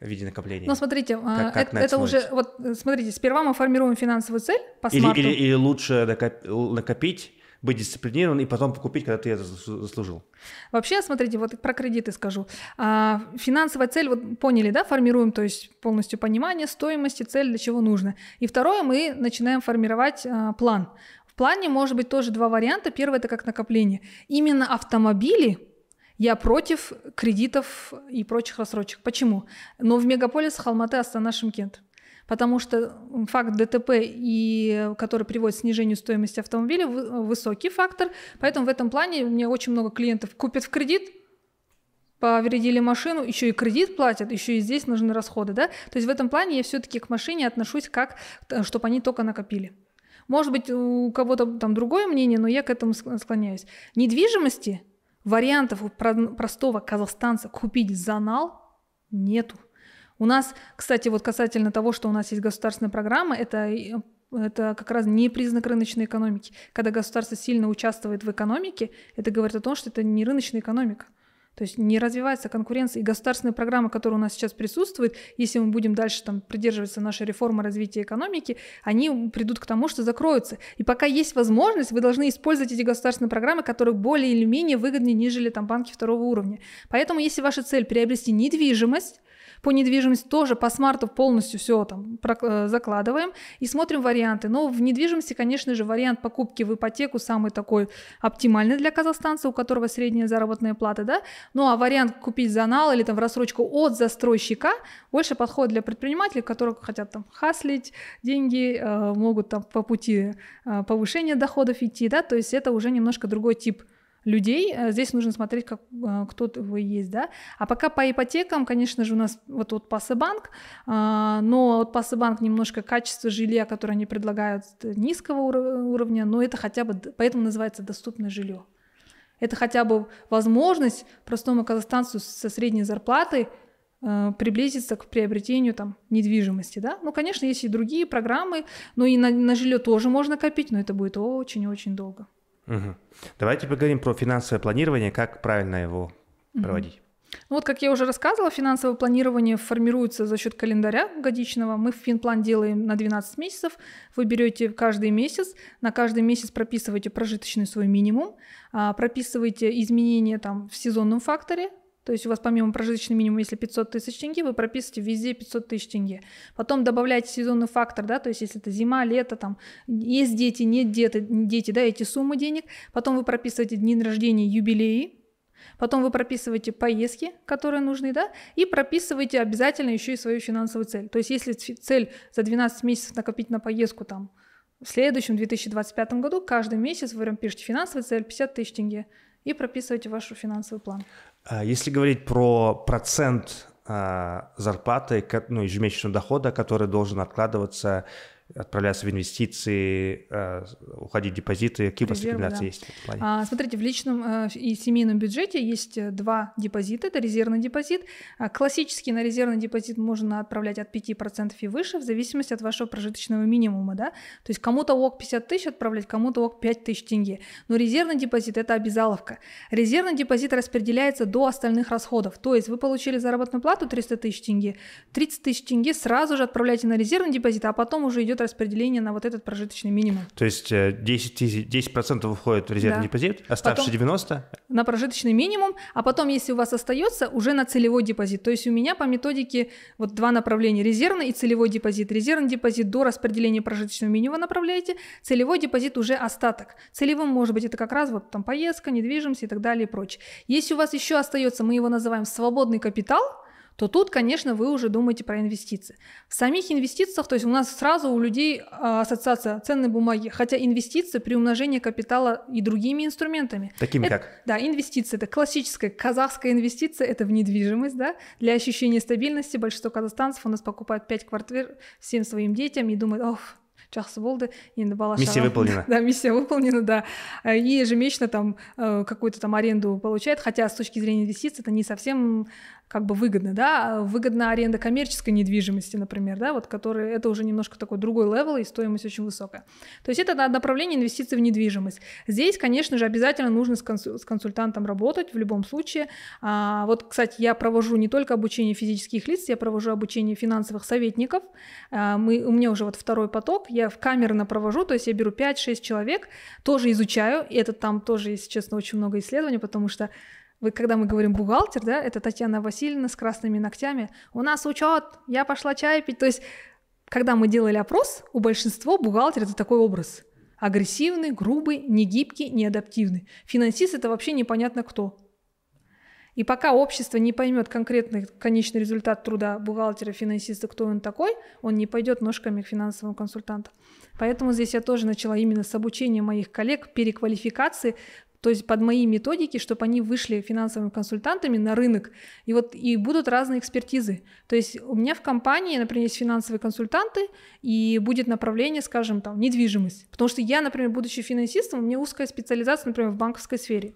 в виде накопления. Ну, смотрите, как, а, как это, это уже, вот смотрите, сперва мы формируем финансовую цель по или, смарту. Или, или лучше накопить быть дисциплинирован и потом покупить, когда ты это заслужил. Вообще, смотрите, вот про кредиты скажу. А, финансовая цель, вот поняли, да, формируем, то есть полностью понимание стоимости, цель, для чего нужно. И второе, мы начинаем формировать а, план. В плане может быть тоже два варианта. Первый это как накопление. Именно автомобили я против кредитов и прочих рассрочек. Почему? Но в мегаполисах Алматы, Астана, Шимкент потому что факт ДТП, и, который приводит к снижению стоимости автомобиля, э, высокий фактор, поэтому в этом плане у меня очень много клиентов купят в кредит, повредили машину, еще и кредит платят, еще и здесь нужны расходы, да? То есть в этом плане я все-таки к машине отношусь как, э, чтобы они только накопили. Может быть, у кого-то там другое мнение, но я к этому склоняюсь. Недвижимости вариантов у простого казахстанца купить занал нету. У нас, кстати, вот касательно того, что у нас есть государственная программа, это это как раз не признак рыночной экономики. Когда государство сильно участвует в экономике, это говорит о том, что это не рыночная экономика. То есть не развивается конкуренция. И государственная программа, которая у нас сейчас присутствует, если мы будем дальше там, придерживаться нашей реформы развития экономики, они придут к тому, что закроются. И пока есть возможность, вы должны использовать эти государственные программы, которые более или менее выгоднее, нежели там, банки второго уровня. Поэтому если ваша цель приобрести недвижимость, по недвижимости тоже по смарту полностью все там э, закладываем и смотрим варианты. Но в недвижимости, конечно же, вариант покупки в ипотеку самый такой оптимальный для казахстанца, у которого средняя заработная плата, да. Ну а вариант купить за нал или там в рассрочку от застройщика больше подходит для предпринимателей, которые хотят там хаслить деньги, э, могут там по пути э, повышения доходов идти, да, то есть это уже немножко другой тип людей. Э, здесь нужно смотреть, как, э, кто вы есть, да. А пока по ипотекам, конечно же, у нас вот от Пасыбанк, но от Пасыбанк немножко качество жилья, которое они предлагают, э, низкого уровня, но это хотя бы, поэтому называется доступное жилье. Это хотя бы возможность простому казахстанцу со средней зарплатой приблизиться к приобретению там недвижимости, да? Ну, конечно, есть и другие программы, но и на, на жилье тоже можно копить, но это будет очень-очень долго. Угу. Давайте поговорим про финансовое планирование, как правильно его угу. проводить. Ну вот, как я уже рассказывала, финансовое планирование формируется за счет календаря годичного. Мы в финплан делаем на 12 месяцев. Вы берете каждый месяц, на каждый месяц прописываете прожиточный свой минимум, а, прописываете изменения там в сезонном факторе, то есть у вас помимо прожиточного минимума, если 500 тысяч тенге, вы прописываете везде 500 тысяч тенге. Потом добавляете сезонный фактор, да, то есть если это зима, лето, там есть дети, нет дети, дети да, эти суммы денег. Потом вы прописываете дни рождения, юбилеи, Потом вы прописываете поездки, которые нужны, да, и прописываете обязательно еще и свою финансовую цель. То есть если цель за 12 месяцев накопить на поездку там в следующем 2025 году, каждый месяц вы прям пишете финансовая цель 50 тысяч тенге, и прописывайте ваш финансовый план. А, если говорить про процент а, зарплаты, ну, ежемесячного дохода, который должен откладываться отправляться в инвестиции, э, уходить в депозиты. Какие Резерв, у вас рекомендации да. есть в этом плане? А, смотрите, в личном э, и семейном бюджете есть э, два депозита. Это резервный депозит. А, классический на резервный депозит можно отправлять от 5% и выше, в зависимости от вашего прожиточного минимума. Да? То есть кому-то ОК 50 тысяч отправлять, кому-то ОК 5 тысяч тенге. Но резервный депозит – это обязаловка. Резервный депозит распределяется до остальных расходов. То есть вы получили заработную плату 300 тысяч тенге, 30 тысяч тенге сразу же отправляйте на резервный депозит, а потом уже идет идет распределение на вот этот прожиточный минимум. То есть 10, э, 10 процентов уходит в резервный да. депозит, оставшиеся 90? На прожиточный минимум, а потом, если у вас остается, уже на целевой депозит. То есть у меня по методике вот два направления, резервный и целевой депозит. Резервный депозит до распределения прожиточного минимума направляете, целевой депозит уже остаток. Целевым может быть это как раз вот там поездка, недвижимость и так далее и прочее. Если у вас еще остается, мы его называем свободный капитал – то тут, конечно, вы уже думаете про инвестиции. В самих инвестициях, то есть у нас сразу у людей а, ассоциация ценной бумаги, хотя инвестиции при умножении капитала и другими инструментами. Такими это, как? Да, инвестиции. Это классическая казахская инвестиция, это в недвижимость, да, для ощущения стабильности. Большинство казахстанцев у нас покупают 5 квартир всем своим детям и думают, ох, жақсы болды енді бала миссия выполнена да миссия выполнена да и ежемесячно там э, какую-то там аренду получает хотя с точки зрения инвестиций это не совсем как бы выгодно, да, а выгодна аренда коммерческой недвижимости, например, да, вот который, это уже немножко такой другой левел и стоимость очень высокая. То есть это направление инвестиций в недвижимость. Здесь, конечно же, обязательно нужно с, консуль- с консультантом работать в любом случае. А, вот, кстати, я провожу не только обучение физических лиц, я провожу обучение финансовых советников. А, мы, у меня уже вот второй поток, я в камерно провожу, то есть я беру 5-6 человек, тоже изучаю, и это там тоже, если честно, очень много исследований, потому что вы, когда мы говорим бухгалтер, да, это Татьяна Васильевна с красными ногтями. У нас учет, я пошла чай пить. То есть, когда мы делали опрос, у большинства бухгалтер это такой образ. Агрессивный, грубый, негибкий, неадаптивный. Финансист это вообще непонятно кто. И пока общество не поймет конкретный конечный результат труда бухгалтера, финансиста, кто он такой, он не пойдет ножками к финансовому консультанту. Поэтому здесь я тоже начала именно с обучения моих коллег переквалификации то есть под мои методики, чтобы они вышли финансовыми консультантами на рынок, и вот и будут разные экспертизы. То есть у меня в компании, например, есть финансовые консультанты, и будет направление, скажем, там, недвижимость. Потому что я, например, будучи финансистом, у меня узкая специализация, например, в банковской сфере.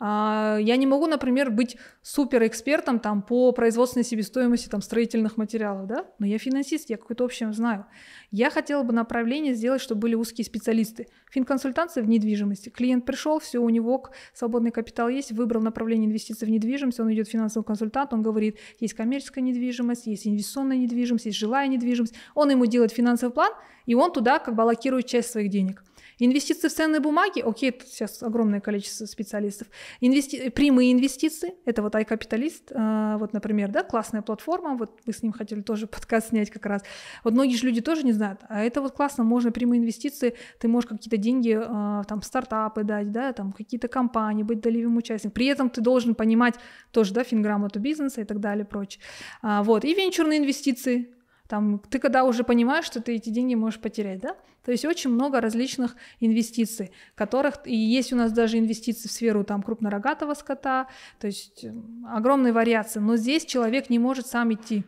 А, я не могу, например, быть суперэкспертом там, по производственной себестоимости там, строительных материалов, да? но я финансист, я какое-то общее знаю. Я хотела бы направление сделать, чтобы были узкие специалисты. Финконсультация в недвижимости. Клиент пришел, все у него свободный капитал есть, выбрал направление инвестиций в недвижимость, он идет финансовый консультант, он говорит, есть коммерческая недвижимость, есть инвестиционная недвижимость, есть жилая недвижимость. Он ему делает финансовый план, и он туда как бы аллокирует часть своих денег. Инвестиции в ценные бумаги, окей, тут сейчас огромное количество специалистов. Инвести... Прямые инвестиции, это вот iCapitalist, э, вот, например, да, классная платформа, вот вы с ним хотели тоже подкаст снять как раз. Вот многие же люди тоже не знают, а это вот классно, можно прямые инвестиции, ты можешь какие-то деньги, э, там, стартапы дать, да, там, какие-то компании, быть долевым участником. При этом ты должен понимать тоже, да, финграмоту бизнеса и так далее, прочее. А, вот, и венчурные инвестиции, там, ты когда уже понимаешь, что ты эти деньги можешь потерять, да? То есть очень много различных инвестиций, которых и есть у нас даже инвестиции в сферу там крупнорогатого скота, то есть э, огромные вариации, но здесь человек не может сам идти.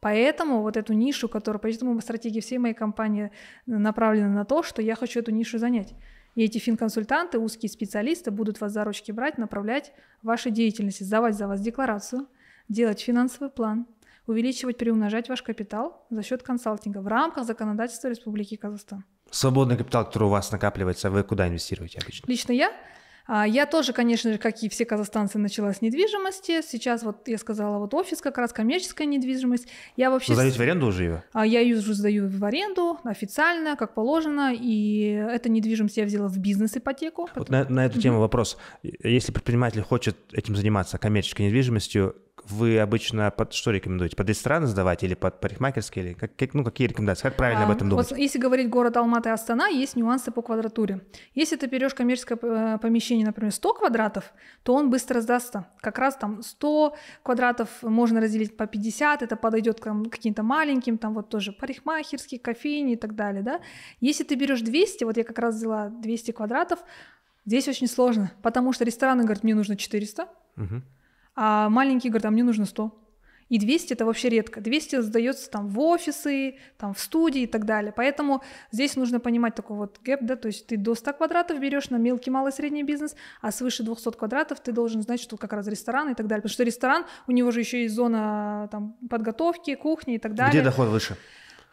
Поэтому вот эту нишу, которую поэтому стратегии всей моей компании э, направлены на то, что я хочу эту нишу занять. И эти финконсультанты, узкие специалисты будут вас за ручки брать, направлять вашей деятельности, сдавать за вас декларацию, делать финансовый план, увеличивать, приумножать ваш капитал за счет консалтинга в рамках законодательства Республики Казахстан. Свободный капитал, который у вас накапливается, вы куда инвестируете обычно? Лично я? А, я тоже, конечно же, как и все казахстанцы, начала с недвижимости. Сейчас вот я сказала, вот офис как раз коммерческая недвижимость. Я вообще... Вы сдаете в аренду уже ее? А, я ее уже сдаю в аренду официально, как положено. И эта недвижимость я взяла в бизнес-ипотеку. Вот потому... на, на эту тему mm-hmm. вопрос. Если предприниматель хочет этим заниматься, коммерческой недвижимостью, вы обычно под что рекомендуете? Под рестораны сдавать или под парикмахерские? Или как, как, ну, какие рекомендации? Как правильно а, об этом думать? Вот если говорить город Алматы и Астана, есть нюансы по квадратуре. Если ты берешь коммерческое э, помещение, например, 100 квадратов, то он быстро сдастся. Как раз там 100 квадратов можно разделить по 50, это подойдет к каким-то маленьким, там вот тоже парикмахерские, кофейни и так далее, да? Если ты берешь 200, вот я как раз взяла 200 квадратов, здесь очень сложно, потому что рестораны говорят, мне нужно 400, угу. А маленький говорит, а мне нужно 100. И 200 это вообще редко. 200 сдается там в офисы, там в студии и так далее. Поэтому здесь нужно понимать такой вот гэп, да, то есть ты до 100 квадратов берешь на мелкий, малый, средний бизнес, а свыше 200 квадратов ты должен знать, что как раз ресторан и так далее. Потому что ресторан, у него же еще есть зона там подготовки, кухни и так далее. Где доход выше?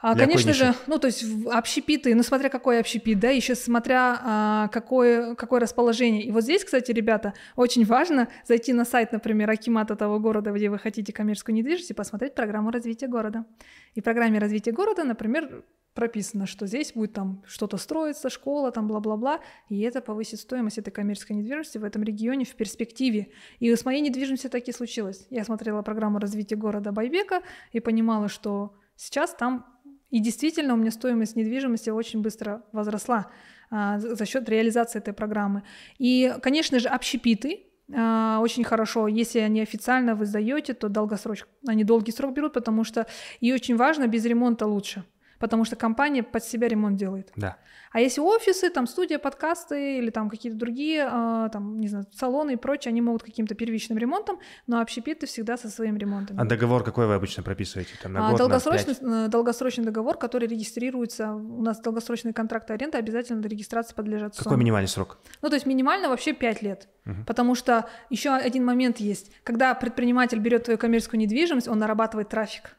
А, конечно же, ну то есть общепиты, ну смотря какой общепит, да, еще смотря а, какое, какое расположение. И вот здесь, кстати, ребята, очень важно зайти на сайт, например, Акимата того города, где вы хотите коммерческую недвижимость, и посмотреть программу развития города. И в программе развития города, например, прописано, что здесь будет там что-то строиться, школа, там бла-бла-бла, и это повысит стоимость этой коммерческой недвижимости в этом регионе в перспективе. И с моей недвижимостью так и случилось. Я смотрела программу развития города Байбека и понимала, что сейчас там и действительно, у меня стоимость недвижимости очень быстро возросла а, за счет реализации этой программы. И, конечно же, общепиты а, очень хорошо, если они официально вы сдаете, то долгосрочно, они долгий срок берут, потому что и очень важно, без ремонта лучше потому что компания под себя ремонт делает. Да. А если офисы, там студия, подкасты или там какие-то другие, э, там, не знаю, салоны и прочее, они могут каким-то первичным ремонтом, но общепиты всегда со своим ремонтом. А договор какой вы обычно прописываете? Там, на а, год, долгосрочный, на долгосрочный договор, который регистрируется, у нас долгосрочные контракты аренды обязательно до регистрации подлежат. Какой сон. минимальный срок? Ну, то есть минимально вообще 5 лет, потому что еще один момент есть. Когда предприниматель берет твою коммерческую недвижимость, он нарабатывает трафик.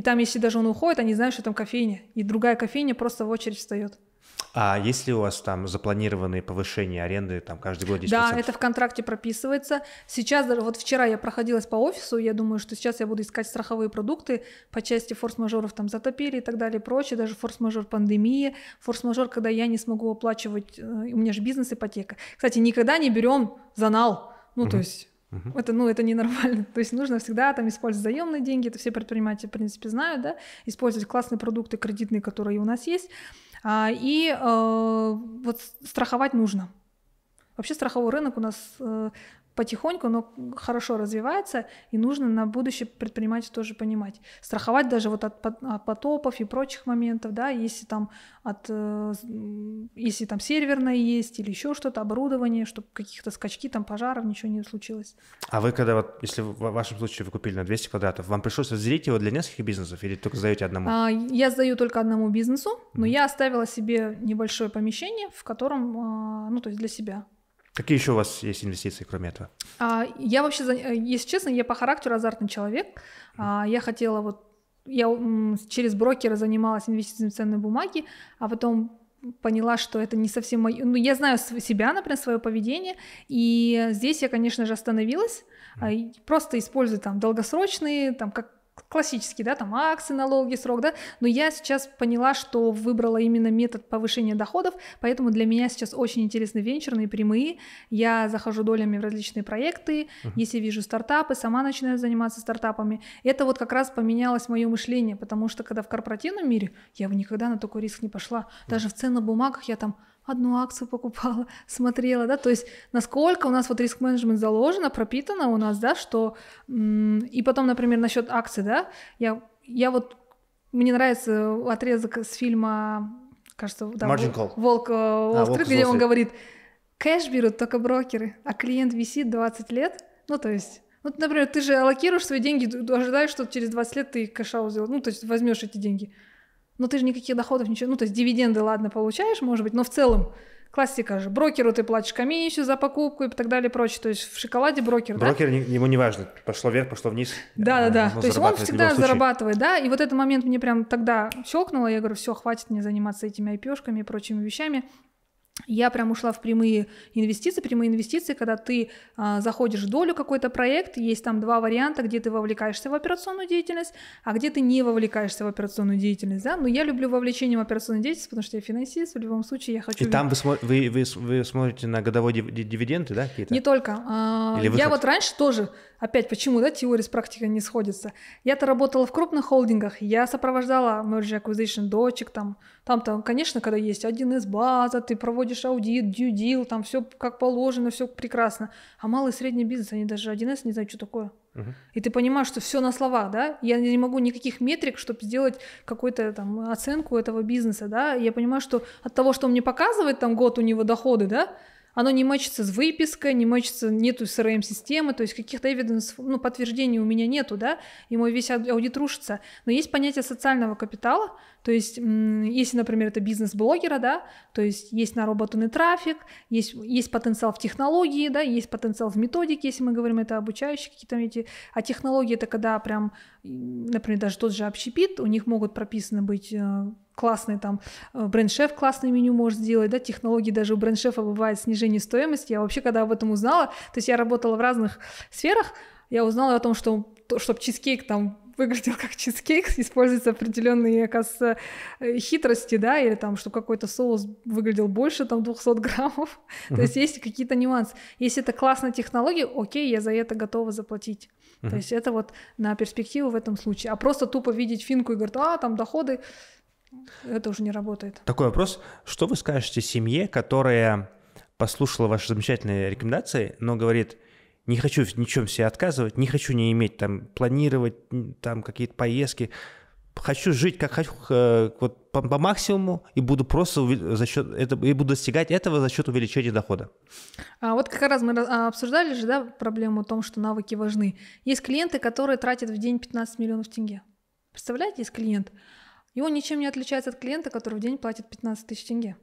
И там, если даже он уходит, они знают, что там кофейня. И другая кофейня просто в очередь встает. А если у вас там запланированные повышения аренды там каждый год 10%? Да, это в контракте прописывается. Сейчас, даже вот вчера я проходилась по офису, я думаю, что сейчас я буду искать страховые продукты по части форс-мажоров там затопили и так далее, прочее, даже форс-мажор пандемии, форс-мажор, когда я не смогу оплачивать, э, у меня же бизнес-ипотека. Кстати, никогда не берем занал, ну угу. то есть Угу. Это, ну, это ненормально. То есть нужно всегда там использовать заемные деньги, это все предприниматели, в принципе, знают, да, использовать классные продукты кредитные, которые у нас есть, а, и э, вот страховать нужно. Вообще страховой рынок у нас э, потихоньку, но хорошо развивается, и нужно на будущее предпринимать тоже понимать. Страховать даже вот от, от потопов и прочих моментов, да, если там от, э, если там серверное есть или еще что-то, оборудование, чтобы каких-то скачки, там пожаров, ничего не случилось. А вы когда вот, если в вашем случае вы купили на 200 квадратов, вам пришлось разделить его для нескольких бизнесов или только сдаете одному? А, я сдаю только одному бизнесу, но mm-hmm. я оставила себе небольшое помещение, в котором, а, ну, то есть для себя. Какие еще у вас есть инвестиции, кроме этого? А, я вообще, э, если честно, я по характеру азартный человек. А, я хотела вот я через брокера занималась инвестициями в ценные бумаги, а потом поняла, что это не совсем мое... Ну, я знаю себя, например, свое поведение, и здесь я, конечно же, остановилась, mm. просто использую там долгосрочные, там, как классический, да, там акции, налоги, срок, да, но я сейчас поняла, что выбрала именно метод повышения доходов, поэтому для меня сейчас очень интересны венчурные прямые, я захожу долями в различные проекты, uh-huh. если вижу стартапы, сама начинаю заниматься стартапами, это вот как раз поменялось мое мышление, потому что когда в корпоративном мире, я бы никогда на такой риск не пошла, даже в ценных бумагах я там одну акцию покупала, смотрела, да, то есть насколько у нас вот риск-менеджмент заложено, пропитано у нас, да, что... И потом, например, насчет акций, да, я, я вот... Мне нравится отрезок с фильма, кажется, да, Margin Call. «Волк Уолл-стрит», э, а, где он говорит, кэш берут только брокеры, а клиент висит 20 лет, ну, то есть... Вот, например, ты же аллокируешь свои деньги, ожидаешь, что через 20 лет ты кэш-аут сделаешь, ну, то есть возьмешь эти деньги но «Ну, ты же никаких доходов, ничего, ну, то есть дивиденды, ладно, получаешь, может быть, но в целом классика же. Брокеру ты платишь комиссию за покупку и так далее и прочее. То есть в шоколаде брокер, Брокер, да? ему не важно, пошло вверх, пошло вниз. Да-да-да, э, то есть он всегда зарабатывает, да, и вот этот момент мне прям тогда щелкнуло, я говорю, все, хватит мне заниматься этими айпешками и прочими вещами, я прям ушла в прямые инвестиции. Прямые инвестиции, когда ты э, заходишь в долю какой-то проект, есть там два варианта, где ты вовлекаешься в операционную деятельность, а где ты не вовлекаешься в операционную деятельность, да. Но я люблю вовлечение в операционную деятельность, потому что я финансист, в любом случае я хочу. И там вы, вы, вы, вы смотрите на годовой дивиденды, да, какие-то? Не только. А, Или я вот раньше тоже, опять почему, да, теория с практикой не сходится. Я-то работала в крупных холдингах, я сопровождала merger acquisition дочек там, там-то, конечно, когда есть 1С база, ты проводишь проходишь аудит, дьюдил, там все как положено, все прекрасно. А малый и средний бизнес, они даже 1С не знают, что такое. Угу. И ты понимаешь, что все на словах, да? Я не могу никаких метрик, чтобы сделать какую-то там оценку этого бизнеса, да? Я понимаю, что от того, что он мне показывает там год у него доходы, да, оно не мочится с выпиской, не мочится нету CRM-системы, то есть каких-то evidence, ну, подтверждений у меня нету, да, и мой весь аудит рушится. Но есть понятие социального капитала, то есть, если, например, это бизнес блогера, да, то есть есть наработанный трафик, есть, есть потенциал в технологии, да, есть потенциал в методике, если мы говорим это обучающие какие-то эти, а технологии это когда прям, например, даже тот же общепит, у них могут прописаны быть э, классный там э, бренд-шеф классное меню может сделать, да, технологии даже у бренд-шефа бывает снижение стоимости. Я вообще, когда об этом узнала, то есть я работала в разных сферах, я узнала о том, что чтобы чизкейк там выглядел как чизкейк, используются определенные, оказывается, э, хитрости, да, или там, что какой-то соус выглядел больше, там, 200 граммов. Uh-huh. То есть есть какие-то нюансы. Если это классная технология, окей, я за это готова заплатить. Uh-huh. То есть это вот на перспективу в этом случае. А просто тупо видеть финку и говорить, а, там доходы, это уже не работает. Такой вопрос. Что вы скажете семье, которая послушала ваши замечательные рекомендации, но говорит – не хочу в ничем себе отказывать, не хочу не иметь там планировать там какие-то поездки. Хочу жить как хочу, э, вот по, по максимуму и буду просто за счет этого и буду достигать этого за счет увеличения дохода. А вот как раз мы а, обсуждали же, да, проблему о том, что навыки важны. Есть клиенты, которые тратят в день 15 миллионов тенге. Представляете, есть клиент, и он ничем не отличается от клиента, который в день платит 15 тысяч тенге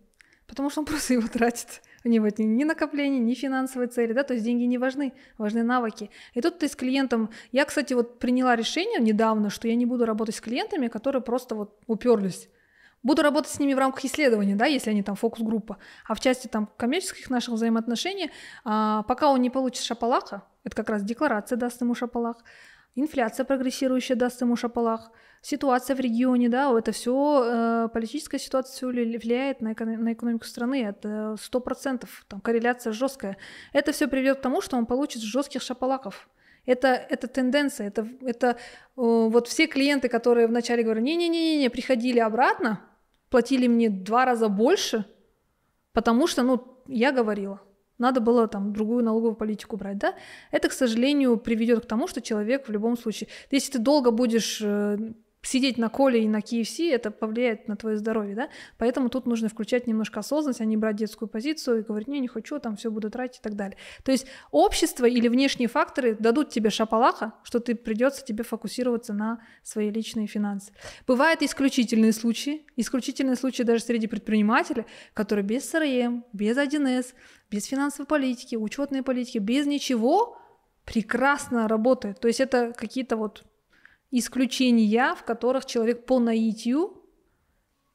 потому что он просто его тратит. У него ни накопления, ни финансовой цели, да, то есть деньги не важны, важны навыки. И тут ты с клиентом, я, кстати, вот приняла решение недавно, что я не буду работать с клиентами, которые просто вот уперлись. Буду работать с ними в рамках исследования, да, если они там фокус-группа. А в части там коммерческих наших взаимоотношений, а, пока он не получит шапалаха, это как раз декларация даст ему шапалах, инфляция прогрессирующая даст ему шапалах, ситуация в регионе, да, это все э, политическая ситуация все влияет на, эконом- на экономику страны, это сто процентов, там корреляция жесткая. Это все приведет к тому, что он получит жестких шапалаков. Это, это тенденция, это, это э, вот все клиенты, которые вначале говорят, не-не-не, приходили обратно, платили мне два раза больше, потому что, ну, я говорила надо было там другую налоговую политику брать, да, это, к сожалению, приведет к тому, что человек в любом случае, если ты долго будешь э, сидеть на коле и на KFC, это повлияет на твое здоровье, да? Поэтому тут нужно включать немножко осознанность, а не брать детскую позицию и говорить, не, не хочу, там все буду тратить и так далее. То есть общество или внешние факторы дадут тебе шапалаха, что ты придется тебе фокусироваться на свои личные финансы. Бывают исключительные случаи, исключительные случаи даже среди предпринимателей, которые без СРМ, без 1С, без финансовой политики, учетной политики, без ничего прекрасно работает. То есть это какие-то вот исключения, в которых человек по наитию,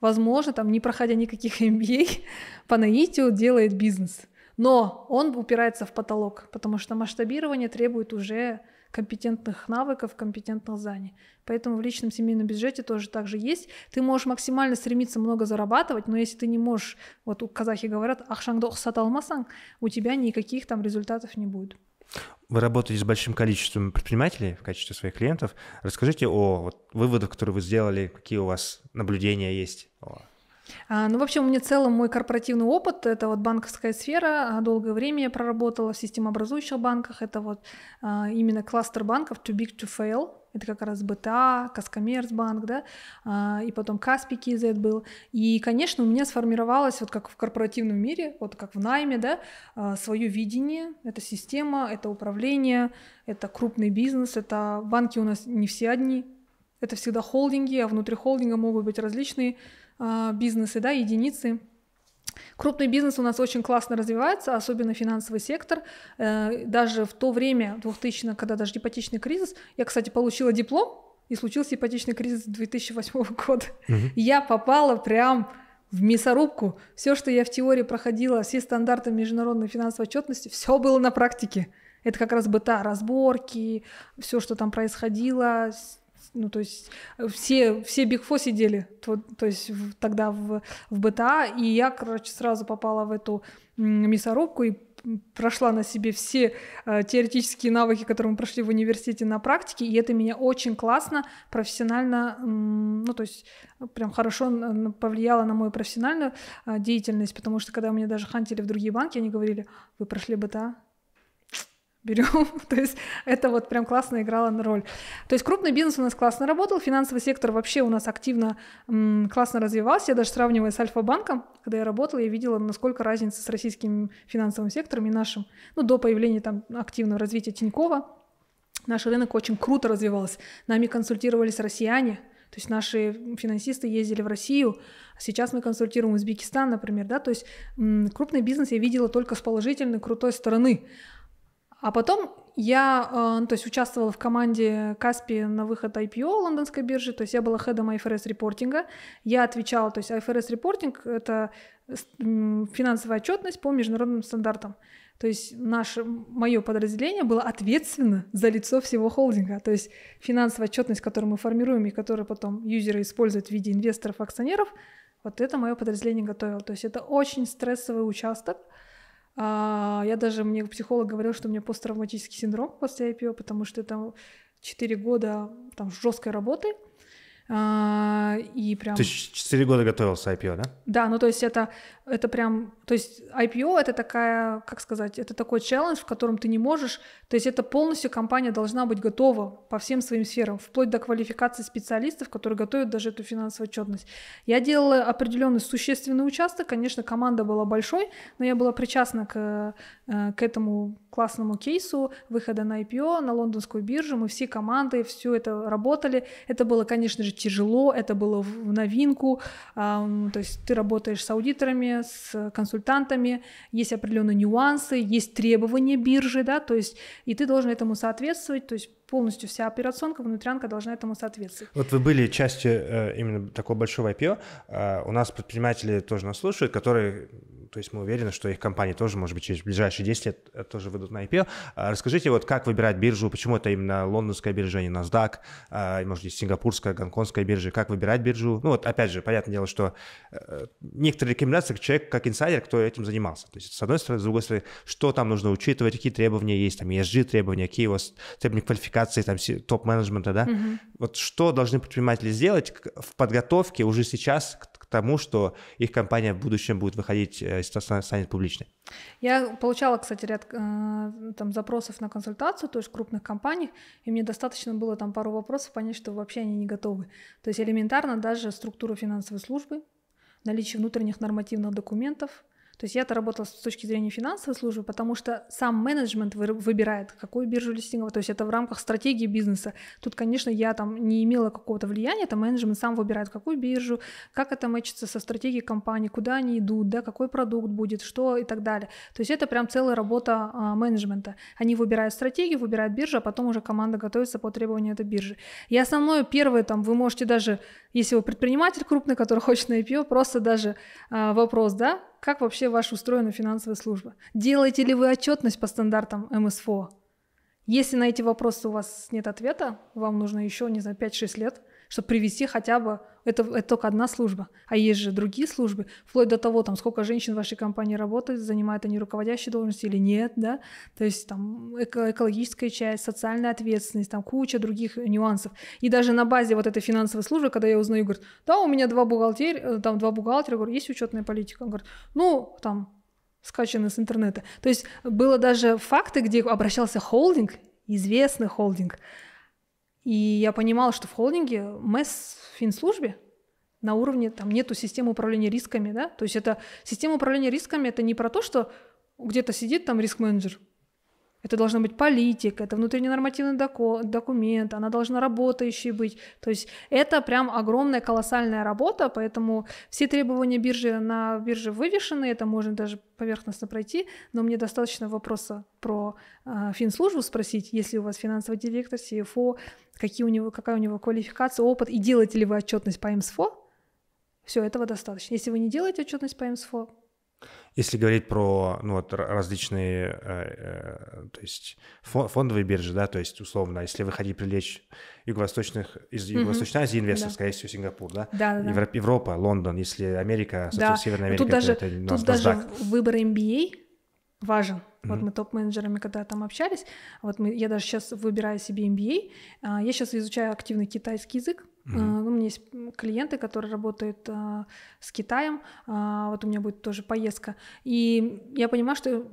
возможно, там, не проходя никаких MBA, по наитию делает бизнес. Но он упирается в потолок, потому что масштабирование требует уже компетентных навыков, компетентных знаний. Поэтому в личном семейном бюджете тоже так же есть. Ты можешь максимально стремиться много зарабатывать, но если ты не можешь, вот у казахи говорят, ахшаңды саталмасан, у тебя никаких там результатов не будет. Вы работаете с большим количеством предпринимателей в качестве своих клиентов. Расскажите о вот, выводах, которые вы сделали, какие у вас наблюдения есть. А, ну, в общем, мне в целом мой корпоративный опыт, это вот банковская сфера, долгое время я проработала в системообразующих банках, это вот а, именно кластер банков too big to fail, это как раз БТА, Каскоммерцбанк, да, а, и потом Каспий КИЗ был. И, конечно, у меня сформировалось, вот как в корпоративном мире, вот как в найме, да, а, свое видение, это система, это управление, это крупный бизнес, это банки у нас не все одни, это всегда холдинги, а внутри холдинга могут быть различные а, бизнесы, да, единицы, Крупный бизнес у нас очень классно развивается, особенно финансовый сектор. Э, даже в то время, 2000 когда даже ипотечный кризис, я, кстати, получила диплом, и случился ипотечный кризис 2008 года. Угу. Я попала прям в мясорубку. Все, что я в теории проходила, все стандарты международной финансовой отчетности, все было на практике. Это как раз быта, разборки, все, что там происходило, ну, то есть э, все, все Big Four сидели то, то есть в, тогда в, в БТА, и я, короче, сразу попала в эту мясорубку и прошла на себе все э, теоретические навыки, которые мы прошли в университете на практике, и это меня очень классно, профессионально, м- ну, то есть э, прям хорошо повлияло на мою профессиональную э, деятельность, потому что когда меня даже хантили в другие банки, они говорили, вы прошли БТА, берем. То есть это вот прям классно играло на роль. То есть крупный бизнес у нас классно работал, финансовый сектор вообще у нас активно м, классно развивался. Я даже сравнивая с Альфа-банком, когда я работала, я видела, насколько разница с российским финансовым сектором и нашим. Ну, до появления там активного развития Тинькова наш рынок очень круто развивался. Нами консультировались россияне, то есть наши финансисты ездили в Россию, а сейчас мы консультируем Узбекистан, например, да, то есть крупный бизнес я видела только с положительной, крутой стороны. А потом я, э, ну, то есть участвовала в команде Каспи на выход IPO лондонской биржи, то есть я была хедом IFRS репортинга, я отвечала, то есть IFRS репортинг — это финансовая отчетность по международным стандартам. То есть наше, мое подразделение было ответственно за лицо всего холдинга. То есть финансовая отчетность, которую мы формируем и которую потом юзеры используют в виде инвесторов, акционеров, вот это мое подразделение готовило. То есть это очень стрессовый участок, а, я даже, мне психолог говорил, что у меня посттравматический синдром после IPO, потому что там 4 года там жесткой работы, а, и прям... Ты 4 года готовился IPO, да? Да, ну то есть это это прям, то есть IPO это такая, как сказать, это такой челлендж, в котором ты не можешь, то есть это полностью компания должна быть готова по всем своим сферам, вплоть до квалификации специалистов, которые готовят даже эту финансовую отчетность. Я делала определенный существенный участок, конечно, команда была большой, но я была причастна к, э, к этому классному кейсу выхода на IPO, на лондонскую биржу, мы все команды, все это работали, это было, конечно же, тяжело, это было в новинку, то есть ты работаешь с аудиторами, с э, консультантами, есть определенные нюансы, есть требования биржи, да, то есть и ты должен этому соответствовать, то есть полностью вся операционка, внутрянка должна этому соответствовать. Вот вы были частью э, именно такого большого IPO. Э, у нас предприниматели тоже нас слушают, которые то есть мы уверены, что их компании тоже, может быть, через ближайшие 10 лет э, тоже выйдут на IPO. А расскажите, вот как выбирать биржу, почему это именно лондонская биржа, а не NASDAQ, а, может быть, сингапурская, гонконгская биржа, как выбирать биржу? Ну вот, опять же, понятное дело, что э, некоторые рекомендации человек, как инсайдер, кто этим занимался. То есть, с одной стороны, с другой стороны, что там нужно учитывать, какие требования есть, там ESG требования, какие у вас требования квалификации, там топ-менеджмента, да? Угу. Вот что должны предприниматели сделать в подготовке уже сейчас к тому, что их компания в будущем будет выходить, э, станет публичной? Я получала, кстати, ряд э, там, запросов на консультацию, то есть крупных компаний, и мне достаточно было там пару вопросов понять, что вообще они не готовы. То есть элементарно даже структура финансовой службы, наличие внутренних нормативных документов, то есть я-то работала с точки зрения финансовой службы, потому что сам менеджмент выбирает, какую биржу листинговую. То есть это в рамках стратегии бизнеса. Тут, конечно, я там не имела какого-то влияния, это менеджмент сам выбирает, какую биржу, как это мэчится со стратегией компании, куда они идут, да, какой продукт будет, что и так далее. То есть это прям целая работа а, менеджмента. Они выбирают стратегию, выбирают биржу, а потом уже команда готовится по требованию этой биржи. И основное, первое, там, вы можете даже, если вы предприниматель крупный, который хочет на IPO, просто даже а, вопрос, да, как вообще ваша устроена финансовая служба? Делаете ли вы отчетность по стандартам МСФО? Если на эти вопросы у вас нет ответа, вам нужно еще, не знаю, 5-6 лет – чтобы привести хотя бы... Это, это только одна служба, а есть же другие службы, вплоть до того, там, сколько женщин в вашей компании работает, занимают они руководящие должности или нет, да, то есть там эко экологическая часть, социальная ответственность, там куча других нюансов. И даже на базе вот этой финансовой службы, когда я узнаю, говорят, да, у меня два бухгалтера, э, там два бухгалтера, говорю, есть учетная политика, он говорит, ну, там, скачаны с интернета. То есть было даже факты, где обращался холдинг, известный холдинг, и я понимала, что в холдинге МЭС в финслужбе на уровне, там нету системы управления рисками, да, то есть это система управления рисками, это не про то, что где-то сидит там риск-менеджер, это должна быть политика, это внутренний нормативный доку- документ, она должна работающей быть. То есть это прям огромная колоссальная работа, поэтому все требования биржи на бирже вывешены, это можно даже поверхностно пройти, но мне достаточно вопроса про э, финслужбу спросить, если у вас финансовый директор, CFO, какие у него, какая у него квалификация, опыт, и делаете ли вы отчетность по МСФО, эм все, этого достаточно. Если вы не делаете отчетность по МСФО, эм если говорить про ну, вот, различные э, э, то есть фондовые биржи, да, то есть условно, если вы хотите привлечь юго-восточных из Юго-Восточной Азии инвесторов, да. скорее всего, Сингапур, да? Да, да, Европа, да. Европа, Лондон, если Америка, да. Северная ну, Америка, тут это, даже, это, это, тут даже выбор MBA важен. Mm-hmm. Вот мы топ-менеджерами, когда там общались, вот мы, я даже сейчас выбираю себе MBA, а, я сейчас изучаю активный китайский язык, Mm-hmm. у меня есть клиенты, которые работают а, с Китаем. А, вот у меня будет тоже поездка. И я понимаю, что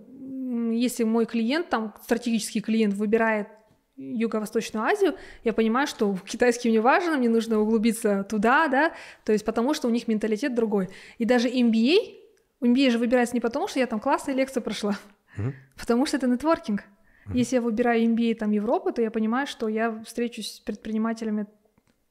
если мой клиент, там стратегический клиент, выбирает Юго-Восточную Азию, я понимаю, что китайский мне важен, мне нужно углубиться туда, да, то есть потому что у них менталитет другой. И даже MBA, MBA же выбирается не потому, что я там классная лекция прошла, mm-hmm. потому что это нетворкинг. Mm-hmm. Если я выбираю MBA там Европы, то я понимаю, что я встречусь с предпринимателями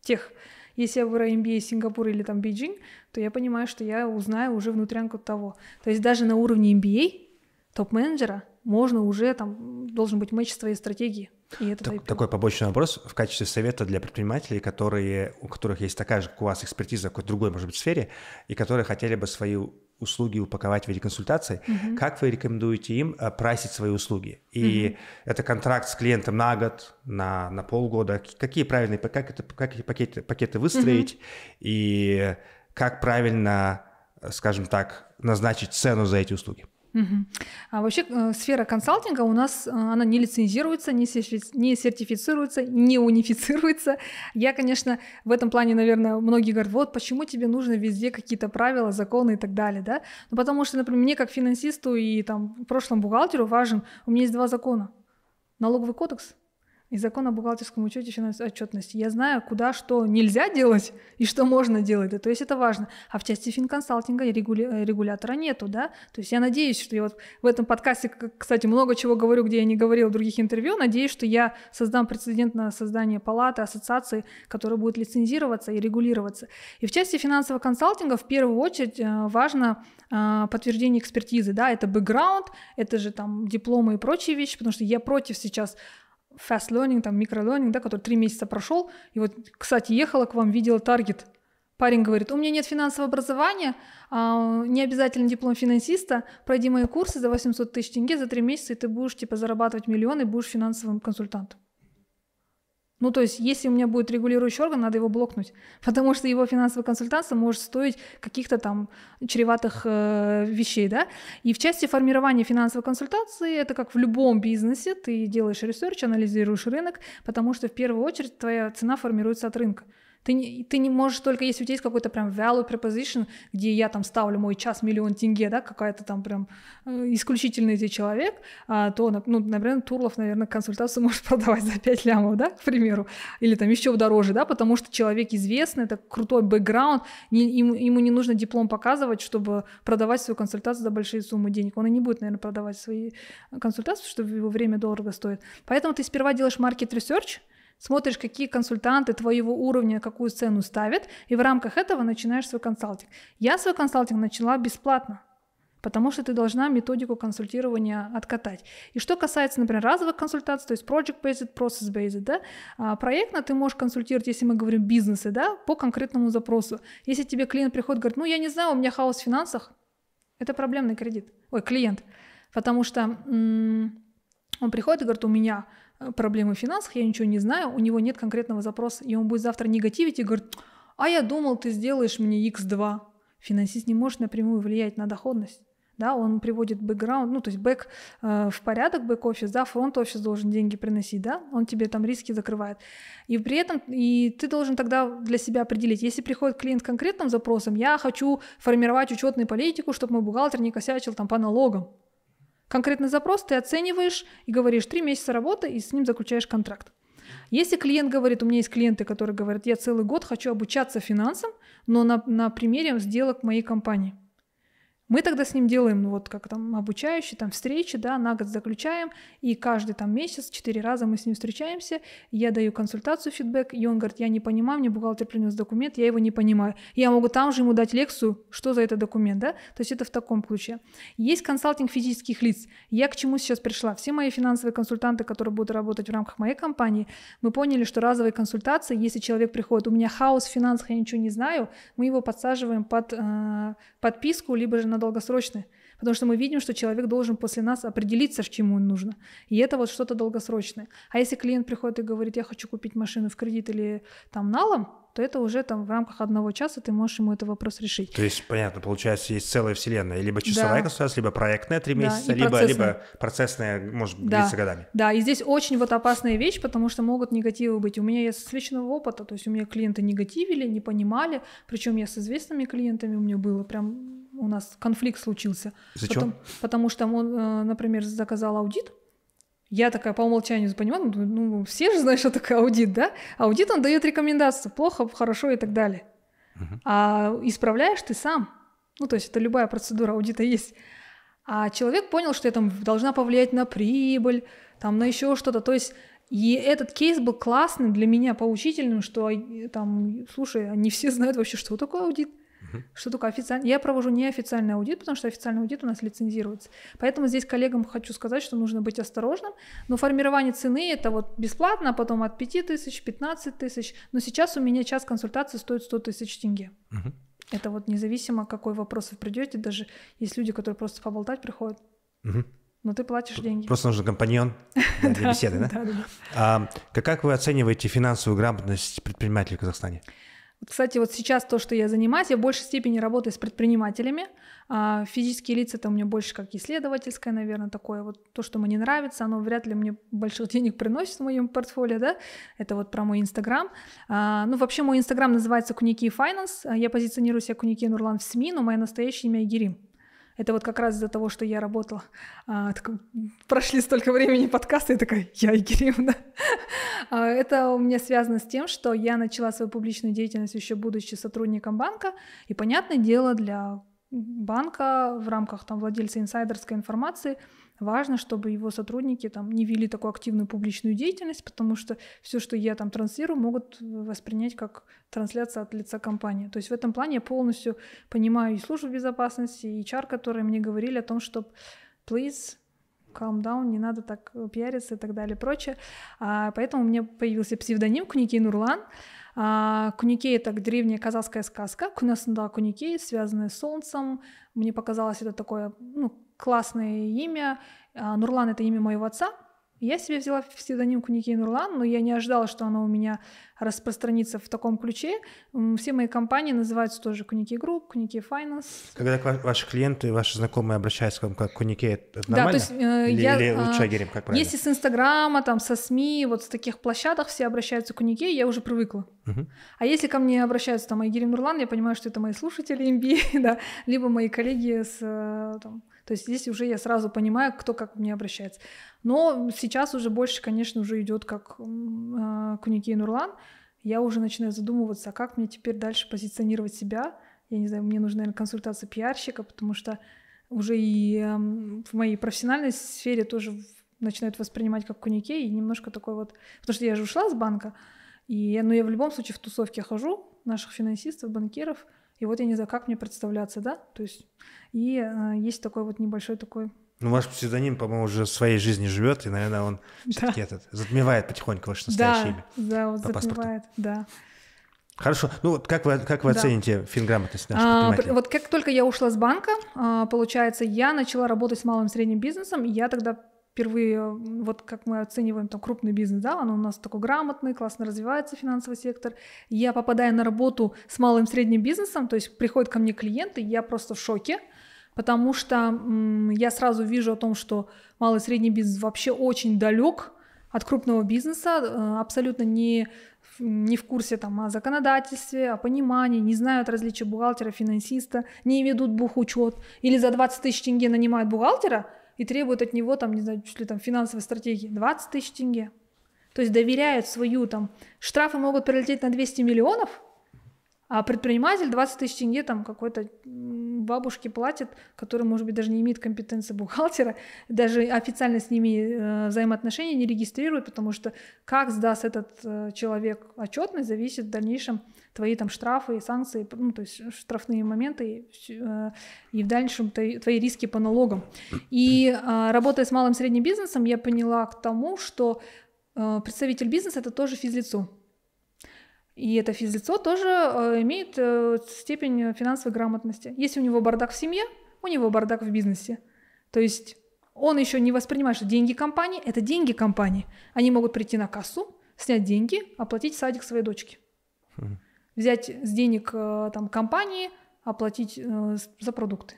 тех если я в MBA а из или там Бейджинг, то я понимаю, что я узнаю уже внутрянку того. То есть даже на уровне MBA а топ-менеджера можно уже там должен быть матч твоей стратегии. И это так, такой побочный вопрос в качестве совета для предпринимателей, которые, у которых есть такая же, как у вас, экспертиза в какой-то другой, может быть, сфере, и которые хотели бы свою услуги упаковать в эти консультации, угу. как вы рекомендуете им э, прайсить свои услуги? И угу. это контракт с клиентом на год, на, на полгода, какие правильные, как, это, как эти пакеты, пакеты выстроить, угу. и как правильно, э, скажем так, назначить цену за эти услуги? Угу. А вообще э, сфера консалтинга у нас, э, она не лицензируется, не, не сертифицируется, не унифицируется. Я, конечно, в этом плане, наверное, многие говорят, вот почему тебе нужно везде какие-то правила, законы и так далее, да? Ну, потому что, например, мне как финансисту и там прошлому бухгалтеру важен, у меня есть два закона. Налоговый кодекс – и закон о бухгалтерском учете еще на отчетности. Я знаю, куда что нельзя делать и что можно делать. Да, то есть это важно. А в части финконсалтинга регуля- э, регулятора нету, да. То есть я надеюсь, что я вот в этом подкасте, кстати, много чего говорю, где я не говорила в других интервью. Надеюсь, что я создам прецедент на создание палаты, ассоциации, которая будет лицензироваться и регулироваться. И в части финансового консалтинга в первую очередь э, важно э, подтверждение экспертизы, да, это бэкграунд, это же там дипломы и прочие вещи, потому что я против сейчас fast learning, там микролернинг, да, который три месяца прошел. И вот, кстати, ехала к вам, видела таргет. Парень говорит, у меня нет финансового образования, а, не обязательно диплом финансиста, пройди мои курсы за 800 тысяч тенге за три месяца, и ты будешь типа зарабатывать миллионы, будешь финансовым консультантом. Ну, то есть, если у меня будет регулирующий орган, надо его блокнуть, потому что его финансовая консультация может стоить каких-то там чреватых э, вещей, да. И в части формирования финансовой консультации, это как в любом бизнесе, ты делаешь ресерч, анализируешь рынок, потому что в первую очередь твоя цена формируется от рынка. Ты не, ты не можешь только, если у тебя есть какой-то прям value proposition, где я там ставлю мой час миллион тенге, да, какая-то там прям э, исключительный здесь человек, а, то, ну, например Турлов, наверное, консультацию может продавать за 5 лямов, да, к примеру, или там еще дороже, да, потому что человек известный, это крутой бэкграунд, не, ему, ему не нужно диплом показывать, чтобы продавать свою консультацию за большие суммы денег. Он и не будет, наверное, продавать свои консультации, потому что его время дорого стоит. Поэтому ты сперва делаешь market research, смотришь, какие консультанты твоего уровня какую цену ставят, и в рамках этого начинаешь свой консалтинг. Я свой консалтинг начала бесплатно, потому что ты должна методику консультирования откатать. И что касается, например, разовых консультаций, то есть project-based, process-based, да, а, проектно ты можешь консультировать, если мы говорим бизнесы, да, по конкретному запросу. Если тебе клиент приходит, говорит, ну, я не знаю, у меня хаос в финансах, это проблемный кредит, ой, клиент, потому что м- он приходит и говорит, у меня Э, проблемы в финансах, я ничего не знаю, у него нет конкретного запроса, и он будет завтра негативить и говорит, а я думал, ты сделаешь мне x2. Финансист не может напрямую влиять на доходность. Да, он приводит бэкграунд, ну, то есть бэк э, в порядок, бэк-офис, да, фронт-офис должен деньги приносить, да, он тебе там риски закрывает. И при этом, и ты должен тогда для себя определить, если приходит клиент с конкретным запросом, я хочу формировать учетную политику, чтобы мой бухгалтер не косячил там по налогам, конкретный запрос, ты оцениваешь и говоришь три месяца работы, и с ним заключаешь контракт. Если клиент говорит, у меня есть клиенты, которые говорят, я целый год хочу обучаться финансам, но на, на примере сделок моей компании – мы тогда с ним делаем, ну, вот как там, обучающие там встречи, да, на год заключаем, и каждый там месяц, четыре раза мы с ним встречаемся, я даю консультацию, фидбэк, и он говорит, я не понимаю, мне бухгалтер принес документ, я его не понимаю. Я могу там же ему дать лекцию, что за это документ, да, то есть это в таком ключе. Есть консалтинг физических лиц. Я к чему сейчас пришла? Все мои финансовые консультанты, которые будут работать в рамках моей компании, мы поняли, что разовые консультации, если человек приходит, у меня хаос в финансах, я ничего не знаю, мы его подсаживаем под э, подписку, либо же на долгосрочные, Потому что мы видим, что человек должен после нас определиться, к чему он нужно. И это вот что-то долгосрочное. А если клиент приходит и говорит, я хочу купить машину в кредит или там налом, то это уже там в рамках одного часа ты можешь ему этот вопрос решить. То есть, понятно, получается, есть целая вселенная. Либо часовая да. консультация, либо проектная три да, месяца, либо, процессная. либо процессная, может да. длиться годами. Да, и здесь очень вот опасная вещь, потому что могут негативы быть. У меня есть с личного опыта, то есть у меня клиенты негативили, не понимали, причем я с известными клиентами, у меня было прям у нас конфликт случился. Зачем? Потом, потому что он, э, например, заказал аудит. Я такая по умолчанию понимаю, ну, ну все же знают, что такое аудит, да? Аудит он дает рекомендации, плохо, хорошо и так далее. Угу. А исправляешь ты сам. Ну то есть это любая процедура аудита есть. А человек понял, что я там должна повлиять на прибыль, там на еще что-то. То есть и этот кейс был классным для меня, поучительным, что э, там, слушай, а не все знают вообще, что такое аудит. Угу. Что такое официальный? Я провожу неофициальный аудит, потому что официальный аудит у нас лицензируется. Поэтому здесь коллегам хочу сказать, что нужно быть осторожным. Но формирование цены это вот бесплатно, а потом от 5 тысяч, 15 тысяч. Но сейчас у меня час консультации стоит 100 тысяч тенге. Угу. Это вот независимо, какой вопрос вы придете, даже есть люди, которые просто поболтать приходят. Угу. Но ты платишь деньги. Просто нужен компаньон для беседы, да? А, как вы оцениваете финансовую грамотность предпринимателей в Казахстане? Вот, кстати, вот сейчас то, что я занимаюсь, я в большей степени работаю с предпринимателями. А физические лица это у меня больше как исследовательское, наверное, такое. Вот то, что мне нравится, оно вряд ли мне больших денег приносит в моем портфолио, да? Это вот про мой Инстаграм. А, ну, вообще, мой Инстаграм называется Куники Finance. Я позиционирую себя Куники Нурлан в СМИ, но мое настоящее имя Игерим. Это вот как раз из-за того, что я работала, а, так, прошли столько времени подкасты, я такая, я Игоревна. а, это у меня связано с тем, что я начала свою публичную деятельность еще будучи сотрудником банка, и, понятное дело, для банка в рамках там владельца инсайдерской информации – Важно, чтобы его сотрудники там не вели такую активную публичную деятельность, потому что все, что я там транслирую, могут воспринять как трансляция от лица компании. То есть в этом плане я полностью понимаю и службу безопасности, и HR, которые мне говорили о том, что please calm down, не надо так пиариться и так далее и прочее. А, поэтому у меня появился псевдоним Куникей Нурлан. А, Куникей — это древняя казахская сказка. Кунасында Куникей, связанная с солнцем. Мне показалось, это такое, ну, классное имя. А, Нурлан — это имя моего отца. Я себе взяла псевдонимку Никей Нурлан, но я не ожидала, что оно у меня распространится в таком ключе. Все мои компании называются тоже Куники Групп, Куники Finance. Когда ваши клиенты, ваши знакомые обращаются к вам как Куники, это нормально? Да, то есть, э, или, я, или лучше а, Агерим, как правильно? Если с Инстаграма, там, со СМИ, вот с таких площадок все обращаются к Куники, я уже привыкла. Угу. А если ко мне обращаются там Агерим Нурлан, я понимаю, что это мои слушатели MBA, да, либо мои коллеги с э, там, то есть здесь уже я сразу понимаю, кто как мне обращается. Но сейчас уже больше, конечно, уже идет как э, Куники и Нурлан. Я уже начинаю задумываться, а как мне теперь дальше позиционировать себя. Я не знаю, мне нужна, наверное, консультация пиарщика, потому что уже и э, в моей профессиональной сфере тоже начинают воспринимать как кунике, и немножко такой вот... Потому что я же ушла с банка, и, но ну, я в любом случае в тусовке хожу, наших финансистов, банкиров — и вот я не знаю, как мне представляться, да? То есть, и э, есть такой вот небольшой такой ну, ваш псевдоним, по-моему, уже своей жизнью живет, и, наверное, он все-таки этот затмевает потихоньку ваше настоящее да, имя. Да, вот по затмевает, да. Хорошо. Ну вот как вы, как вы да. оцените финграмотность нашего. а, Вот как только я ушла с банка, а, получается, я начала работать с малым и средним бизнесом, и я тогда впервые, вот как мы оцениваем там крупный бизнес, да, он у нас такой грамотный, классно развивается финансовый сектор. Я попадаю на работу с малым средним бизнесом, то есть приходят ко мне клиенты, я просто в шоке, потому что м- я сразу вижу о том, что малый средний бизнес вообще очень далек от крупного бизнеса, э, абсолютно не не в курсе там о законодательстве, о понимании, не знают различия бухгалтера, финансиста, не ведут бухучет, или за 20 тысяч тенге нанимают бухгалтера, и требуют от него, там, не знаю, чуть ли там финансовой стратегии, 20 тысяч тенге. То есть доверяют свою, там, штрафы могут прилететь на 200 миллионов, а предприниматель 20 тысяч тенге там какой-то бабушке платит, который, может быть, даже не имеет компетенции бухгалтера, даже официально с ними э, взаимоотношения не регистрирует, потому что как сдаст этот э, человек отчетность, зависит в дальнейшем твои там штрафы, и санкции, ну, то есть э, штрафные моменты и э, в дальнейшем твои, риски по налогам. И а, работая с малым и средним бизнесом, я поняла к тому, что э, представитель бизнеса это тоже физлицо. И это физлицо тоже имеет степень финансовой грамотности. Если у него бардак в семье, у него бардак в бизнесе. То есть он еще не воспринимает, что деньги компании – это деньги компании. Они могут прийти на кассу, снять деньги, оплатить садик своей дочке. Mm взять с денег э, там компании, оплатить э, за продукты.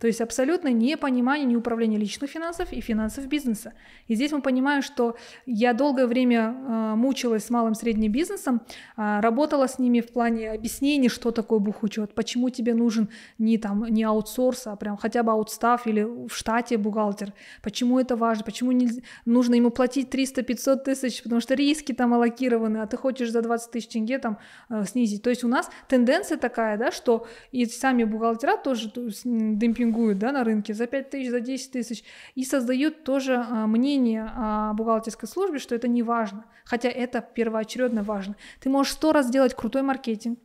То есть абсолютно непонимание, не управление личных финансов и финансов бизнеса. И здесь мы понимаем, что я долгое время э, мучилась с малым средним бизнесом, а, работала с ними в плане объяснений, что такое бухучет, почему тебе нужен не, там, не аутсорс, а прям хотя бы аутстав или в штате бухгалтер, почему это важно, почему нельзя, нужно ему платить 300-500 тысяч, потому что риски там аллокированы, а ты хочешь за 20 тысяч тенге там э, снизить. То есть у нас тенденция такая, да, что и сами бухгалтера тоже демпинг шопингуют да, на рынке за 5 тысяч, за 10 тысяч, и создают тоже а, мнение о бухгалтерской службе, что это не важно, хотя это первоочередно важно. Ты можешь сто раз сделать крутой маркетинг,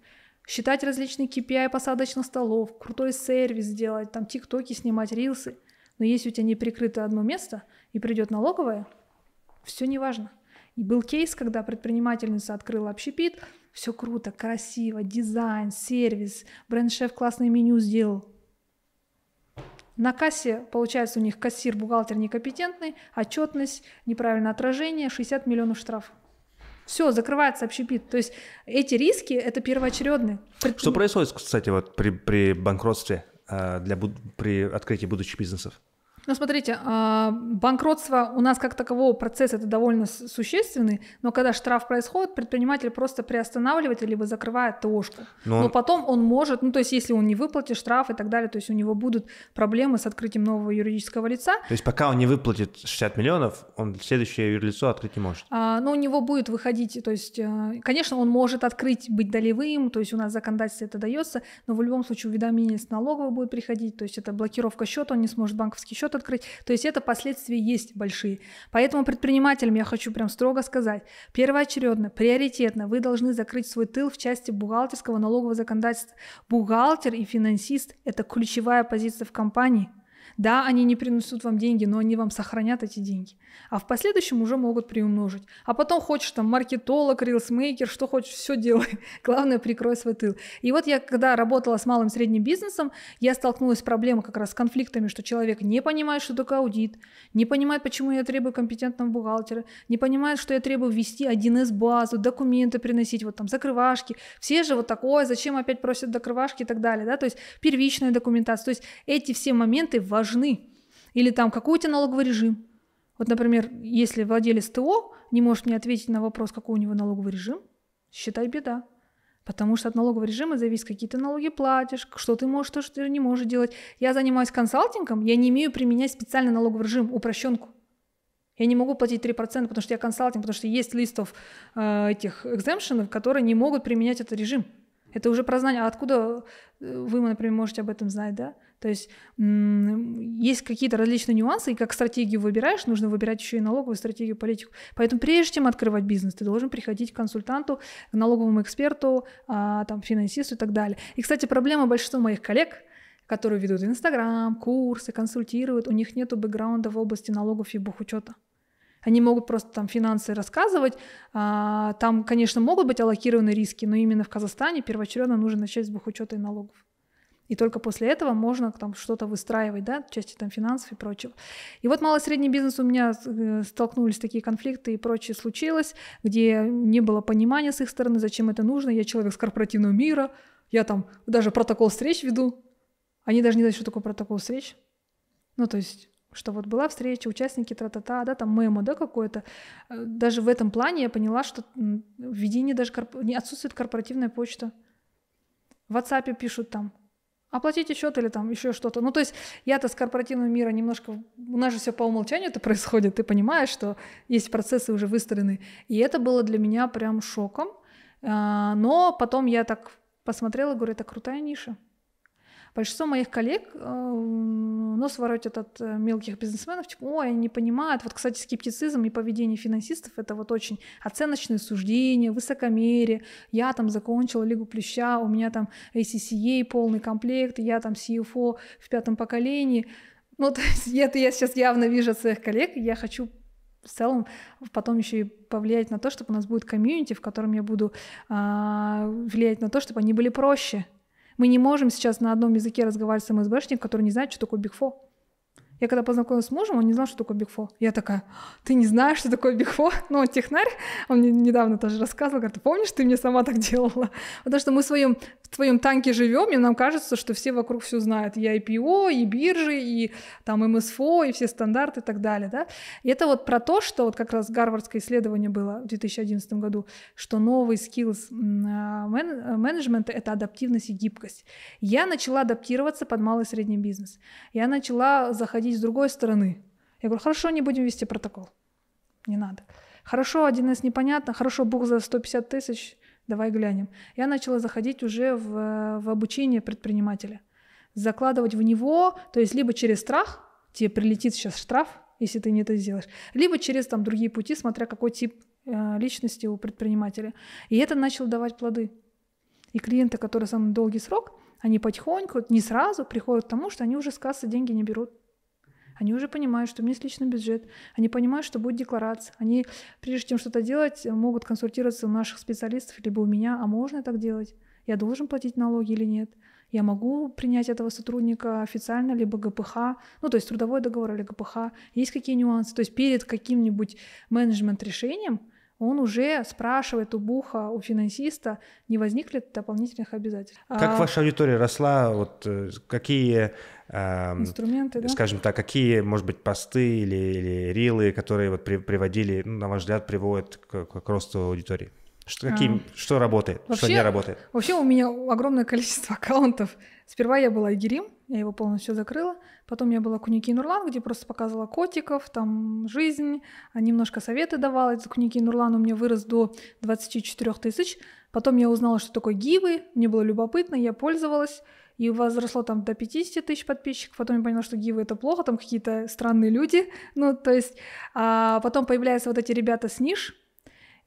считать различные KPI посадочных столов, крутой сервис делать, там тиктоки снимать, рилсы, но если у тебя не прикрыто одно место и придет налоговая, все не важно. И был кейс, когда предпринимательница открыла общепит, все круто, красиво, дизайн, сервис, бренд-шеф классное меню сделал. На кассе, получается, у них кассир, бухгалтер некомпетентный, отчетность, неправильное отражение, 60 миллионов штраф Все, закрывается общепит. То есть эти риски — это первоочередные. Что происходит, кстати, вот при, при банкротстве, э, для, при открытии будущих бизнесов? Ну, смотрите, а, банкротство у нас как такового процесс это довольно существенный, но когда штраф происходит, предприниматель просто приостанавливает либо закрывает ТОшку. Но, но потом он может, ну, то есть если он не выплатит штраф и так далее, то есть у него будут проблемы с открытием нового юридического лица. То есть пока он не выплатит 60 миллионов, он следующее юрлицо открыть не может? А, но у него будет выходить, то есть, э, конечно, он может открыть, быть долевым, то есть у нас законодательство это дается, но в любом случае уведомление с налоговой будет приходить, то есть это блокировка счета, он не сможет банковский счет счет открыть. То есть это последствия есть большие. Поэтому предпринимателям я хочу прям строго сказать, первоочередно, приоритетно вы должны закрыть свой тыл в части бухгалтерского налогового законодательства. Бухгалтер и финансист – это ключевая позиция в компании – да, они не принесут вам деньги, но они вам сохранят эти деньги. А в последующем уже могут приумножить. А потом хочешь там маркетолог, рилсмейкер, что хочешь, все делай. Главное, прикрой свой тыл. И вот я, когда работала с малым и средним бизнесом, я столкнулась с проблемой как раз с конфликтами, что человек не понимает, что такое аудит, не понимает, почему я требую компетентного бухгалтера, не понимает, что я требую ввести 1С базу, документы приносить, вот там закрывашки. Все же вот такое, зачем опять просят закрывашки и так далее, да, то есть первичная документация. То есть эти все моменты важны должны. Или там, какой у тебя налоговый режим. Вот, например, если владелец ТО не может мне ответить на вопрос, какой у него налоговый режим, считай беда. Потому что от налогового режима зависит, какие ты налоги платишь, что ты можешь, что ты не можешь делать. Я занимаюсь консалтингом, я не имею применять специальный налоговый режим, упрощенку. Я не могу платить 3%, потому что я консалтинг, потому что есть листов э, этих экземпшенов, которые не могут применять этот режим. Это уже про знание. А откуда э, вы, например, можете об этом знать, да? То есть есть какие-то различные нюансы, и как стратегию выбираешь, нужно выбирать еще и налоговую стратегию, политику. Поэтому прежде чем открывать бизнес, ты должен приходить к консультанту, к налоговому эксперту, а, там, финансисту и так далее. И, кстати, проблема большинства моих коллег — которые ведут Инстаграм, курсы, консультируют, у них нет бэкграунда в области налогов и бухучета. Они могут просто там финансы рассказывать. А, там, конечно, могут быть аллокированы риски, но именно в Казахстане первоочередно нужно начать с бухучета и налогов. И только после этого можно там что-то выстраивать, да, в части там финансов и прочего. И вот малый и средний бизнес у меня э, столкнулись такие конфликты и прочее случилось, где не было понимания с их стороны, зачем это нужно. Я человек с корпоративного мира, я там даже протокол встреч веду. Они даже не знают, что такое протокол встреч. Ну, то есть что вот была встреча, участники тра-та-та, да, там мемо, да, какое-то. Э, даже в этом плане я поняла, что в даже корп... не отсутствует корпоративная почта. В WhatsApp пишут там, оплатите счет или там еще что-то. Ну, то есть я-то с корпоративного мира немножко... У нас же все по умолчанию это происходит, ты понимаешь, что есть процессы уже выстроены. И это было для меня прям шоком. А, но потом я так посмотрела, говорю, это крутая ниша. Большинство моих коллег э, нос воротят от э, мелких бизнесменов, типа, ой, они не понимают. Вот, кстати, скептицизм и поведение финансистов — это вот очень оценочное суждение, высокомерие. Я там закончила Лигу Плюща, у меня там ACCA полный комплект, я там CFO в пятом поколении. Ну, то есть это я сейчас явно вижу от своих коллег, я хочу в целом потом еще и повлиять на то, чтобы у нас будет комьюнити, в котором я буду э, влиять на то, чтобы они были проще, мы не можем сейчас на одном языке разговаривать с МСБшником, который не знает, что такое бигфо. Я когда познакомилась с мужем, он не знал, что такое бигфо. Я такая, «А, ты не знаешь, что такое бигфо? Ну, он технарь, он мне недавно тоже рассказывал, говорит, ты помнишь, ты мне сама так делала? Потому что мы в своем в твоем танке живем, и нам кажется, что все вокруг все знают. И IPO, и биржи, и там МСФО, эм и все стандарты и так далее. Да? И это вот про то, что вот как раз гарвардское исследование было в 2011 году, что новый skills а, э, менеджмента это адаптивность и гибкость. Я начала адаптироваться под малый и средний бизнес. Я начала заходить с другой стороны. Я говорю, хорошо, не будем вести протокол. Не надо. Хорошо, 1С непонятно, хорошо, Бог за 150 тысяч, давай глянем. Я начала заходить уже в, в обучение предпринимателя, закладывать в него, то есть либо через страх, тебе прилетит сейчас штраф, если ты не это сделаешь, либо через там другие пути, смотря какой тип э, личности у предпринимателя. И это начало давать плоды. И клиенты, которые самый долгий срок, они потихоньку, не сразу приходят к тому, что они уже с кассы деньги не берут. Они уже понимают, что у меня есть личный бюджет, они понимают, что будет декларация. Они, прежде чем что-то делать, могут консультироваться у наших специалистов, либо у меня, а можно так делать? Я должен платить налоги или нет? Я могу принять этого сотрудника официально, либо ГПХ, ну, то есть трудовой договор или ГПХ. Есть какие нюансы? То есть перед каким-нибудь менеджмент-решением – он уже спрашивает у буха, у финансиста, не возникли дополнительных обязательств. Как а... ваша аудитория росла? Вот э, какие эм, инструменты, да? скажем так, какие, может быть, посты или, или рилы, которые вот при, приводили, ну, на ваш взгляд, приводят к, к росту аудитории? Что, какие, а. что работает, вообще, что не работает? Вообще у меня огромное количество аккаунтов. Сперва я была Игерим, я его полностью закрыла. Потом я была Куники Нурлан, где просто показывала котиков, там жизнь, немножко советы давала. Этот Куники Нурлан у меня вырос до 24 тысяч. Потом я узнала, что такое гивы, мне было любопытно, я пользовалась. И возросло там до 50 тысяч подписчиков. Потом я поняла, что гивы это плохо, там какие-то странные люди. Ну, то есть, а потом появляются вот эти ребята с ниш,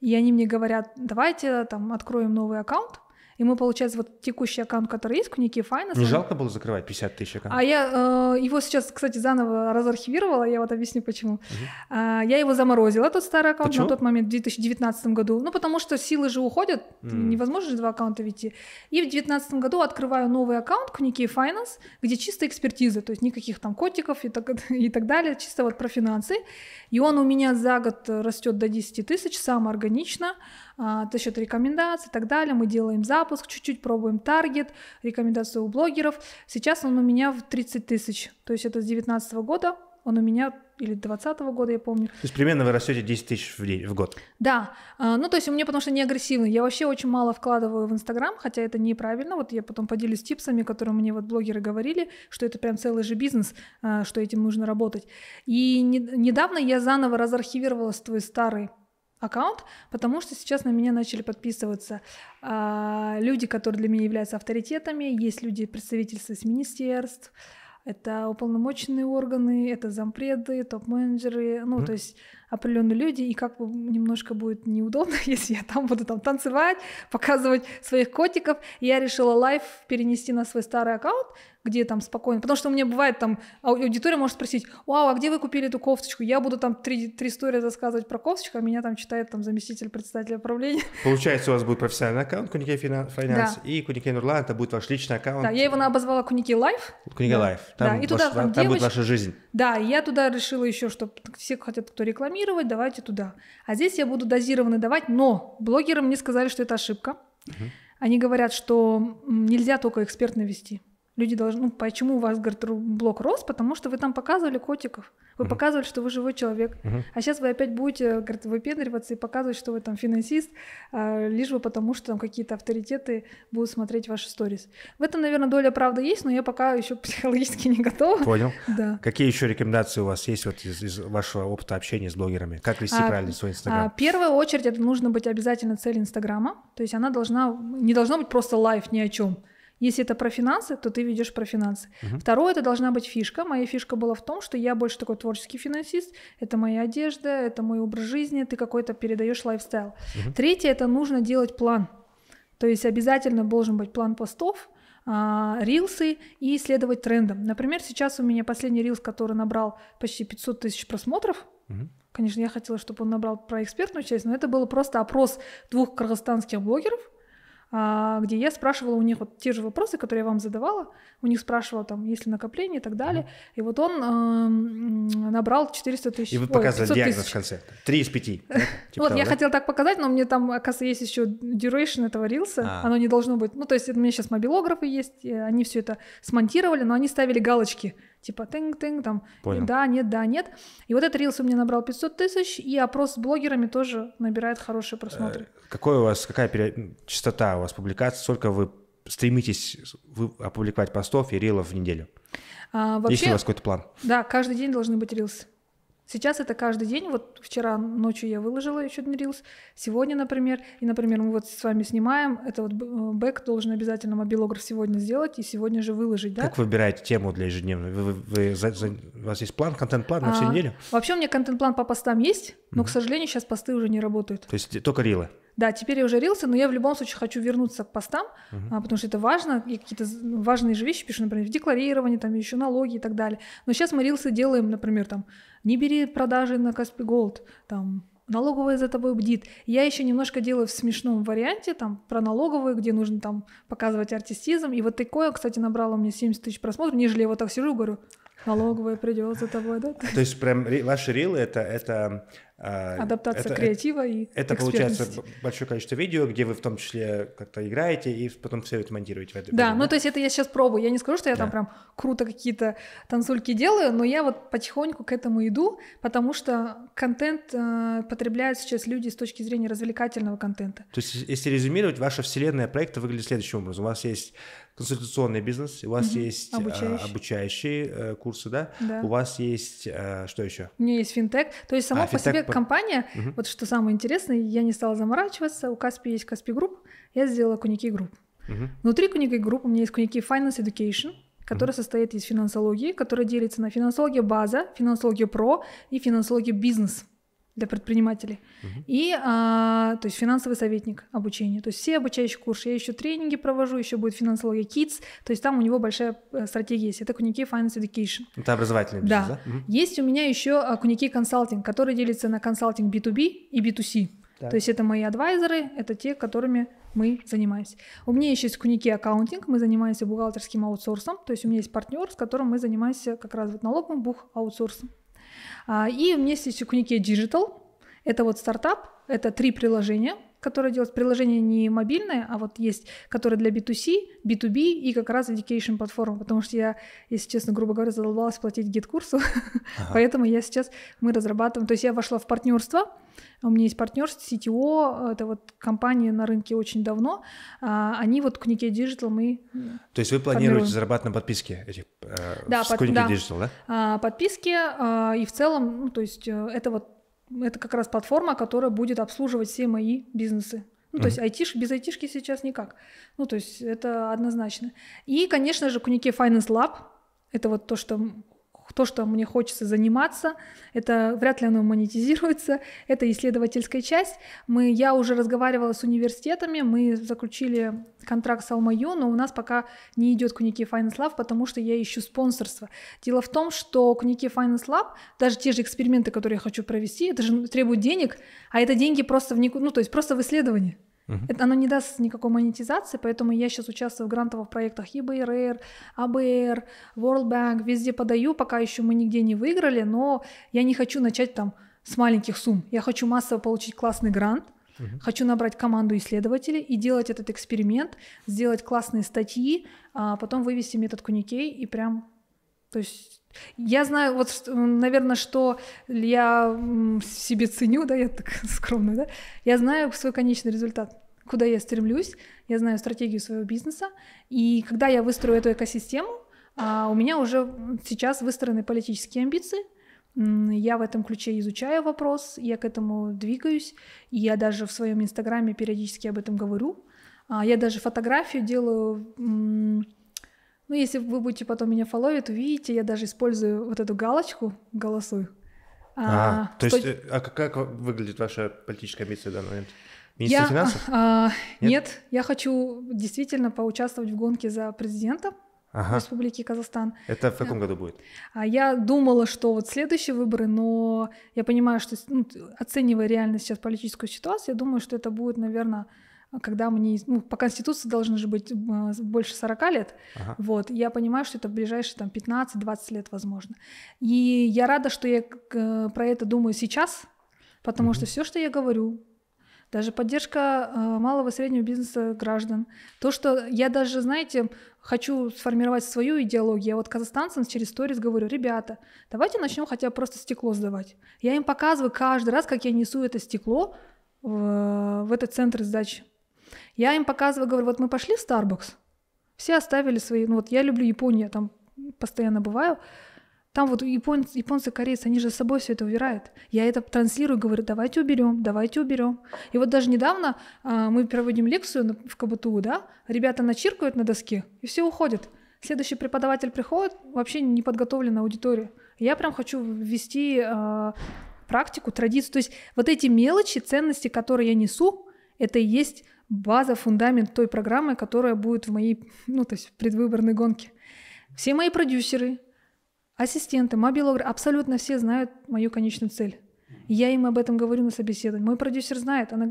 и они мне говорят, давайте там откроем новый аккаунт, и мы, получается, вот текущий аккаунт, который есть, у Ники Finance... Не жалко было закрывать 50 тысяч аккаунтов? А я э, его сейчас, кстати, заново разархивировала, я вот объясню почему. Угу. А, я его заморозила, тот старый аккаунт, почему? на тот момент, в 2019 году. Ну, потому что силы же уходят, mm. невозможно же два аккаунта вести. И в 2019 году открываю новый аккаунт Кники Finance, где чисто экспертиза, то есть никаких там котиков и так, и так далее, чисто вот про финансы. И он у меня за год растет до 10 тысяч, самоорганично. органично за счет рекомендаций и так далее. Мы делаем запуск, чуть-чуть пробуем таргет, рекомендации у блогеров. Сейчас он у меня в 30 тысяч, то есть это с 2019 года он у меня или 2020 года, я помню. То есть примерно вы растете 10 тысяч в, день, в год? Да. А, ну, то есть у меня, потому что не агрессивный. Я вообще очень мало вкладываю в Инстаграм, хотя это неправильно. Вот я потом поделюсь типсами, которые мне вот блогеры говорили, что это прям целый же бизнес, а, что этим нужно работать. И недавно я заново разархивировала свой старый аккаунт, потому что сейчас на меня начали подписываться э, люди, которые для меня являются авторитетами, есть люди представительства из министерств, это уполномоченные органы, это зампреды, топ-менеджеры, ну mm-hmm. то есть определенные люди, и как бы немножко будет неудобно, если я там буду там танцевать, показывать своих котиков. я решила лайв перенести на свой старый аккаунт, где там спокойно. Потому что у меня бывает там, а аудитория может спросить, вау, а где вы купили эту кофточку? Я буду там три, три истории рассказывать про кофточку, а меня там читает там заместитель председателя управления. Получается, у вас будет профессиональный аккаунт Кунике Финанс да. и Кунике Нурлан, это будет ваш личный аккаунт. Да, я его обозвала Кунике Лайф. Кунике Лайф. да. и ваш, туда, там, там будет ваша жизнь. Да, я туда решила еще, что все хотят, кто рекламирует, дозировать, давайте туда. А здесь я буду дозированно давать, но блогерам мне сказали, что это ошибка. Угу. Они говорят, что нельзя только экспертно вести. Люди должны... Ну, почему у вас говорит блок рос? Потому что вы там показывали котиков. Вы mm-hmm. показывали, что вы живой человек. Mm-hmm. А сейчас вы опять будете говорит, выпендриваться и показывать, что вы там финансист, а, лишь бы потому, что там какие-то авторитеты будут смотреть ваши сторис. В этом, наверное, доля правды есть, но я пока еще психологически не готова. Понял. Да. Какие еще рекомендации у вас есть вот из, из вашего опыта общения с блогерами? Как вести а, правильно свой а, Инстаграм? А, в первую очередь это нужно быть обязательно цель Инстаграма. То есть она должна... Не должно быть просто лайф ни о чем если это про финансы, то ты ведешь про финансы. Угу. Второе, это должна быть фишка. Моя фишка была в том, что я больше такой творческий финансист. Это моя одежда, это мой образ жизни, ты какой-то передаешь лайфстайл. Угу. Третье, это нужно делать план. То есть обязательно должен быть план постов, а, рилсы и следовать трендам. Например, сейчас у меня последний рилс, который набрал почти 500 тысяч просмотров. Угу. Конечно, я хотела, чтобы он набрал про экспертную часть, но это был просто опрос двух кыргызстанских блогеров – а, где я спрашивала у них вот те же вопросы, которые я вам задавала, у них спрашивала там, есть ли накопление и так далее, и вот он э, набрал 400 тысяч. И вы показали диагноз тысяч. в конце, 3 из 5. Типа вот, того, я да? хотела так показать, но мне там, оказывается, есть еще duration этого рилса, а. оно не должно быть, ну, то есть у меня сейчас мобилографы есть, они все это смонтировали, но они ставили галочки, типа тынг-тынг, там, Понял. да, нет, да, нет. И вот этот рилс у меня набрал 500 тысяч, и опрос с блогерами тоже набирает хорошие просмотры. Э, какой у вас, какая пере... частота у вас публикаций, сколько вы стремитесь опубликовать постов и рилов в неделю? А, вообще, Есть ли у вас какой-то план? Да, каждый день должны быть рилсы. Сейчас это каждый день. Вот вчера ночью я выложила еще один рилс. Сегодня, например, и, например, мы вот с вами снимаем. Это вот э, бэк должен обязательно мобилограф сегодня сделать и сегодня же выложить, да? Как выбираете тему для ежедневного? Вы, вы, вы, за, за, у вас есть план, контент-план на а, всю неделю? Вообще у меня контент-план по постам есть, но, mm к сожалению, сейчас посты уже не работают. То есть только рилы? Да, теперь я уже рился, но я в любом случае хочу вернуться к постам, uh а, потому что это важно. Я какие-то важные же вещи пишу, например, в декларировании, там еще налоги и так далее. Но сейчас мы рилсы делаем, например, там не бери продажи на Каспи Голд, там, налоговая за тобой бдит. Я еще немножко делаю в смешном варианте, там, про налоговую, где нужно там показывать артистизм, и вот такое, кстати, набрало мне 70 тысяч просмотров, нежели я вот так сижу и говорю, налоговая придет за тобой, да? То есть прям ваши рилы это, это а, Адаптация это, креатива и Это получается большое количество видео, где вы в том числе как-то играете и потом все это монтируете. В это, да, время, ну то есть это я сейчас пробую. Я не скажу, что я да. там прям круто какие-то танцульки делаю, но я вот потихоньку к этому иду, потому что контент э, потребляют сейчас люди с точки зрения развлекательного контента. То есть если резюмировать, ваша вселенная проекта выглядит следующим образом. У вас есть консультационный бизнес, у вас угу. есть обучающие, а, обучающие э, курсы, да? да? У вас есть э, что еще? У меня есть финтех. То есть само а, по финтех... себе как типа. компания, угу. вот что самое интересное, я не стала заморачиваться, у Каспи есть Каспи Групп, я сделала Куники Групп. Угу. Внутри Куники Групп у меня есть Куники Finance Education, которая угу. состоит из финансологии, которая делится на финансологию база, финансологию про и финансологию бизнес для предпринимателей. Угу. И, а, то есть, финансовый советник обучения. То есть, все обучающие курсы. Я еще тренинги провожу, еще будет финансология Kids. То есть, там у него большая э, стратегия есть. Это Куники Finance Education. Это образовательный бизнес, да? да? Угу. Есть у меня еще а, Куники Консалтинг, который делится на консалтинг B2B и B2C. Так. То есть это мои адвайзеры, это те, которыми мы занимаемся. У меня еще есть куники аккаунтинг, мы занимаемся бухгалтерским аутсорсом, то есть у меня есть партнер, с которым мы занимаемся как раз вот налогом бух аутсорсом. А, и у меня есть еще Кунике Digital. Это вот стартап, это три приложения, которое делать. Приложение не мобильное, а вот есть, которое для B2C, B2B и как раз education платформа, потому что я, если честно, грубо говоря, задолбалась платить гид-курсу, ага. поэтому я сейчас, мы разрабатываем, то есть я вошла в партнерство, у меня есть партнер с CTO, это вот компания на рынке очень давно, а, они вот к Nikkei Digital мы... То есть вы планируете зарабатывать на подписке этих, э, да, с под, да. Digital, да? А, подписки, а, и в целом, ну, то есть э, это вот это как раз платформа, которая будет обслуживать все мои бизнесы. Ну, mm-hmm. то есть айтиш, без айтишки сейчас никак. Ну, то есть это однозначно. И, конечно же, Кунике Finance Lab, это вот то, что то, что мне хочется заниматься. Это вряд ли оно монетизируется. Это исследовательская часть. Мы, я уже разговаривала с университетами, мы заключили контракт с Алмаю, но у нас пока не идет Куники Finance Lab, потому что я ищу спонсорство. Дело в том, что Куники Finance Lab, даже те же эксперименты, которые я хочу провести, это же требует денег, а это деньги просто в никуда, ну то есть просто в исследовании. Uh-huh. Это оно не даст никакой монетизации, поэтому я сейчас участвую в грантовых проектах EBRR, ABR, World Bank, везде подаю, пока еще мы нигде не выиграли, но я не хочу начать там с маленьких сумм. Я хочу массово получить классный грант, Uh-huh. хочу набрать команду исследователей и делать этот эксперимент, сделать классные статьи, а потом вывести метод Куникей и прям то есть я знаю, вот, наверное, что я себе ценю, да, я так скромная, да, я знаю свой конечный результат, куда я стремлюсь, я знаю стратегию своего бизнеса, и когда я выстрою эту экосистему, а, у меня уже сейчас выстроены политические амбиции, я в этом ключе изучаю вопрос, я к этому двигаюсь, и я даже в своем инстаграме периодически об этом говорю. А, я даже фотографию делаю ну, если вы будете потом меня фоловить, увидите, я даже использую вот эту галочку голосую. А, а, то есть, э, а как выглядит ваша политическая миссия в данный момент? Министр я, финансов? А, нет? нет, я хочу действительно поучаствовать в гонке за президента ага. Республики Казахстан. Это в э, каком году будет? А я думала, что вот следующие выборы, но я понимаю, что ну, оценивая реально сейчас политическую ситуацию, я думаю, что это будет, наверное, а, когда мне, ну, по Конституции должно же быть а, больше 40 лет, ага. вот, я понимаю, что это ближайшие там 15-20 лет, возможно. И я рада, что я про это думаю сейчас, потому угу. что все, что я говорю, даже поддержка а, малого и среднего бизнеса граждан, то, что я даже, знаете, хочу сформировать свою идеологию, я вот казахстанцам через сторис говорю, ребята, давайте начнем хотя бы просто стекло сдавать. Я им показываю каждый раз, как я несу это стекло в, в этот центр сдачи я им показываю, говорю, вот мы пошли в Starbucks, все оставили свои, ну вот я люблю Японию, я там постоянно бываю, там вот японцы, японцы, корейцы, они же с собой все это убирают. Я это транслирую, говорю, давайте уберем, давайте уберем. И вот даже недавно э, мы проводим лекцию в КБТУ, да, ребята начиркают на доске, и все уходят. Следующий преподаватель приходит, вообще не подготовлена аудитория. Я прям хочу ввести э, практику, традицию. То есть вот эти мелочи, ценности, которые я несу, это и есть база, фундамент той программы, которая будет в моей, ну, то есть в предвыборной гонке. Все мои продюсеры, ассистенты, мобилографы, абсолютно все знают мою конечную цель. Я им об этом говорю на собеседовании. Мой продюсер знает, она,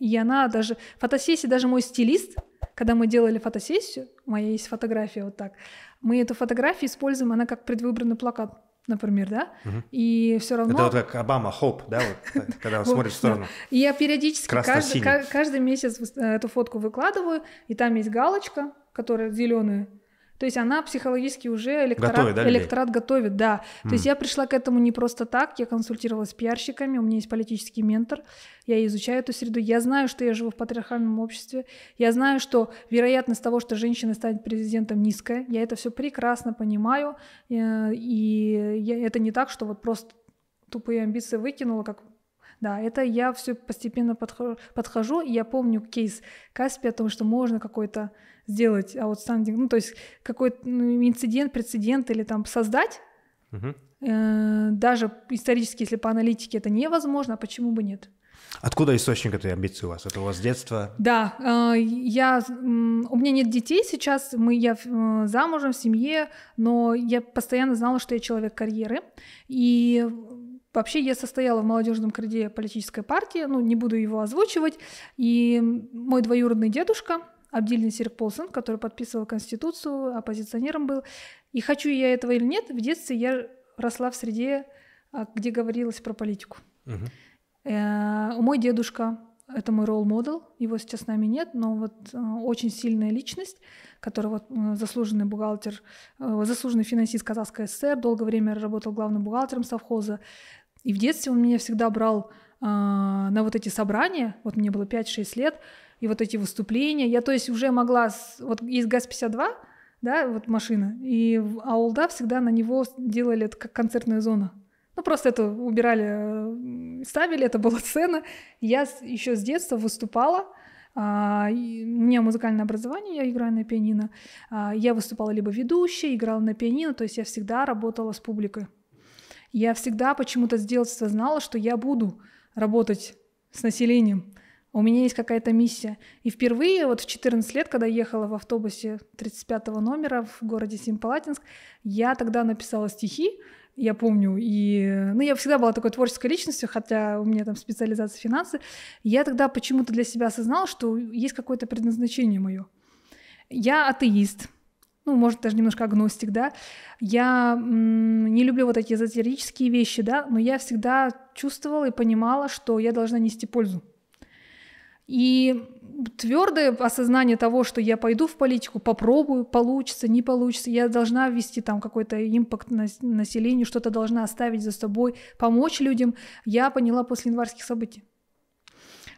и она даже... Фотосессии, даже мой стилист, когда мы делали фотосессию, у меня есть фотография вот так, мы эту фотографию используем, она как предвыборный плакат например, да, угу. и все равно... Это вот как Обама, хоп, да, вот, когда он смотрит в сторону. И я периодически каждый, каждый месяц э, эту фотку выкладываю, и там есть галочка, которая зеленая, то есть она психологически уже электорат, готовит, да, электорат готовит, да. Mm. То есть я пришла к этому не просто так, я консультировалась с пиарщиками, у меня есть политический ментор, я изучаю эту среду, я знаю, что я живу в патриархальном обществе, я знаю, что вероятность того, что женщина станет президентом низкая, я это все прекрасно понимаю, э, и это не так, что вот просто тупые амбиции выкинула, как да, это я все постепенно подхожу. И я помню кейс Каспи о том, что можно какой-то сделать аутстандинг, ну, то есть какой-то ну, инцидент, прецедент или там создать, угу. даже исторически, если по аналитике это невозможно, а почему бы нет? Откуда источник этой амбиции у вас? Это у вас с детства? Да, э, я, у меня нет детей сейчас, мы, я э, замужем, в семье, но я постоянно знала, что я человек карьеры, и Вообще, я состояла в молодежном крыле политической партии, ну, не буду его озвучивать. И мой двоюродный дедушка, Абдиль Серик Полсон, который подписывал Конституцию, оппозиционером был. И хочу я этого или нет, в детстве я росла в среде, а, где говорилось про политику. Угу. Мой дедушка, это мой ролл-модел, его сейчас с нами нет, но вот э, очень сильная личность, которого э, заслуженный бухгалтер, заслуженный финансист Казахской ССР, долгое время работал главным бухгалтером совхоза, и в детстве он меня всегда брал э, на вот эти собрания, вот мне было 5-6 лет, и вот эти выступления. Я, то есть, уже могла... С... Вот есть ГАЗ-52, да, вот машина, и а всегда на него делали это как концертная зона. Ну, просто это убирали, э, ставили, это была сцена. Я еще с детства выступала, а, у меня музыкальное образование, я играю на пианино. А, я выступала либо ведущей, играла на пианино, то есть я всегда работала с публикой. Я всегда почему-то с детства знала, что я буду работать с населением. У меня есть какая-то миссия. И впервые, вот в 14 лет, когда ехала в автобусе 35 номера в городе Симпалатинск, я тогда написала стихи, я помню, и, ну, я всегда была такой творческой личностью, хотя у меня там специализация финансы, я тогда почему-то для себя осознала, что есть какое-то предназначение мое. Я атеист, ну, может, даже немножко агностик, да, я не люблю вот эти эзотерические вещи, да, но я всегда чувствовала и понимала, что я должна нести пользу. И твердое осознание того, что я пойду в политику, попробую, получится, не получится, я должна ввести там какой-то импакт на населению, что-то должна оставить за собой, помочь людям, я поняла после январских событий.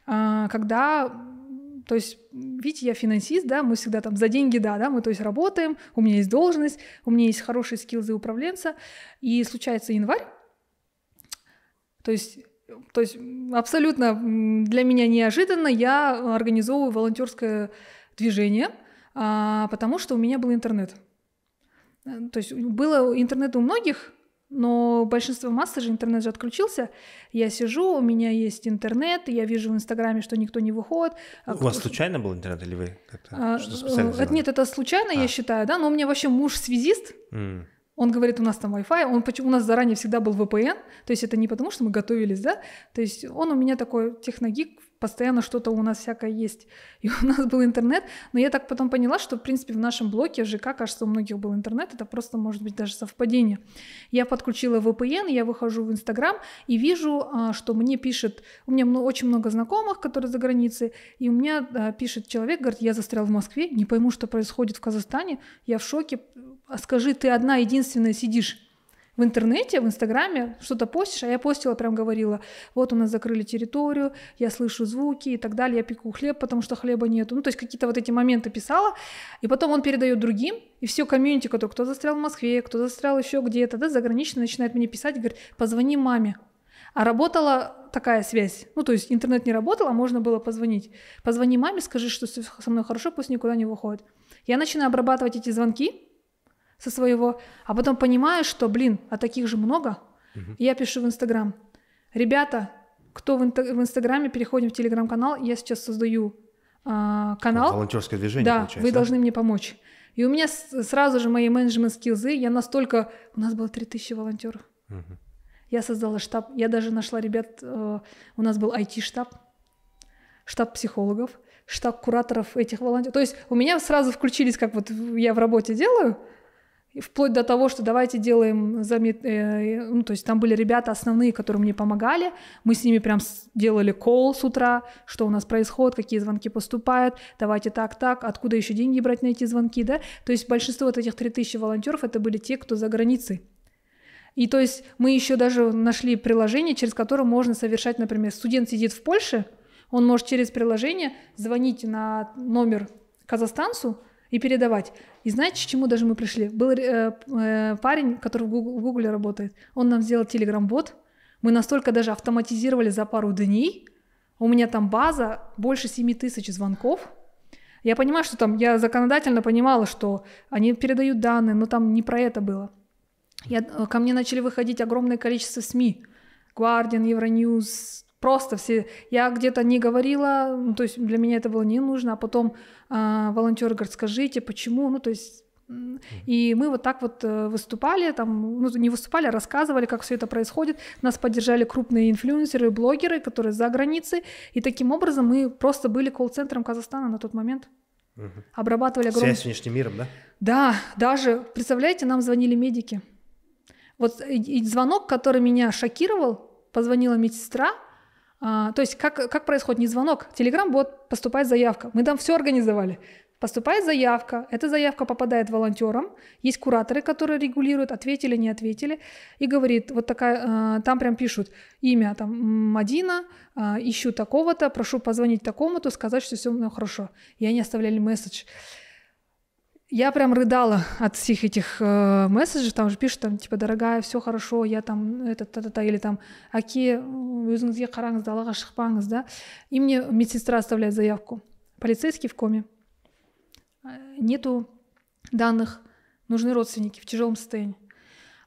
А, когда то есть, видите, я финансист, да, мы всегда там за деньги, да, да, мы то есть работаем, у меня есть должность, у меня есть хорошие скиллзы управленца, и случается январь, то есть то есть абсолютно для меня неожиданно я организовываю волонтерское движение, а, потому что у меня был интернет. Э, то есть было интернет у многих, но большинство массы же интернет же отключился. Я сижу, у меня есть интернет, я вижу в Инстаграме, что никто не выходит. А у вас случайно был интернет или вы как-то а, что специально это, Нет, это случайно, а. я считаю, да, но у меня вообще муж связист. Mm. Он говорит, у нас там Wi-Fi, он, у нас заранее всегда был VPN, то есть это не потому, что мы готовились, да, то есть он у меня такой техногик постоянно что-то у нас всякое есть. И у нас был интернет, но я так потом поняла, что, в принципе, в нашем блоке ЖК, кажется, у многих был интернет, это просто, может быть, даже совпадение. Я подключила VPN, я выхожу в Инстаграм и вижу, а, что мне пишет, у меня много очень много знакомых, которые за границей, и у меня а, пишет человек, говорит, я застрял в Москве, не пойму, что происходит в Казахстане, я в шоке, «А скажи, ты одна единственная сидишь, в интернете, в Инстаграме что-то постишь, а я постила, прям говорила, вот у нас закрыли территорию, я слышу звуки и так далее, я пеку хлеб, потому что хлеба нету. Ну, то есть какие-то вот эти моменты писала, и потом он передает другим, и все комьюнити, кто, кто застрял в Москве, кто застрял еще где-то, да, загранично начинает мне писать, говорит, позвони маме. А работала такая связь. Ну, то есть интернет не работал, а можно было позвонить. Позвони маме, скажи, что со мной хорошо, пусть никуда не выходит. Я начинаю обрабатывать эти звонки, со своего, а потом понимаю, что, блин, а таких же много. Угу. я пишу в Инстаграм. Ребята, кто в, Инстаграме, переходим в Телеграм-канал, я сейчас создаю а, канал. волонтерское движение, Да, получается, вы да? должны мне помочь. И у меня сразу же мои менеджмент-скиллзы, я настолько... У нас было 3000 волонтеров. Угу. Я создала штаб, я даже нашла ребят, э, у нас был IT-штаб, штаб психологов, штаб кураторов этих волонтеров. То есть у меня сразу включились, как вот я в работе делаю, вплоть до того, что давайте делаем замет... Э, ну, то есть там были ребята основные, которые мне помогали, мы с ними прям делали кол с утра, что у нас происходит, какие звонки поступают, давайте так, так, откуда еще деньги брать на эти звонки, да, то есть большинство вот этих 3000 волонтеров это были те, кто за границей, и то есть мы еще даже нашли приложение, через которое можно совершать, например, студент сидит в Польше, он может через приложение звонить на номер казахстанцу, и передавать. И знаете, к чему даже мы пришли? Был э, э, парень, который в Google в Гугле работает, он нам сделал Telegram бот мы настолько даже автоматизировали за пару дней, у меня там база больше 7 тысяч звонков, я понимаю, что там, я законодательно понимала, что они передают данные, но там не про это было. Я, э, ко мне начали выходить огромное количество СМИ. Guardian, Euronews, просто все. Я где-то не говорила, ну, то есть для меня это было не нужно, а потом э, волонтер говорит, скажите, почему, ну то есть и мы вот так вот э, выступали, там, ну, не выступали, а рассказывали, как все это происходит. Нас поддержали крупные инфлюенсеры, блогеры, которые за границей. И таким образом мы просто были колл-центром Казахстана на тот момент. Угу. Обрабатывали огромное... Связь с внешним миром, да? Да, даже, представляете, нам звонили медики. Вот и, и звонок, который меня шокировал, позвонила медсестра, а, то есть как, как происходит не звонок, Телеграм будет поступать заявка. Мы там все организовали. Поступает заявка, эта заявка попадает волонтерам, есть кураторы, которые регулируют, ответили, не ответили, и говорит, вот такая, а, там прям пишут имя, там, Мадина, а, ищу такого-то, прошу позвонить такому-то, сказать, что все у ну, меня хорошо. И они оставляли месседж. Я прям рыдала от всех этих э, месседжей, там же пишут, там, типа, дорогая, все хорошо, я там, ну, это, та-та-та, или там, аке, өзіңізге қараңыз, далаға шықпаңыз, да. И мне медсестра оставляет заявку. Полицейский в коме. Э, нету данных, нужны родственники в тяжелом состоянии.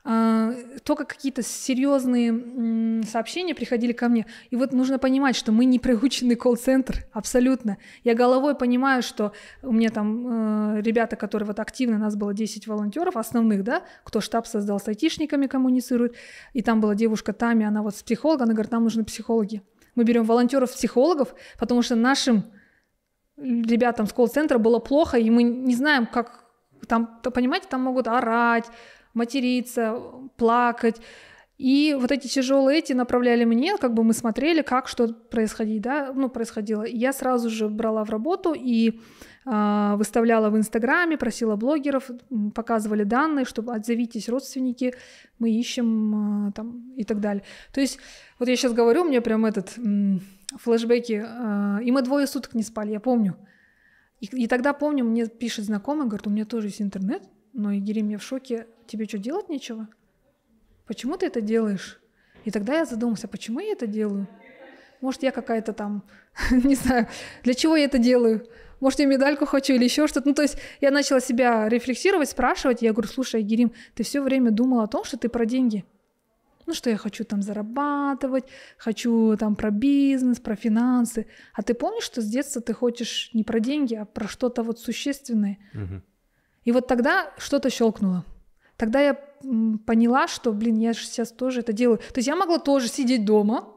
А, только какие-то серьезные сообщения приходили ко мне. И вот нужно понимать, что мы не приученный колл-центр, абсолютно. Я головой понимаю, что у меня там э, ребята, которые вот активно, нас было 10 волонтеров основных, да, кто штаб создал с айтишниками, коммуницирует. И там была девушка Тами, она вот с психолога, она говорит, нам нужны психологи. Мы берем волонтеров-психологов, потому что нашим ребятам с колл-центра было плохо, и мы не знаем, как там, понимаете, там могут орать, материться, плакать. И вот эти тяжелые эти направляли мне, как бы мы смотрели, как что происходить, да, ну, происходило. я сразу же брала в работу и э, выставляла в Инстаграме, просила блогеров, показывали данные, чтобы отзовитесь, родственники, мы ищем э, там и так далее. То есть, вот я сейчас говорю, у меня прям этот э, флешбеки, э, а, и мы двое суток не спали, я помню. И, и тогда помню, мне пишет знакомый, говорит, у меня тоже есть интернет, но Игорь, я в шоке, тебе что, делать нечего? Почему ты это делаешь? И тогда я задумался, почему я это делаю? Может, я какая-то там, не знаю, для чего я это делаю? Может, я медальку хочу или еще что-то. Ну, то есть я начала себя рефлексировать, спрашивать. Я говорю, слушай, Герим, ты все время думал о том, что ты про деньги. Ну, что я хочу там зарабатывать, хочу там про бизнес, про финансы. А ты помнишь, что с детства ты хочешь не про деньги, а про что-то вот существенное? Угу. И вот тогда что-то щелкнуло. Тогда я поняла, что, блин, я же сейчас тоже это делаю. То есть я могла тоже сидеть дома,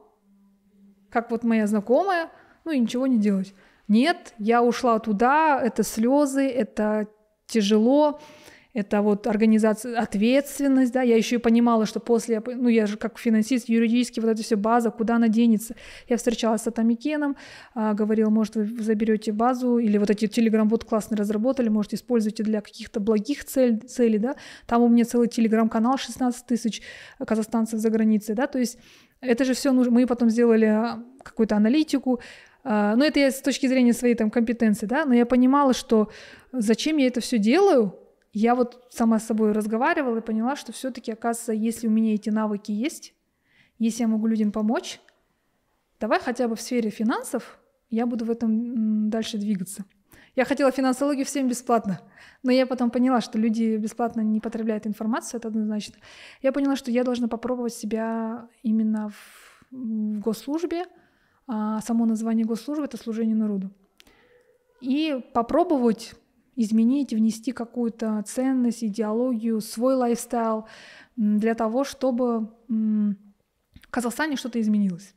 как вот моя знакомая, ну и ничего не делать. Нет, я ушла туда, это слезы, это тяжело, это вот организация, ответственность, да, я еще и понимала, что после, ну, я же как финансист, юридически вот эта все база, куда она денется. Я встречалась с Атамикеном, а, говорила, может, вы заберете базу, или вот эти телеграм-бот классно разработали, может, используйте для каких-то благих цель, целей, да, там у меня целый телеграм-канал 16 тысяч казахстанцев за границей, да, то есть это же все нужно, мы потом сделали а, какую-то аналитику, а, но ну, это я с точки зрения своей там компетенции, да, но я понимала, что зачем я это все делаю, я вот сама с собой разговаривала и поняла, что все-таки, оказывается, если у меня эти навыки есть, если я могу людям помочь, давай хотя бы в сфере финансов я буду в этом дальше двигаться. Я хотела финансологию всем бесплатно, но я потом поняла, что люди бесплатно не потребляют информацию, это однозначно. Я поняла, что я должна попробовать себя именно в, в госслужбе. А само название госслужбы — это служение народу. И попробовать изменить, внести какую-то ценность, идеологию, свой лайфстайл для того, чтобы в Казахстане что-то изменилось.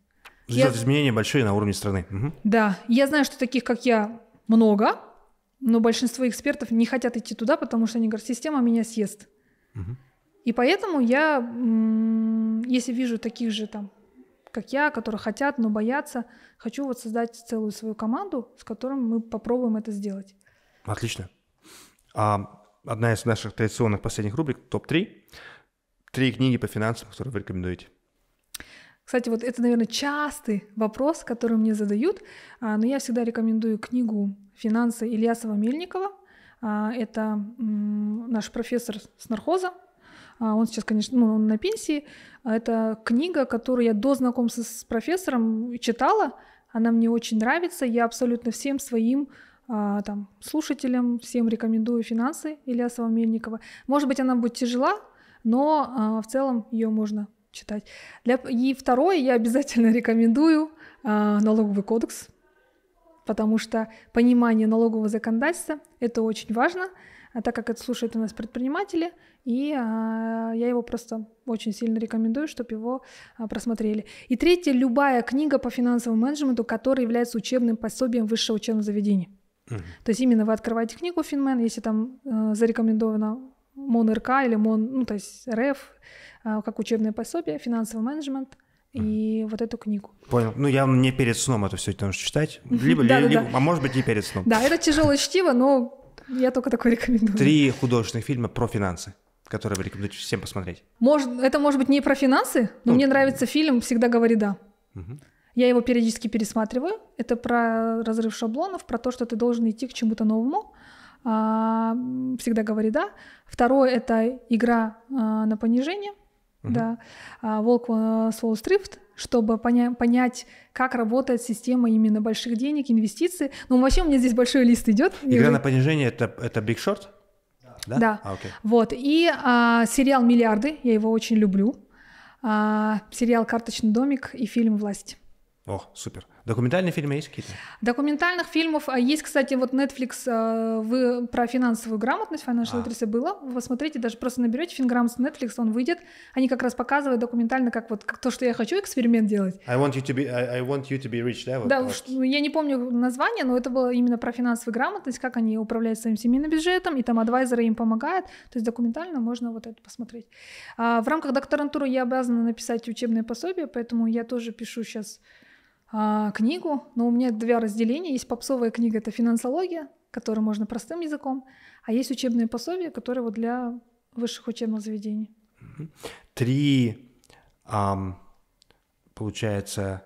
Я... Изменения большие на уровне страны. Угу. Да, я знаю, что таких, как я, много, но большинство экспертов не хотят идти туда, потому что они говорят, система меня съест. Угу. И поэтому я, если вижу таких же там, как я, которые хотят, но боятся, хочу вот создать целую свою команду, с которым мы попробуем это сделать. Отлично. А, одна из наших традиционных последних рубрик топ-3. Три книги по финансам, которые вы рекомендуете. Кстати, вот это, наверное, частый вопрос, который мне задают, а, но я всегда рекомендую книгу «Финансы» Ильясова Мельникова. А, это наш профессор с нархоза, а, он сейчас, конечно, ну, он на пенсии. Это книга, которую я до знакомства с профессором читала. Она мне очень нравится. Я абсолютно всем своим а, там, слушателям, всем рекомендую «Финансы» Ильясова Мельникова. Может быть, она будет тяжела, но а, в целом ее можно читать. Для... И второе, я обязательно рекомендую а, налоговый кодекс, потому что понимание налогового законодательства — это очень важно, так как это слушают у нас предприниматели, и я его просто очень сильно рекомендую, чтобы его просмотрели. И третье, любая книга по финансовому менеджменту, которая является учебным пособием высшего учебного заведения — то есть именно вы открываете книгу Финмен, если там э, зарекомендовано МОНРК или МОН, ну то есть РФ, э, как учебное пособие, финансовый менеджмент, и mm вот эту книгу. Понял. Ну, явно не перед сном это все это нужно читать. Либо, либо, либо а может быть, не перед сном. Да, это тяжелое чтиво, но я только такое рекомендую. Три художественных фильма про финансы, которые вы рекомендуете всем посмотреть. Может, это может быть не про финансы, но ну, мне нравится фильм «Всегда говори да». Угу. Я его периодически пересматриваю. Это про разрыв шаблонов, про то, что ты должен идти к чему-то новому. А, всегда говори «да». Второе — это игра а, на понижение. Uh-huh. Да. «Волк с Уолл-стрифт», чтобы поня- понять, как работает система именно больших денег, инвестиций. Ну, вообще у меня здесь большой лист идет. Игра на понижение — это, это Big Short? Да. да. А, окей. Вот. И а, сериал «Миллиарды», я его очень люблю. А, сериал «Карточный домик» и фильм «Власть». О, супер. Документальные фильмы есть какие-то? Документальных фильмов а, есть, кстати, вот Netflix а, вы про финансовую грамотность Financial а. Literacy было. Вы посмотрите, даже просто наберете фильм с Netflix, он выйдет. Они как раз показывают документально, как вот как то, что я хочу, эксперимент делать. I want you to be, I, I want you to be rich, да? да, вот. Ну, я не помню название, но это было именно про финансовую грамотность, как они управляют своим семейным бюджетом, и там адвайзеры им помогают. То есть документально можно вот это посмотреть. А, в рамках докторантуры я обязана написать учебное пособие, поэтому я тоже пишу сейчас а, книгу, но у меня два разделения. Есть попсовая книга, это финансология, которую можно простым языком, а есть учебные пособия, которые вот для высших учебных заведений. Три, получается,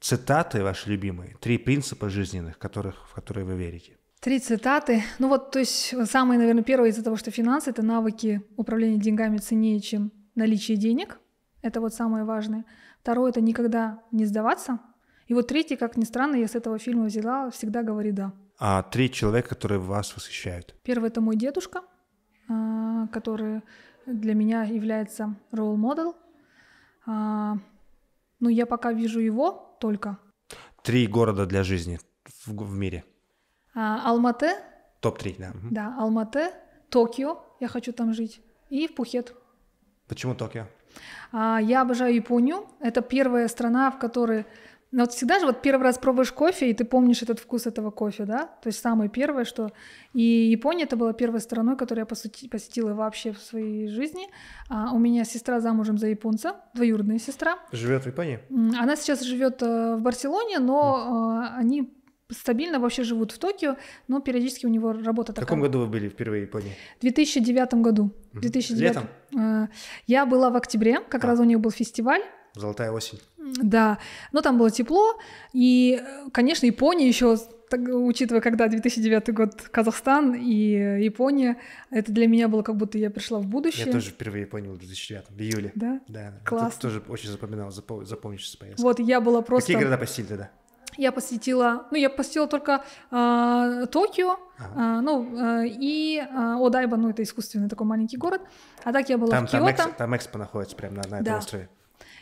цитаты ваши любимые, три принципа жизненных, которых, в которые вы верите. Три цитаты. Ну вот, то есть самое, наверное, первое из-за того, что финансы — это навыки управления деньгами ценнее, чем наличие денег. Это вот самое важное. Второе – это никогда не сдаваться. И вот третий, как ни странно, я с этого фильма взяла «Всегда говори да». А три человека, которые вас восхищают? Первый – это мой дедушка, а, который для меня является ролл-модель. А, ну, я пока вижу его только. Три города для жизни в, мире. А, Алматы. Топ-3, да. Да, Алматы, Токио, я хочу там жить, и Пхукет. Почему Токио? А, я обожаю Японию. Это первая страна, в которой... Но ну, вот всегда же вот первый раз пробуешь кофе, и ты помнишь этот вкус этого кофе, да? То есть самое первое, что... И Япония это была первой страной, которую я посети... посетила вообще в своей жизни. А у меня сестра замужем за японца, двоюродная сестра. Живет в Японии? Она сейчас живет э, в Барселоне, но mm. они стабильно вообще живут в Токио, но периодически у него работа такая. В каком году вы были впервые в Японии? В 2009 году. 2009. Летом? А, я была в октябре, как а. раз у них был фестиваль. Золотая осень. Да, но там было тепло, и, конечно, Япония еще, так, учитывая, когда 2009 год Казахстан и Япония, это для меня было как будто я пришла в будущее. Я тоже впервые Японию в 2009, в июле. Да? Да. Классно. тоже очень запоминал, запомнишь поездку. Вот, я была просто... Какие города посетили тогда? я посетила, ну, я посетила только э, Токио, ага. э, ну, э, и э, а, Одайба, ну, это искусственный такой маленький город, а так я была там, в Киото. Там, экс, там Экспо находится прямо на, на этом да. острове.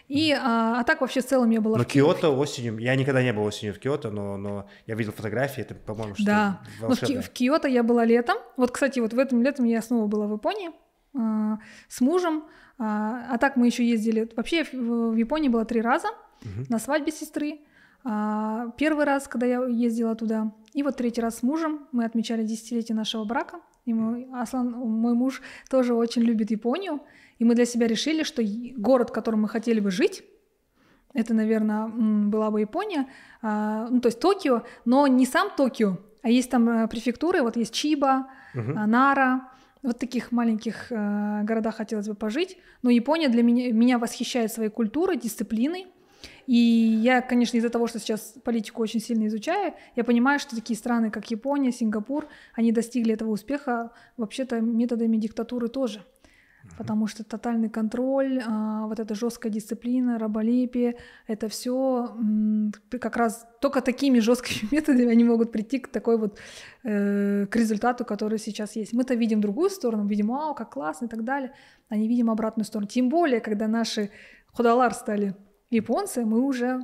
И, а, а так вообще в целом я была но в Киото. Киото осенью, я никогда не была осенью в Киото, но, но я видел фотографии, это, по-моему, что Да, но в, Ки- в Киото я была летом. Вот, кстати, вот в этом летом я снова была в Японии а, с мужем. А, а так мы еще ездили, вообще в, в Японии было три раза угу. на свадьбе сестры, а, первый раз, когда я ездила туда, и вот третий раз с мужем, мы отмечали десятилетие нашего брака, и мы, Аслан, мой муж, тоже очень любит Японию, и мы для себя решили, что город, в котором мы хотели бы жить, это, наверное, была бы Япония, а, ну, то есть Токио, но не сам Токио, а есть там э, префектуры, вот есть Чиба, угу. Нара, вот таких маленьких э, городах хотелось бы пожить. Но Япония для меня, меня восхищает своей культурой, дисциплиной, и я, конечно, из-за того, что сейчас политику очень сильно изучаю, я понимаю, что такие страны, как Япония, Сингапур, они достигли этого успеха вообще-то методами диктатуры тоже. Потому что тотальный контроль, а, вот эта жесткая дисциплина, раболепие, это все как раз только такими жесткими методами они могут прийти к такой вот э, к результату, который сейчас есть. Мы-то видим другую сторону, видим, вау, как классно и так далее. А не видим обратную сторону. Тем более, когда наши худалар стали японцы мы уже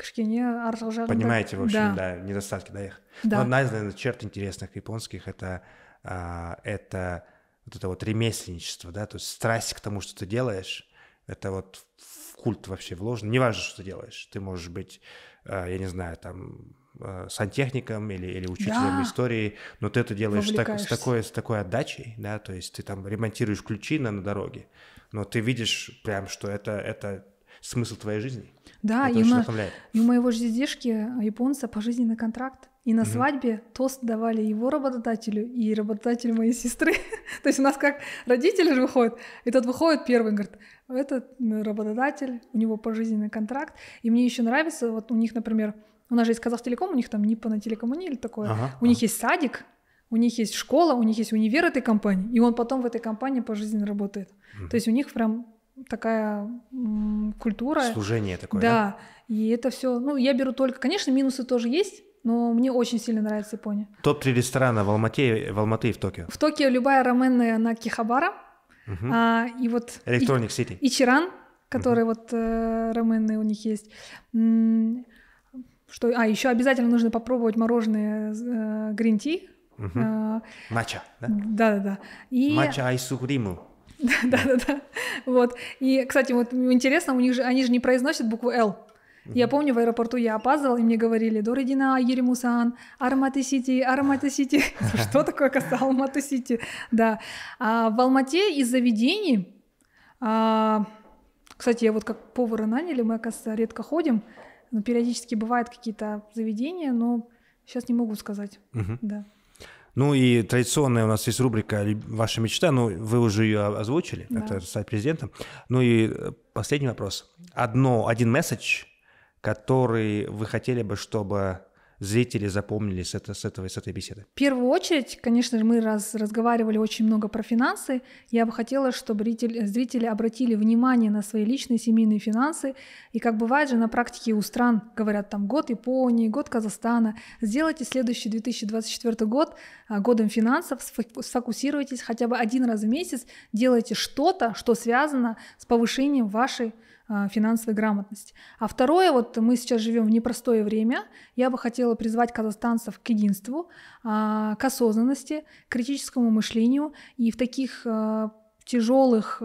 кішкене ар жақ жағында понимаете в общем да, да недостатки да их да. Но ну, одна из наверное черт интересных японских это а, это вот это вот ремесленничество да то есть страсть к тому что ты делаешь это вот в культ вообще вложено неважно что ты делаешь ты можешь быть а, я не знаю там а, сантехником или, или учителем да. истории, но ты это делаешь так, с, такой, с такой отдачей, да, то есть ты там ремонтируешь ключи на, на дороге, но ты видишь прям, что это, это смысл твоей жизни. Да, Это и, очень на, и у моего дедушки, э, японца, пожизненный контракт. И на угу. свадьбе тост давали его работодателю и работодателю моей сестры. То есть у нас как родители же выходят, и тот выходит первый, говорит, этот работодатель, у него пожизненный контракт. И мне еще нравится, вот у них, например, у нас же есть Казахтелеком, у них там НИПа на телекомуни или такое. Ага, у а. них есть садик, у них есть школа, у них есть универ этой компании, и он потом в этой компании пожизненно работает. Mm. То есть у них прям такая м, культура. Служение такое. Да. да? И это все. Ну, я беру только. Конечно, минусы тоже есть, но мне очень сильно нравится Япония. Топ-3 ресторана в Алмате, в Алматы и в Токио. В Токио любая раменная на Кихабара. Угу. А, и вот... Electronic и, City. Ичиран, который угу. вот э, раменные у них есть. что, а, еще обязательно нужно попробовать мороженое э, грин-ти. Угу. Э, а, Мача, да? Да-да-да. И... Мача айсу Да, да, да, Вот. И, кстати, вот интересно, у них же они же не произносят букву Л. Я помню, в аэропорту я опаздывала, и мне говорили, Доридина, а, Еремусан, Арматы Сити, Арматы Сити. Что такое коса Алматы Сити? Да. А в Алмате из заведений, а, кстати, я вот как повара наняли, мы, оказывается, редко ходим, но периодически бывают какие-то заведения, но сейчас не могу сказать. Да. Ну и традиционная у нас есть рубрика «Ваша мечта», ну вы уже ее озвучили, да. это стать президентом. Ну и э, последний вопрос. Одно, один месседж, который вы хотели бы, чтобы зрители запомнили с, это, с, этого, с этой беседы? В первую очередь, конечно же, мы раз, разговаривали очень много про финансы. Я бы хотела, чтобы зрители, зрители обратили внимание на свои личные семейные финансы. И как бывает же на практике у стран, говорят там год Японии, год Казахстана, сделайте следующий 2024 год а, годом финансов, сфокусируйтесь хотя бы один раз в месяц, делайте что-то, что связано с повышением вашей а, финансовой грамотности. А второе, вот мы сейчас живем в непростое время, я бы хотела призвать казахстанцев к единству, а, к осознанности, к критическому мышлению и в таких а, тяжелых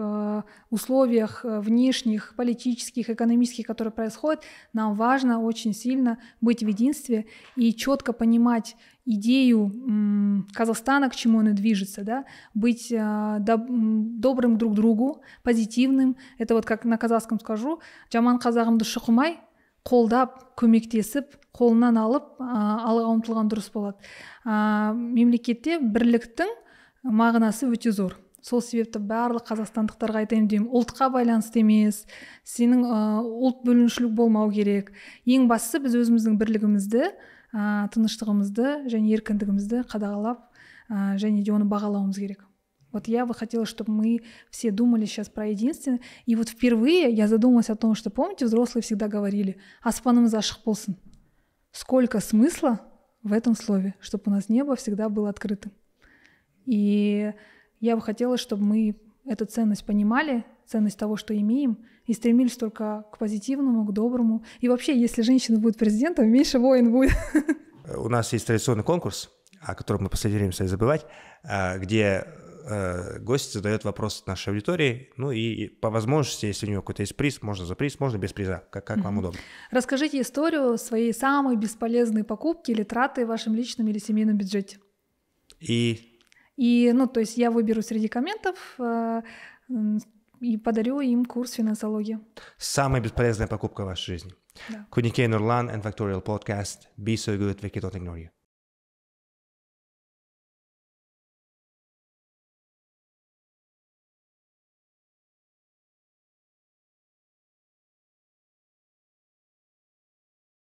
условиях внешних, политических, экономических, которые происходят, нам важно очень сильно быть в единстве и четко понимать идею Казахстана, к чему он и движется, да, быть добрым друг другу, позитивным. Это вот как на казахском скажу, жаман қазағымды шұқымай, қолдап көмектесіп қолынан алып алға ұмтылған дұрыс болады мемлекетте бірліктің мағынасы өте зор сол себепті барлық қазақстандықтарға айтайын деймін ұлтқа байланысты емес сенің ұлт бөлінушілік болмау керек ең бастысы біз өзіміздің бірлігімізді ә, а, тыныштығымызды және еркіндігімізді қадағалап ә, а, және де оны бағалауымыз керек вот я бы хотела, чтобы мы все думали сейчас про единственное. И вот впервые я задумалась о том, что, помните, взрослые всегда говорили «Аспаным заших полсын». Сколько смысла в этом слове, чтобы у нас небо всегда было открытым. И я бы хотела, чтобы мы эту ценность понимали ценность того, что имеем, и стремились только к позитивному, к доброму. И вообще, если женщина будет президентом, меньше войн будет. Э, у нас есть традиционный конкурс, о котором мы в последнее время стали забывать, э, где э, гость задает вопрос нашей аудитории, ну и по возможности, если у него какой-то есть приз, можно за приз, можно без приза, как, как mm-hmm. вам удобно. Расскажите историю своей самой бесполезной покупки или траты в вашем личном или семейном бюджете. И? И, ну, то есть я выберу среди комментов и подарю им курс финансологии. Самая бесполезная покупка в вашей жизни. Да. Кудникей Нурлан and Factorial Podcast. Be so good, we cannot ignore you.